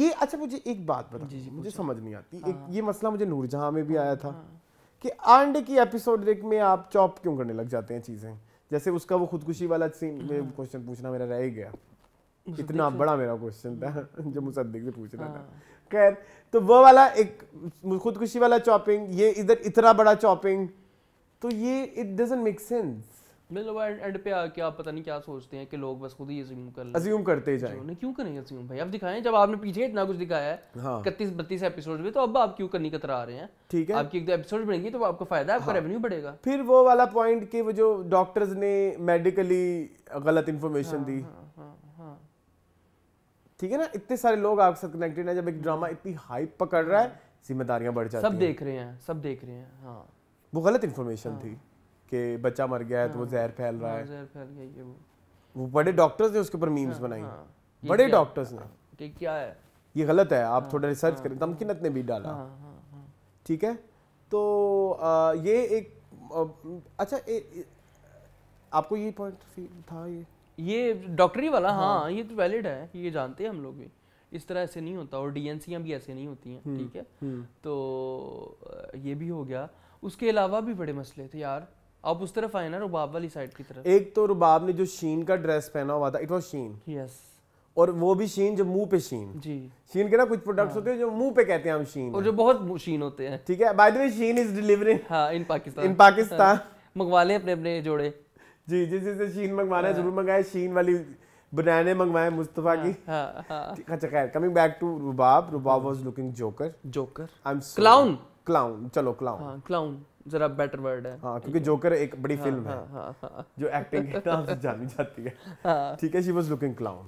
ये अच्छा मुझे एक बात बता जी, जी, मुझे समझ नहीं आती हाँ। एक ये मसला मुझे नूरजहां में भी हाँ, आया था हाँ। कि आंड की एपिसोड देख में आप चॉप क्यों करने लग जाते हैं चीज़ें जैसे उसका वो खुदकुशी वाला सीन में क्वेश्चन हाँ। पूछना मेरा रह गया इतना बड़ा मेरा क्वेश्चन था हाँ। जो मुसद्दिक से पूछना था खैर तो वो वाला एक खुदकुशी वाला चॉपिंग ये इधर इतना बड़ा चॉपिंग तो ये इट डजंट मेक सेंस मतलब एंड पे आके आप पता नहीं क्या सोचते हैं कि लोग बस खुद ही अज्यूम कर अज्यूम करते क्यों करें अज्यूम भाई दिखाएं जब आपने पीछे इतना कुछ दिखाया है हाँ। इकतीस बत्तीस एपिसोड में तो अब आप क्यों करनी कतरा आ रहे हैं ठीक है आपकी एक दो एपिसोड तो आपका फायदा आपका रेवेन्यू बढ़ेगा फिर वो वाला पॉइंट कि वो जो डॉक्टर्स ने मेडिकली गलत इन्फॉर्मेशन हाँ, दी हाँ, ठीक है ना इतने सारे लोग आपके साथ कनेक्टेड है जब एक ड्रामा हम्म। इतनी हाइप पकड़ रहा है हम्म। जिम्मेदारियां बढ़ जाती सब देख रहे हैं सब देख रहे हैं हाँ वो गलत इन्फॉर्मेशन थी कि बच्चा मर गया है तो वो हाँ। जहर फैल रहा हाँ, है जहर फैल गया ये वो बड़े डॉक्टर्स ने उसके ऊपर मीम्स हाँ, बनाई हाँ। बड़े डॉक्टर्स ने कि क्या है ये गलत है आप थोड़ा रिसर्च करें तमकिनत ने भी डाला ठीक है तो ये एक अच्छा ए, आपको ये पॉइंट था ये ये डॉक्टरी वाला हाँ ये तो वैलिड है ये जानते हैं हम लोग भी इस तरह ऐसे नहीं होता और डीएनसीयां भी ऐसे नहीं होती हैं हम्म, ठीक है हम्म। तो ये भी हो गया उसके अलावा भी बड़े मसले थे यार अब उस तरफ आए ना रुबाब वाली साइड की तरफ एक तो रुबाब ने जो शीन का ड्रेस पहना हुआ था इट वॉज शीन यस और वो भी शीन जो मुंह पे शीन जी शीन के ना कुछ प्रोडक्ट्स हाँ। होते हैं जो मुंह पे कहते हैं हम शीन और जो बहुत शीन होते हैं ठीक है by the way Sheen is delivering हां इन पाकिस्तान इन पाकिस्तान मंगवा लें अपने अपने जोड़े जी जी जी शीन मंगवाना है हाँ। जरूर मंगाए शीन वाली बनाने मंगवाए मुस्तफा की हाँ, हाँ, अच्छा खैर coming back to Rubab Rubab was looking joker joker I am clown clown चलो क्लाउन हां क्लाउन जरा बेटर वर्ड है हाँ क्योंकि जोकर एक बड़ी हाँ, फिल्म हाँ, है हाँ, हाँ, हाँ। जो एक्टिंग के नाम से जानी जाती है हाँ। ठीक है शी वाज लुकिंग क्लाउन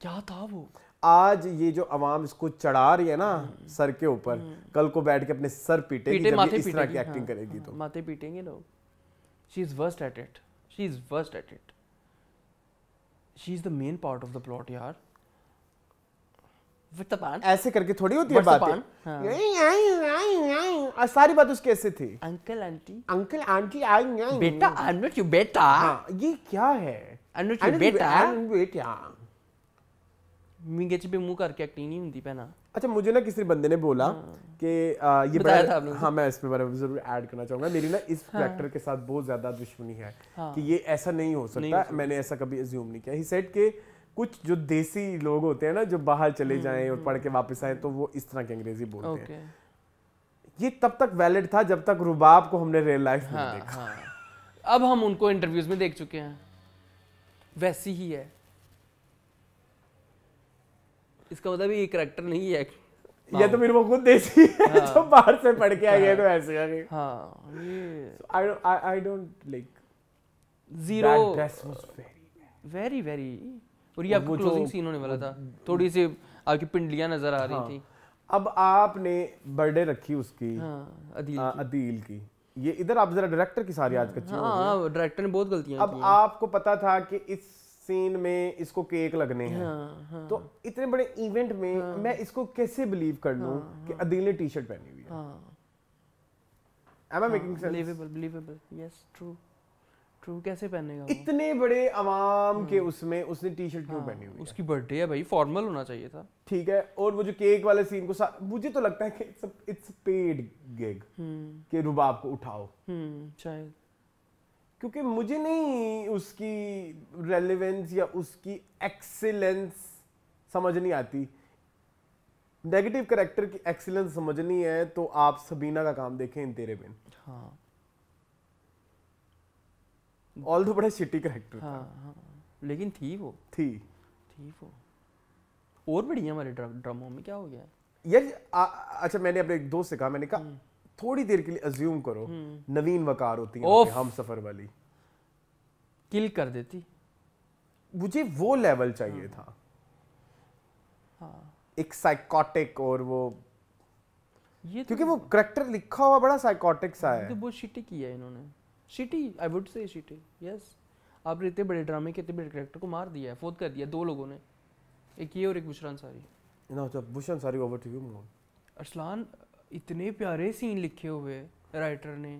क्या था वो आज ये जो आवाम इसको चढ़ा रही है ना हम्म। सर के ऊपर हम्म। कल को बैठ के अपने सर पीटेगी पीटे, जब इस तरह की एक्टिंग हाँ। करेगी तो माथे पीटेंगे लोग she is worst at it she is worst at it she is the main part of the plot यार ऐसे करके थोड़ी होती है बातें हाँ। सारी बात उसके ऐसे थी अंकल आंटी अंकल आंटी आई नहीं बेटा अनुज बेटा हाँ, ये क्या है अनुज बेटा बेटा मिंगे पे मुंह करके एक्टिंग नहीं होती पहना अच्छा मुझे ना किसी बंदे ने बोला हाँ। कि आ, था बड़ा हाँ मैं इस पे बारे में जरूर ऐड करना चाहूंगा मेरी ना इस फैक्टर हाँ। के साथ बहुत ज्यादा दुश्मनी है हाँ। कि ये ऐसा नहीं हो सकता नहीं मैंने ऐसा कभी अज्यूम नहीं किया ही सेड के कुछ जो देसी लोग होते हैं ना जो बाहर चले हम्म, जाए और हम्म, पढ़ के हम्म। वापस आए तो वो इस तरह की अंग्रेजी बोलते हैं ये तब तक वैलिड था जब तक रुबाब को हमने रियल लाइफ में हाँ, देखा हाँ। अब हम उनको इंटरव्यूज में देख चुके हैं वैसी ही है इसका मतलब ये करेक्टर नहीं है या तो फिर वो खुद देसी है हाँ, जो बाहर से पढ़ के तो हाँ। आ गए तो ऐसे I don't like zero very very और ये आपको क्लोजिंग सीन होने वाला था थोड़ी सी आपकी पिंडलियां नजर आ रही हाँ। थी अब आपने बर्थडे रखी उसकी हाँ, अदील, आ, की। अदील की ये इधर आप जरा डायरेक्टर की सारी आज कच्ची हाँ, डायरेक्टर हाँ, ने बहुत गलतियां अब आपको पता था कि इस सीन में इसको केक लगने हैं हाँ, हाँ, तो इतने बड़े इवेंट में हाँ, मैं इसको कैसे बिलीव कर लू हाँ, हाँ, कि अदील ने टी शर्ट पहनी हुई है am I making sense believable believable yes true true कैसे पहनेगा इतने बड़े अवाम के हाँ। उसमें उसने टी शर्ट क्यों हाँ, पहनी हुई उसकी बर्थडे है भाई फॉर्मल होना चाहिए था ठीक है और वो जो केक वाले सीन को मुझे तो लगता है कि इट्स पेड गिग के रुबाब को उठाओ हम्म, शायद क्योंकि मुझे नहीं उसकी रेलेवेंस या उसकी एक्सीलेंस समझ नहीं आती नेगेटिव करेक्टर की एक्सीलेंस समझनी है तो आप सबीना का काम देखें इन तेरे बिन हाँ ऑल दो बड़ा सिटी करेक्टर हाँ, हाँ लेकिन थी वो थी थी वो और बढ़िया हमारे ड्रामों में क्या हो गया यार अच्छा मैंने अपने एक दोस्त से कहा मैंने कहा हम्म। थोड़ी देर के लिए अज्यूम करो हम्म। नवीन वकार होती है हम सफर वाली किल कर देती मुझे वो लेवल चाहिए हाँ। था हाँ। एक साइकोटिक और वो ये तो क्योंकि वो करेक्टर लिखा हुआ बड़ा साइकोटिक सा है तो बहुत शिटी किया है इन्होंने shitty I would say shitty yes आपने इतने बड़े ड्रामे के इतने बड़े करेक्टर को मार दिया है फोत कर दिया दो लोगों ने एक ये और एक बुशरा अंसारी ना सारी ओवर टू यू अरसलान इतने प्यारे सीन लिखे हुए राइटर ने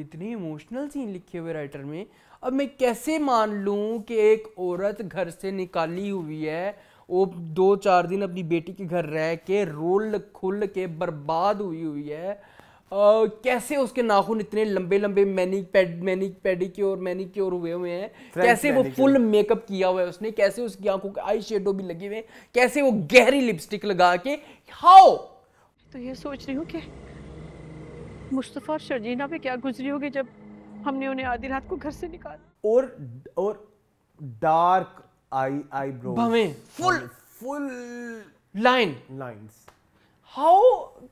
इतने इमोशनल सीन लिखे हुए राइटर में अब मैं कैसे मान लूँ कि एक औरत घर से निकाली हुई है वो दो चार दिन अपनी बेटी के घर रह के रोल खुल के बर्बाद हुई हुई है Uh, कैसे उसके नाखून इतने लंबे लंबे manic pad mani pedicure manicure हुए हुए हैं कैसे वो फुल मेकअप किया हुआ है उसने कैसे उसकी आंखों के आई शेडो भी लगे हुए हैं कैसे वो गहरी लिपस्टिक लगा के हाओ तो ये सोच रही हूँ कि मुस्तफ़ा और शर्जीना पे क्या गुजरी होगी जब हमने उन्हें आधी रात को घर से निकाला और और dark eye eyebrow full full line lines how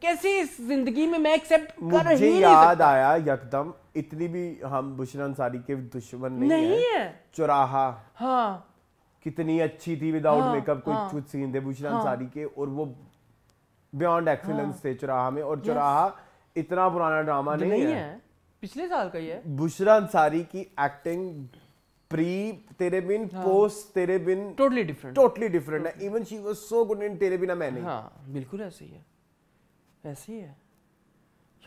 कैसे इस जिंदगी में मैं एक्सेप्ट कर मुझे ही याद आया यकदम इतनी भी हम बुशरा अंसारी के दुश्मन नहीं, नहीं है, है। चुराहा हाँ कितनी अच्छी थी विदाउट हाँ, मेकअप कोई हाँ, सीन थे बुशरा हाँ, अंसारी के और वो बियॉन्ड एक्सीलेंस हाँ, थे चुराहा में और चुराहा इतना पुराना ड्रामा नहीं, नहीं है।, है पिछले साल का ये बुशरा अंसारी की एक्टिंग प्री तेरे बिन हाँ, post Tere Bin totally different totally different है even she was so good in Tere Bin मैंने नहीं हाँ बिल्कुल ऐसे ही है वैसे ही है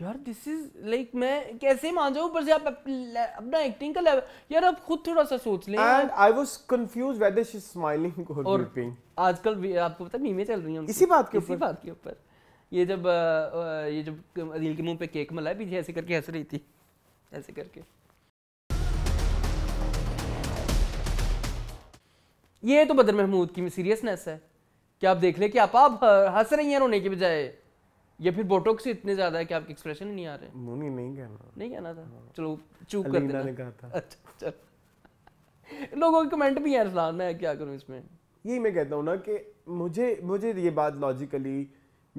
यार दिस इज लाइक मैं कैसे मान जाऊं ऊपर से आप अपना एक्टिंग का लेवल यार आप खुद थोड़ा सा सोच लें and I was confuse whether she is smiling और वीपिंग आजकल भी आपको पता मीमे चल रही हैं इसी बात के ऊपर इसी बात के ऊपर ये जब ये जब अदिल के मुंह पे केक मला पीछे ऐसे करके हंस रही थी ऐसे करके ये तो बदर महमूद की सीरियसनेस है क्या आप देख ले कि आप आप हंस रही हैं रोने के बजाय या फिर बोटोक्स इतने ज्यादा है कि आपके एक्सप्रेशन ही नहीं आ रहे मुनी नहीं कहना नहीं कहना था चलो चूक कर देना ने कहा था अच्छा चल लोगों के कमेंट भी हैं इस्लाम मैं क्या करूं इसमें यही मैं कहता हूं ना कि मुझे मुझे ये बात लॉजिकली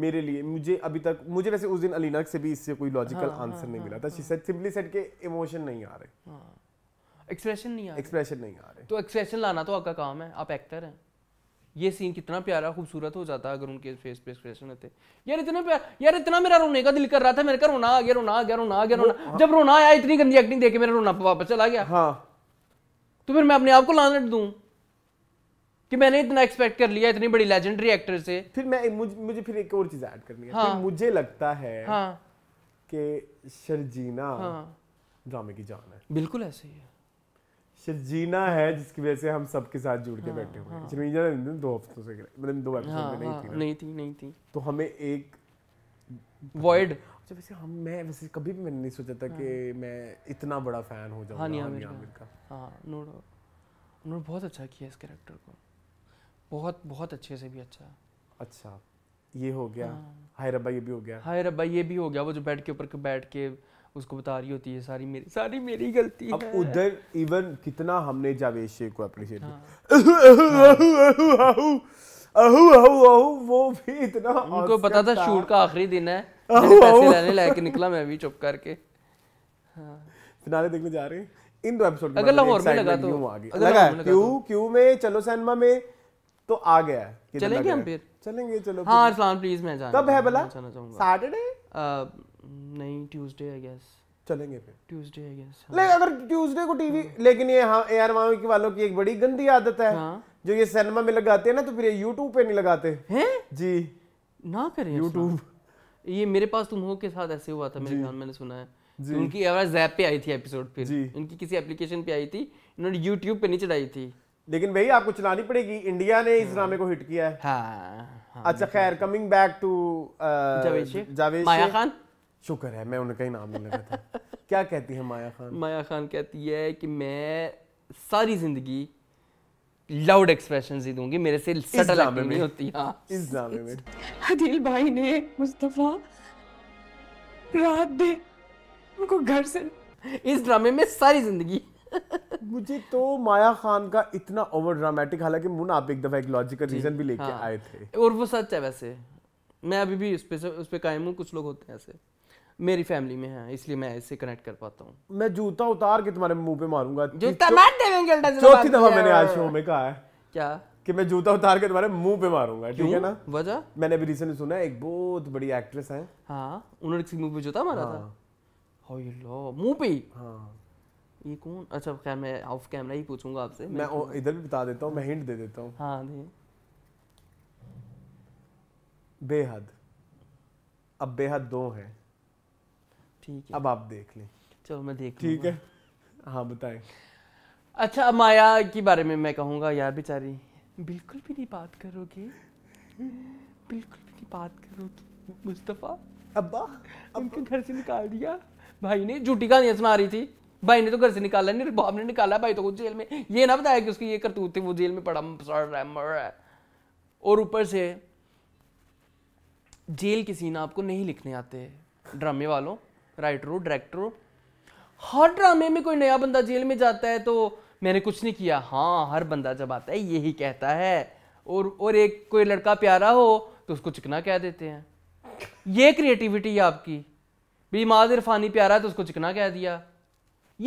मेरे लिए मुझे अभी तक मुझे वैसे उस दिन अलीना से भी इससे कोई लॉजिकल आंसर हाँ, हाँ नहीं हाँ, मिला था शी सेड सिंपली सेड के इमोशन नहीं आ रहे एक्सप्रेशन हाँ। नहीं आ रहे एक्सप्रेशन नहीं आ रहे तो एक्सप्रेशन लाना तो आपका काम है आप एक्टर हैं ये सीन कितना प्यारा खूबसूरत हो जाता अगर उनके फेस पे एक्सप्रेशन होते यार इतना प्यार यार इतना मेरा रोने का दिल कर रहा था मेरे का रोना आ गया रोना आ गया रोना आ गया रोना जब रोना आया इतनी गंदी एक्टिंग देके मेरा रोना वापस चला गया हाँ तो फिर मैं अपने आप को लानट दू कि मैंने इतना एक्सपेक्ट कर लिया इतनी बड़ी लेजेंडरी एक्टर से फिर मैं मुझे, मुझे फिर एक और चीज ऐड करनी है हाँ। फिर मुझे लगता है हाँ। कि शर्जीना हाँ। ड्रामे की जान है बिल्कुल ऐसे ही है सिर्फ जीना है जिसकी वजह से हम सबके साथ जुड़ के हाँ, बैठे हुए हैं हाँ। जिनमें दो हफ्तों से मतलब दो एपिसोड हाँ, में नहीं हाँ, थी नहीं थी नहीं थी तो हमें एक वॉइड अच्छा वैसे हम मैं वैसे कभी भी मैंने नहीं सोचा था कि मैं इतना बड़ा फैन हो जाऊंगा हानी आमिर का हाँ नूर उन्होंने बहुत अच्छा किया इस कैरेक्टर को बहुत बहुत अच्छे से भी अच्छा अच्छा ये हो गया हाय रब्बा ये भी हो गया हाय रब्बा ये भी हो गया वो जो बेड के ऊपर बैठ के उसको बता रही होती है सारी मेरी सारी मेरी गलती अब उधर इवन कितना हमने जावेद शेख को अप्रिशिएट किया हाँ। वो भी इतना उनको पता था शूट का आखिरी दिन है पैसे लेने निकला मैं भी चुप करके हाँ। फिनाले देखने जा रहे हैं इन दो एपिसोड अगर तो, लाहौर में लगा तो आ गया लगा क्यों क्यों में चलो सिनेमा में तो आ गया है चलेंगे हम फिर चलेंगे चलो हाँ अरसलान प्लीज मैं जाना है भला सैटरडे नहीं ट्यूसडे आई गेस चलेंगे फिर ट्यूसडे आई गेस हाँ। लेकिन अगर ट्यूसडे को टीवी हाँ। लेकिन ये हाँ एआर मामी की वालों की एक बड़ी गंदी आदत है हाँ। जो ये सिनेमा में लगाते हैं ना तो फिर ये यूट्यूब पे नहीं लगाते हैं जी ना करें यूट्यूब ये मेरे पास तुम हो के साथ ऐसे हुआ था मेरे ख्याल मैंने सुना है उनकी आवाज ऐप पे आई थी एपिसोड फिर उनकी किसी एप्लीकेशन पे आई थी इन्होंने यूट्यूब पे नहीं चढ़ाई थी लेकिन भाई आपको चलानी पड़ेगी इंडिया ने इस ड्रामे हाँ। को हिट किया है हाँ, हाँ, अच्छा खैर coming back to Javed Javed Maya Khan शुक्र है मैं उनका ही नाम नहीं रहा था क्या कहती है माया खान माया खान कहती है कि मैं सारी जिंदगी लाउड एक्सप्रेशन ही दूंगी मेरे से सटल नहीं होती हाँ इस ड्रामे में अदिल भाई ने मुस्तफा रात दे उनको घर से इस ड्रामे में सारी जिंदगी मुझे तो माया खान का इतना ओवर ड्रामेटिक हालांकि मुन आप एक दफा एक लॉजिकल रीजन भी लेके हाँ। आए थे और वो सच है वैसे मैं अभी भी उस पर उस पर कायम हूँ कुछ लोग होते हैं ऐसे मेरी फैमिली में है इसलिए मैं इससे कनेक्ट कर पाता हूँ मैं जूता उतार के तुम्हारे मुंह पे मारूंगा जूता मत देवेंगे चौथी दफा मैंने आज शो में कहा है क्या कि मैं जूता उतार के तुम्हारे मुंह पे मारूंगा ठीक है ना वजह मैंने अभी रिसेंटली सुना है एक बहुत बड़ी एक्ट्रेस है हाँ उन्होंने किसी मुंह पे जूता मारा था हाँ। मुंह पे हाँ ये कौन अच्छा खैर मैं ऑफ कैमरा ही पूछूंगा आपसे मैं इधर भी बता देता हूँ मैं हिंट दे देता हूँ हाँ दे बेहद अब बेहद दो हैं ठीक है अब आप देख लें चलो मैं देख ठीक है हाँ बताएं अच्छा माया के बारे में मैं कहूँगा यार बेचारी बिल्कुल भी नहीं बात करोगे बिल्कुल भी नहीं बात करोगे मुस्तफ़ा अब्बा उनको घर से निकाल दिया भाई ने झूठी कहानियाँ सुना रही थी भाई ने तो घर से निकाला नहीं बाप ने निकाला भाई तो को जेल में ये ना बताया कि उसकी ये करतूत थी वो जेल में पड़ा सड़ रहा है मर रहा है और ऊपर से जेल के सीन आपको नहीं लिखने आते ड्रामे वालों राइट रो डायरेक्ट रो हर ड्रामे में कोई नया बंदा जेल में जाता है तो मैंने कुछ नहीं किया हाँ हर बंदा जब आता है यही कहता है और और एक कोई लड़का प्यारा हो तो उसको चिकना कह देते हैं ये क्रिएटिविटी है आपकी भी माज इरफानी प्यारा है तो उसको चिकना कह दिया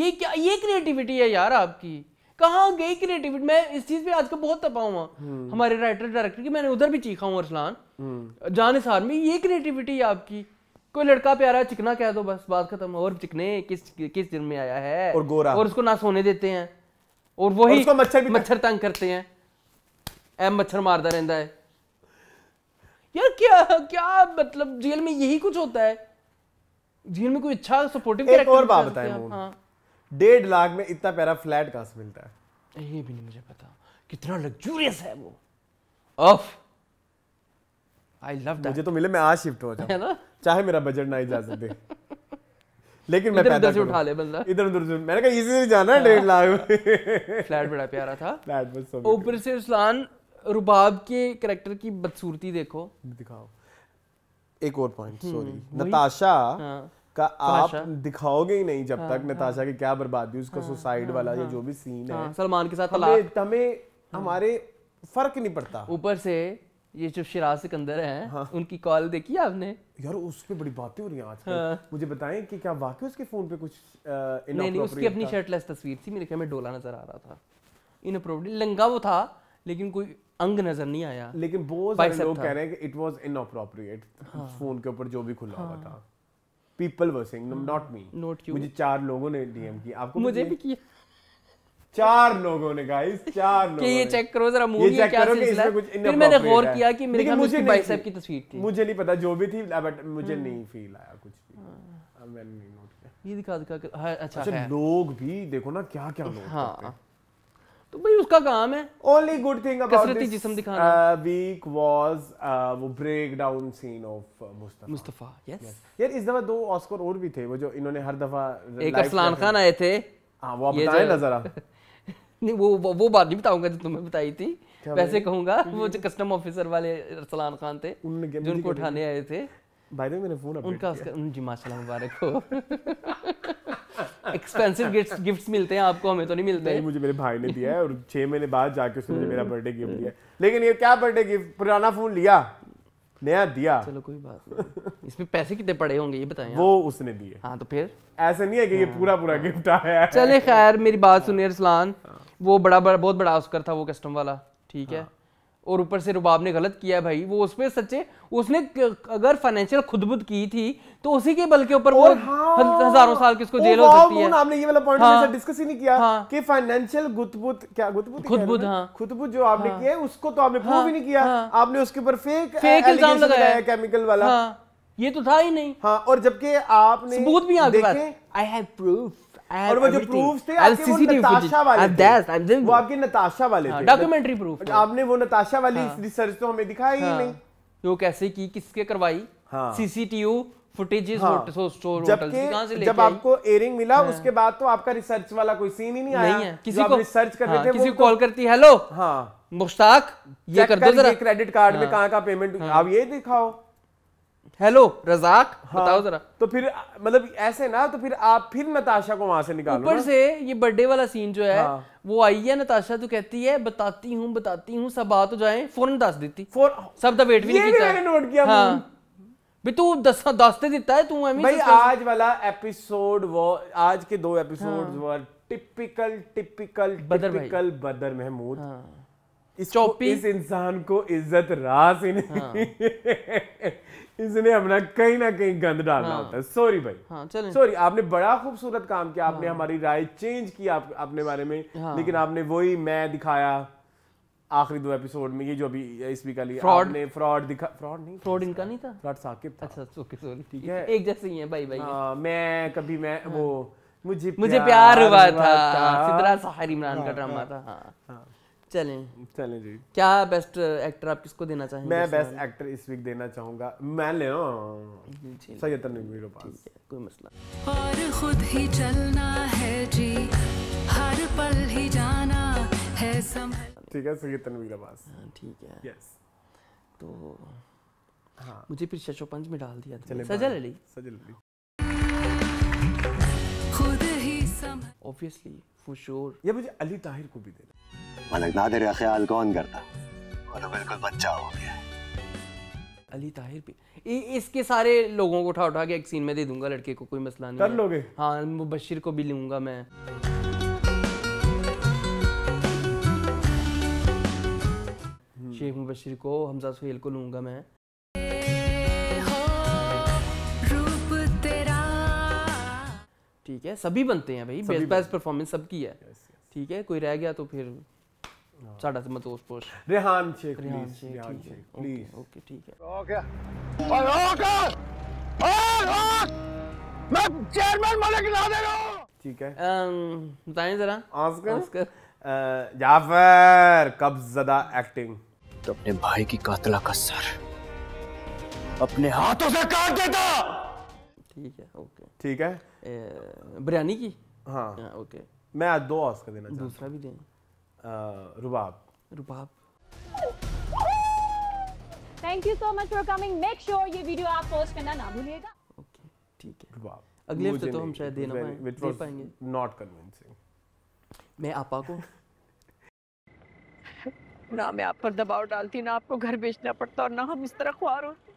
ये क्या ये क्रिएटिविटी है यार आपकी कहाँ गई क्रिएटिविटी मैं इस चीज पे आजकल बहुत तपा हुआ हम्म। हमारे राइटर डायरेक्टर की मैंने उधर भी चीखा हूँ अरसलान हम्म। जान सार में ये क्रिएटिविटी है आपकी कोई लड़का प्यारा चिकना कह दो बस बात खत्म और चिकने किस किस दिन में आया है और गोरा और उसको ना सोने देते हैं और वही और मच्छर मच्छर तंग करते हैं एम मच्छर मारता रहता है यार क्या क्या मतलब जेल में यही कुछ होता है जेल में कोई अच्छा सपोर्टिव एक और बात बताएं हाँ। डेढ़ लाख में इतना प्यारा फ्लैट कहां से मिलता है ये भी नहीं मुझे पता कितना लग्जूरियस है वो ऑफ आई लव मुझे तो मिले मैं आज शिफ्ट हो जाऊं है ना चाहे मेरा बजट ना इजाजत दे लेकिन मैं पैदा से उठा ले बंदा इधर उधर से मैंने कहा इजी से जाना है डेढ़ लाख फ्लैट बड़ा प्यारा था फ्लैट (laughs) बस ऊपर से रुस्लान रुबाब के करेक्टर की बदसूरती देखो दिखाओ एक और पॉइंट सॉरी हम्म, नताशा हाँ। का आप दिखाओगे ही नहीं जब हाँ, तक नताशा हाँ। की क्या बर्बादी उसका सुसाइड वाला या जो भी सीन है सलमान के साथ हमें हमारे फर्क नहीं पड़ता ऊपर से ये जो शिराज सिकंदर है हाँ। उनकी कॉल देखी आपने यार उस पर बड़ी बातें हो रही हैं आज हाँ। मुझे बताएं कि क्या वाकई उसके फोन पे कुछ आ, नहीं नहीं उसकी अपनी शर्टलेस तस्वीर थी मेरे ख्याल में डोला नजर आ रहा था इनअप्रोप्रिएट लंगा वो था लेकिन कोई अंग नजर नहीं आया लेकिन बहुत सारे लोग कह रहे हैं कि इट वाज अप्रोप्रिएट फोन के ऊपर जो भी खुला हुआ हाँ। था people were saying not me not you मुझे चार लोगों ने डीएम किया आपको मुझे भी किया चार लोगों ने कहा इस चार लोगों ये चेक करो जरा मूवी क्या करो इसमें कुछ फिर मैंने गौर किया कि मेरे मुझे बाइसेप की तस्वीर थी मुझे नहीं पता जो भी थी बट uh, मुझे हम्म। नहीं फील आया कुछ भी हाँ। मैंने नहीं नोट किया ये दिखा दिखा कर, हाँ, अच्छा, अच्छा है लोग भी देखो ना क्या क्या लोग हाँ तो भाई उसका काम है only good thing about this जिस्म दिखाना वीक वाज uh, वो break down scene of Mustafa Mustafa yes यार इस दफा दो ऑस्कर और भी थे वो जो इन्होंने हर दफा एक असलान खान आए थे हाँ वो आप बताएं ना जरा (laughs) नहीं वो वो बात नहीं बताऊंगा जो तुम्हें बताई थी वैसे कहूंगा (laughs) वो जो कस्टम ऑफिसर वाले अरसलान खान थे जो उनको उठाने आए थे भाई मैंने फोन उनका जी मुबारक हो एक्सपेंसिव गिफ्ट्स गिफ्ट्स मिलते हैं आपको हमें तो नहीं मिलते नहीं, मुझे मेरे भाई ने दिया है और महीने बाद जाके उसने मुझे मेरा बर्थडे गिफ्ट दिया हम्म। लेकिन ये क्या बर्थडे गिफ्ट पुराना फोन लिया नया दिया चलो कोई बात नहीं इसमें पैसे कितने पड़े होंगे ये बताएं वो उसने दिए हाँ तो फिर ऐसे नहीं है कि ये पूरा पूरा गिफ्ट आया चले खैर मेरी बात सुनिए वो बड़ा बड़ा बहुत बड़ा ऑस्कर था वो कस्टम वाला ठीक है हाँ। और ऊपर से रुबाब ने गलत किया है भाई वो उसमें सच्चे उसने अगर फाइनेंशियल खुदबुद की थी तो उसी के बल के ऊपर वो हाँ, हजारों साल किसको जेल हो सकती है आपने ये वाला पॉइंट हाँ, डिस्कस ही नहीं किया हाँ, कि फाइनेंशियल गुदबुद क्या गुदबुद खुदबुद हाँ, खुदबुद जो आपने हाँ, किया है उसको तो आपने प्रूव हाँ। ही नहीं किया हाँ। आपने उसके ऊपर फेक फेक इल्जाम लगाया केमिकल वाला ये तो था ही नहीं हाँ और जबकि आपने सबूत भी आई हैव प्रूफ और वो जो प्रूफ्स थे आपके वो नताशा वाले थे वो आपके नताशा वाले हाँ, थे डॉक्यूमेंट्री प्रूफ आपने वो नताशा वाली रिसर्च हाँ। तो हमें दिखाई ही हाँ। नहीं वो तो कैसे की किसके करवाई सीसीटीयू फुटेजेस हाँ, स्टोर जब, से जब आपको एयरिंग मिला हाँ, उसके बाद तो आपका रिसर्च वाला कोई सीन ही नहीं, आया नहीं है, किसी को रिसर्च कर रहे हाँ, थे किसी कॉल तो, करती हेलो हाँ मुश्ताक ये कर दो जरा क्रेडिट कार्ड में कहाँ का पेमेंट आप ये दिखाओ हेलो रजाक हाँ, बताओ जरा तो फिर मतलब ऐसे ना तो फिर आप फिर नताशा को वहां से निकालो ऊपर से ये बर्थडे वाला सीन जो है हाँ, वो आई है नताशा तो कहती है बताती हूँ बताती हूँ सब आ तो जाए फोरन दस देती फोर सब का वेट भी नहीं किया नोट किया हाँ, भी तू दस दस दे देता है तू भाई आज वाला एपिसोड वो आज के दो एपिसोड हाँ। टिपिकल टिपिकल बदर टिपिकल बदर महमूद हाँ। इस इंसान को इज्जत रास ही नहीं हाँ। (laughs) इसने अपना कहीं ना कहीं गंद डालना हाँ, होता है सॉरी भाई हाँ, सॉरी आपने बड़ा खूबसूरत काम किया आपने हाँ, हमारी राय चेंज की आप अपने बारे में हाँ, लेकिन आपने वही मैं दिखाया आखिरी दो एपिसोड में ये जो अभी इस वीक वाली फ्रॉड ने फ्रॉड दिखा फ्रॉड नहीं फ्रॉड इनका नहीं था फ्रॉड साकिब था अच्छा ओके सॉरी ठीक है एक जैसे ही है भाई भाई हां मैं कभी मैं हाँ। वो मुझे मुझे प्यार हुआ था सिद्रा साहिर इमरान का हाँ, ड्रामा हाँ, था हां हां चलें चलें जी क्या बेस्ट एक्टर uh, आप किसको देना चाहेंगे मैं बेस्ट एक्टर इस वीक देना चाहूंगा मैं ले मेरे पास कोई मसला और खुद ही चलना है जी हर पल ही जाना है सम ठीक है हाँ, ठीक है यस तो हाँ मुझे फिर शशो पंच में डाल दिया था सजल अली सजल अली खुद ही सम ऑब्वियसली फॉर श्योर या मुझे अली ताहिर को भी देना मगर नादिर का ख्याल कौन करता वो तो बिल्कुल बच्चा हो गया अली ताहिर भी इसके सारे लोगों को उठा उठा के एक सीन में दे दूंगा लड़के को कोई मसला नहीं कर लोगे हाँ मुबशिर को भी लूंगा मैं हम्म। शेख मुबशिर को हमजा सुहेल को लूंगा मैं ठीक है सभी बनते हैं भाई बेस्ट बेस्ट परफॉर्मेंस सबकी है ठीक है कोई रह गया तो फिर ਸਾਡਾ ਤੇ ਮਤੋਸ ਪੋਸ਼ Rehan Sheikh please Rehan Sheikh please okay ਠੀਕ ਹੈ ਓਕੇ ਓਏ ਓਕੇ ਓਏ मैं चेयरमैन मलिक ला दे रहा हूँ ठीक है बताएं जरा ऑस्कर ऑस्कर जाफर कब्जदा एक्टिंग तो अपने भाई की कातला का सर अपने हाथों से काट देता ठीक है ओके ठीक है बिरयानी की हाँ, हाँ ओके मैं आज दो ऑस्कर देना दूसरा भी देना Rubab Rubab thank you so much for coming make sure ये वीडियो आप पोस्ट करना ना भूलिएगा ओके ठीक है रुबाब अगले हफ्ते तो हम शायद दे ना दे पाएंगे नॉट कन्विंसिंग मैं आपा को (laughs) ना मैं आप पर दबाव डालती ना आपको घर बेचना पड़ता और ना हम इस तरह खुआर होते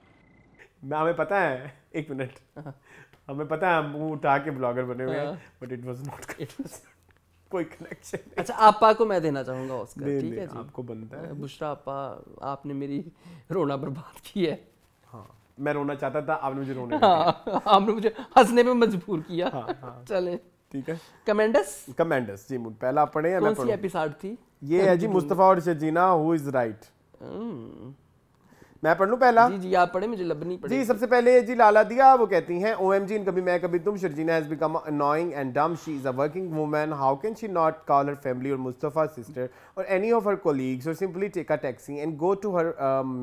ना हमें पता है एक मिनट हाँ। हमें पता है हम उठा के ब्लॉगर बने हुए हैं बट इट वाज नॉट कोई कनेक्शन अच्छा आपा को मैं देना चाहूंगा ऑस्कर ठीक है जी आपको बनता है बुशरा आपा आपने मेरी रोना बर्बाद की है हाँ मैं रोना चाहता था आपने मुझे रोने हाँ, आपने मुझे हंसने पे मजबूर किया हाँ, हाँ। चले ठीक है कमेंडस कमेंडस जी पहला पढ़े या कौन सी एपिसोड थी ये है जी मुस्तफा और शजीना हु इज राइट मैं पढ़ लू पहला जी जी आप पढ़े मुझे लबनी पढ़े जी सबसे पहले जी लाला दिया वो कहती हैं ओएमजी इन कभी मैं Kabhi Tum Sharjeena has become annoying and dumb she is a working woman how can she not call her family और मुस्तफ़ा सिस्टर और एनी ऑफ हर कोलीग्स और simply take a taxi and go to her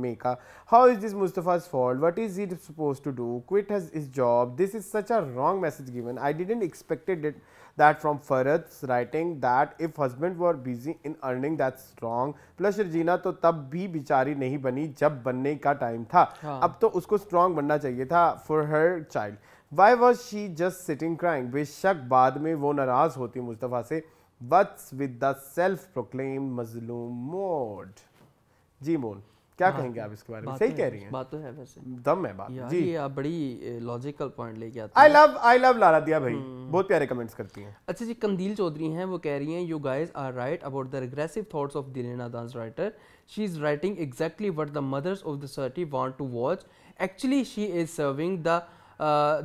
मेका how is this Mustafa's fault what is he suppose to do quit has his job this is such a wrong message given I didn't expected it that from Farad's writing that if husband were busy in earning that's wrong. Plus Rajeena तो तब भी बेचारी नहीं बनी जब बनने का time था हाँ. अब तो उसको स्ट्रांग बनना चाहिए था for her child why was she just sitting crying बेशक बाद में वो नाराज़ होती मुस्तफ़ा से what's with the self proclaim मजलूम मोड जी मोन क्या कहेंगे आप इसके बारे में सही कह रही हैं बात तो है वैसे दम है बात जी ये आप बड़ी लॉजिकल पॉइंट लेके आते हैं आई लव आई लव लारा दिया भाई हम्म। बहुत प्यारे कमेंट्स करती हैं अच्छा जी कंदील चौधरी हैं वो कह रही हैं you guys are right about the regressive thoughts of Dilena Das writer she is writing exactly what the mothers of the society want to watch actually she is serving the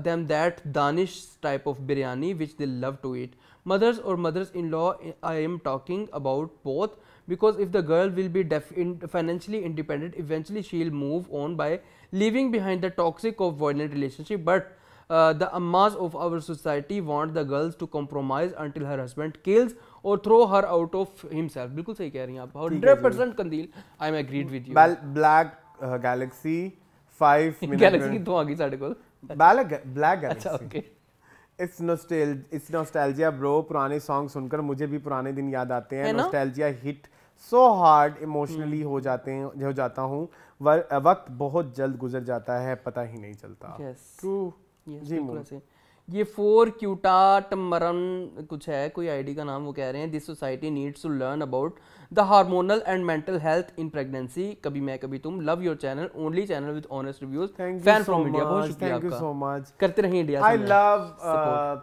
them that Danish type of biryani which they love to eat mothers और mothers in law I am talking about both because if the girl will be in financially independent eventually she will move on by leaving behind the toxic or violent relationship but uh, the mass of our society want the girls to compromise until her husband kills or throw her out of himself bilkul sahi keh rahi hain aap 100% kandil Kandil I am agreed with black uh, galaxy 5 galaxy की तो आ गई साढ़े को black black galaxy अच्छा okay it's nostal it's nostalgia bro पुराने song सुनकर मुझे भी पुराने दिन याद आते हैं nostalgia hit so hard emotionally हो जाते हैं हो जाता हूँ वक्त बहुत जल्द गुजर जाता है पता ही नहीं चलता yes. True. Yes, जी ये फोर क्यूटाट क्यूटाटमरन कुछ है कोई आईडी का नाम वो कह रहे हैं this society needs to learn about the hormonal and mental health in pregnancy Kabhi मैं Kabhi Tum love your channel only channel with honest reviews fan from India बहुत शुक्रिया आपका सो मच करते रहिए India I love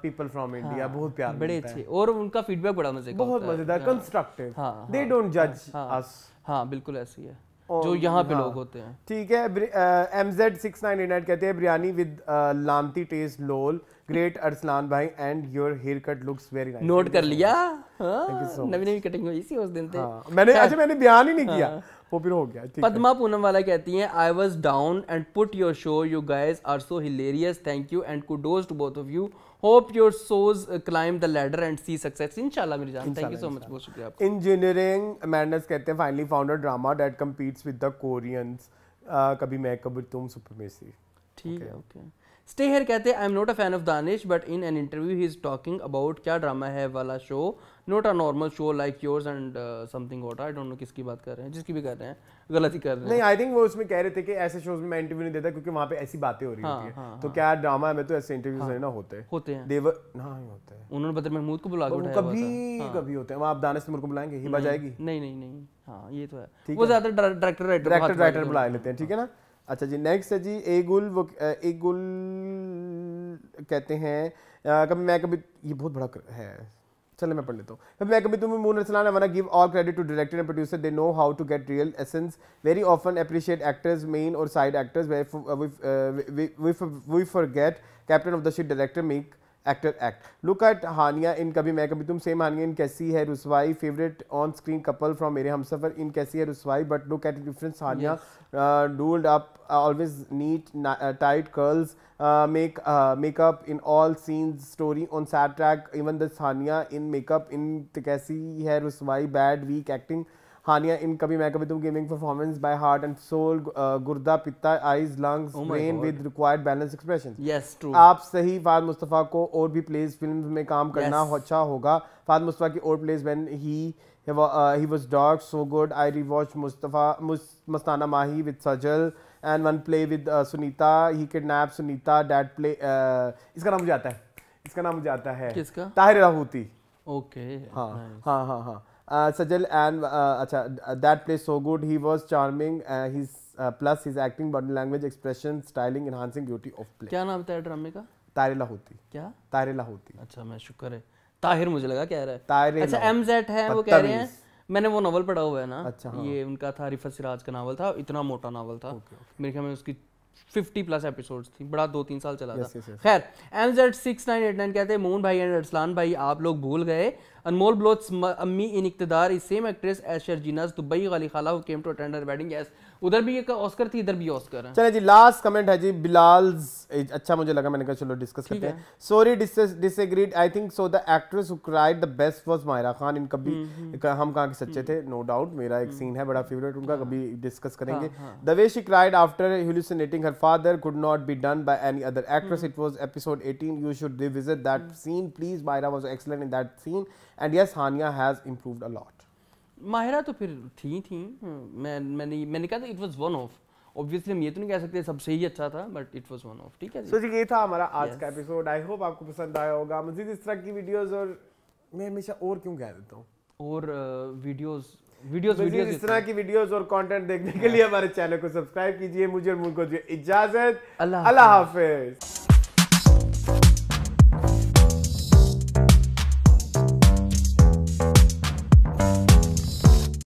people from India बहुत प्यार बड़े अच्छे और उनका फीडबैक बड़ा मजे बहुत मजेदार कंस्ट्रक्टिव दे डोंट जज अस हां बिल्कुल ऐसे ही है जो यहाँ पे हाँ। लोग होते हैं ठीक है M Z six nine eight कहते हैं बिरयानी विद लामती टेस्ट लोल ग्रेट अरसलान भाई and your hair cut looks very nice note कर लिया हाँ, नवी नवी कटिंग हुई सी उस दिन से हाँ, मैंने अच्छा मैंने बयान ही नहीं किया हाँ। वो फिर हो गया पद्मा पूनम वाला कहती हैं I was down and put your show you guys are so hilarious thank you and kudos to both of you hope your shows climb the ladder and see success इंशाल्लाह मेरी जान थैंक यू सो मच बहुत शुक्रिया आपका engineering madness कहते हैं finally found a drama that competes with the Koreans Kabhi मैं कभी तुम सुपरमेसी ठीक है ओके स्टे हेयर कहते हैं I am not a fan of Danish but in an interview he is talking about क्या ड्रामा है वाला show not a normal show like yours and something what I don't know किसकी बात कर रहे हैं जिसकी भी कर रहे हैं गलत ही कर रहे हैं नहीं आई थिंक वो उसमें कह रहे थे कि ऐसे शोज में मैं इंटरव्यू नहीं देता क्योंकि वहां पे ऐसी बातें हो रही हाँ, होती है हाँ, तो हाँ, क्या ड्रामा मैं तो ऐसे इंटरव्यूज हाँ, ना होते होते हैं देवर ना ही होते हैं उन्होंने बदर महमूद को बुला के उठाया कभी हाँ। कभी होते हैं वहां आप दानिश तैमूर को बुलाएंगे ही बजाएगी नहीं नहीं नहीं हां ये तो है वो ज्यादा डायरेक्टर राइटर डायरेक्टर राइटर बुला लेते हैं ठीक है ना अच्छा जी नेक्स्ट है जी एगुल वो गुल कहते हैं कभी मैं कभी ये बहुत बड़ा है चले मैं पढ़ लेता हूँ कभी मैं कभी तुम्हें मून रसलान I give all credit to director and producer they know how to get real essence very often appreciate actors main और side actors we forget captain of the shit director make actor act look at Hania in Kabhi मैं Kabhi Tum same Hania in Kaisi Hai Ruswai favourite on screen couple from Mere Hum Safar in Kaisi Hai Ruswai but look at difference Hania dolled up always neat tight curls make makeup in all scenes story on sad track even this Hania in makeup in Kaisi Hai Ruswai bad weak acting Hania in Kabhi मैं Kabhi Tum gaming performance by heart and soul गुर्दा पिता eyes lungs brain with required balance expression yes true आप सही Fahd Mustafa को और भी pledge film में काम करना yes. अच्छा होगा फाद मुस्तफ़ा की और plays when he he was dark so good I rewatch Mustafa Mastana Mahi with Sajal and one play with Sunita he kidnap Sunita that play इसका नाम मुझे आता है इसका नाम मुझे आता है किसका ताहिर राहूती ओके okay, हाँ, हाँ, हाँ हाँ हाँ हाँ सजल एंड अच्छा that play so good he was charming plus his acting body language expression styling enhancing beauty of play क्या नाम था ड्रामे का तारेला होती क्या तारेला होती अच्छा मैं शुक्र है ताहिर मुझे लगा कह रहा है तारे अच्छा एम जेड है वो कह रहे हैं मैंने वो नॉवल पढ़ा हुआ है ना अच्छा हाँ। ये उनका था रिफत सिराज का नावल था इतना मोटा नावल था मेरे ख्याल में उसकी 50 प्लस एपिसोड्स थी बड़ा दो तीन साल चला yes, था yes, yes. खैर M Z six nine eight nine कहते हैं मोहन भाई एंड अरसलान भाई आप लोग भूल गए अनमोल ब्लोच अम्मी in Iqtidar is same actress as her शर्जीनाज दुबई वाली खाला who came to attend wedding as उधर भी एक ऑस्कर थी इधर भी ऑस्कर है चले जी लास्ट कमेंट है जी बिलाल अच्छा मुझे लगा मैंने कहा चलो डिस्कस करते हैं sorry disagreed I think so the actress who cried the best was Maira Khan in Kabhi Hum कहां के सच्चे हम्म। थे नो डाउट मेरा एक सीन हम्म। है बड़ा फेवरेट उनका हाँ, कभी डिस्कस हाँ, करेंगे the way she cried after hallucinating her father could not be done by any other actress it was episode 18 you should revisit that scene please Maira was excellent in that scene and yes Hania has improved a lot Mahira तो फिर थी थी मैं मैंने मैंने कहा था it was one of obviously हम ये तो नहीं कह सकते सबसे ही अच्छा था but it was one of ठीक है सो जी ये था हमारा आज का एपिसोड आई होप आपको पसंद आया होगा मजीद इस तरह की वीडियोस और मैं हमेशा और क्यों कह देता हूँ और वीडियोस वीडियोस वीडियोस इस तरह की वीडियोस और कंटेंट देखने के लिए हमारे चैनल को सब्सक्राइब कीजिए मुझे और मुल्क को इजाजत अल्लाह हाफिज़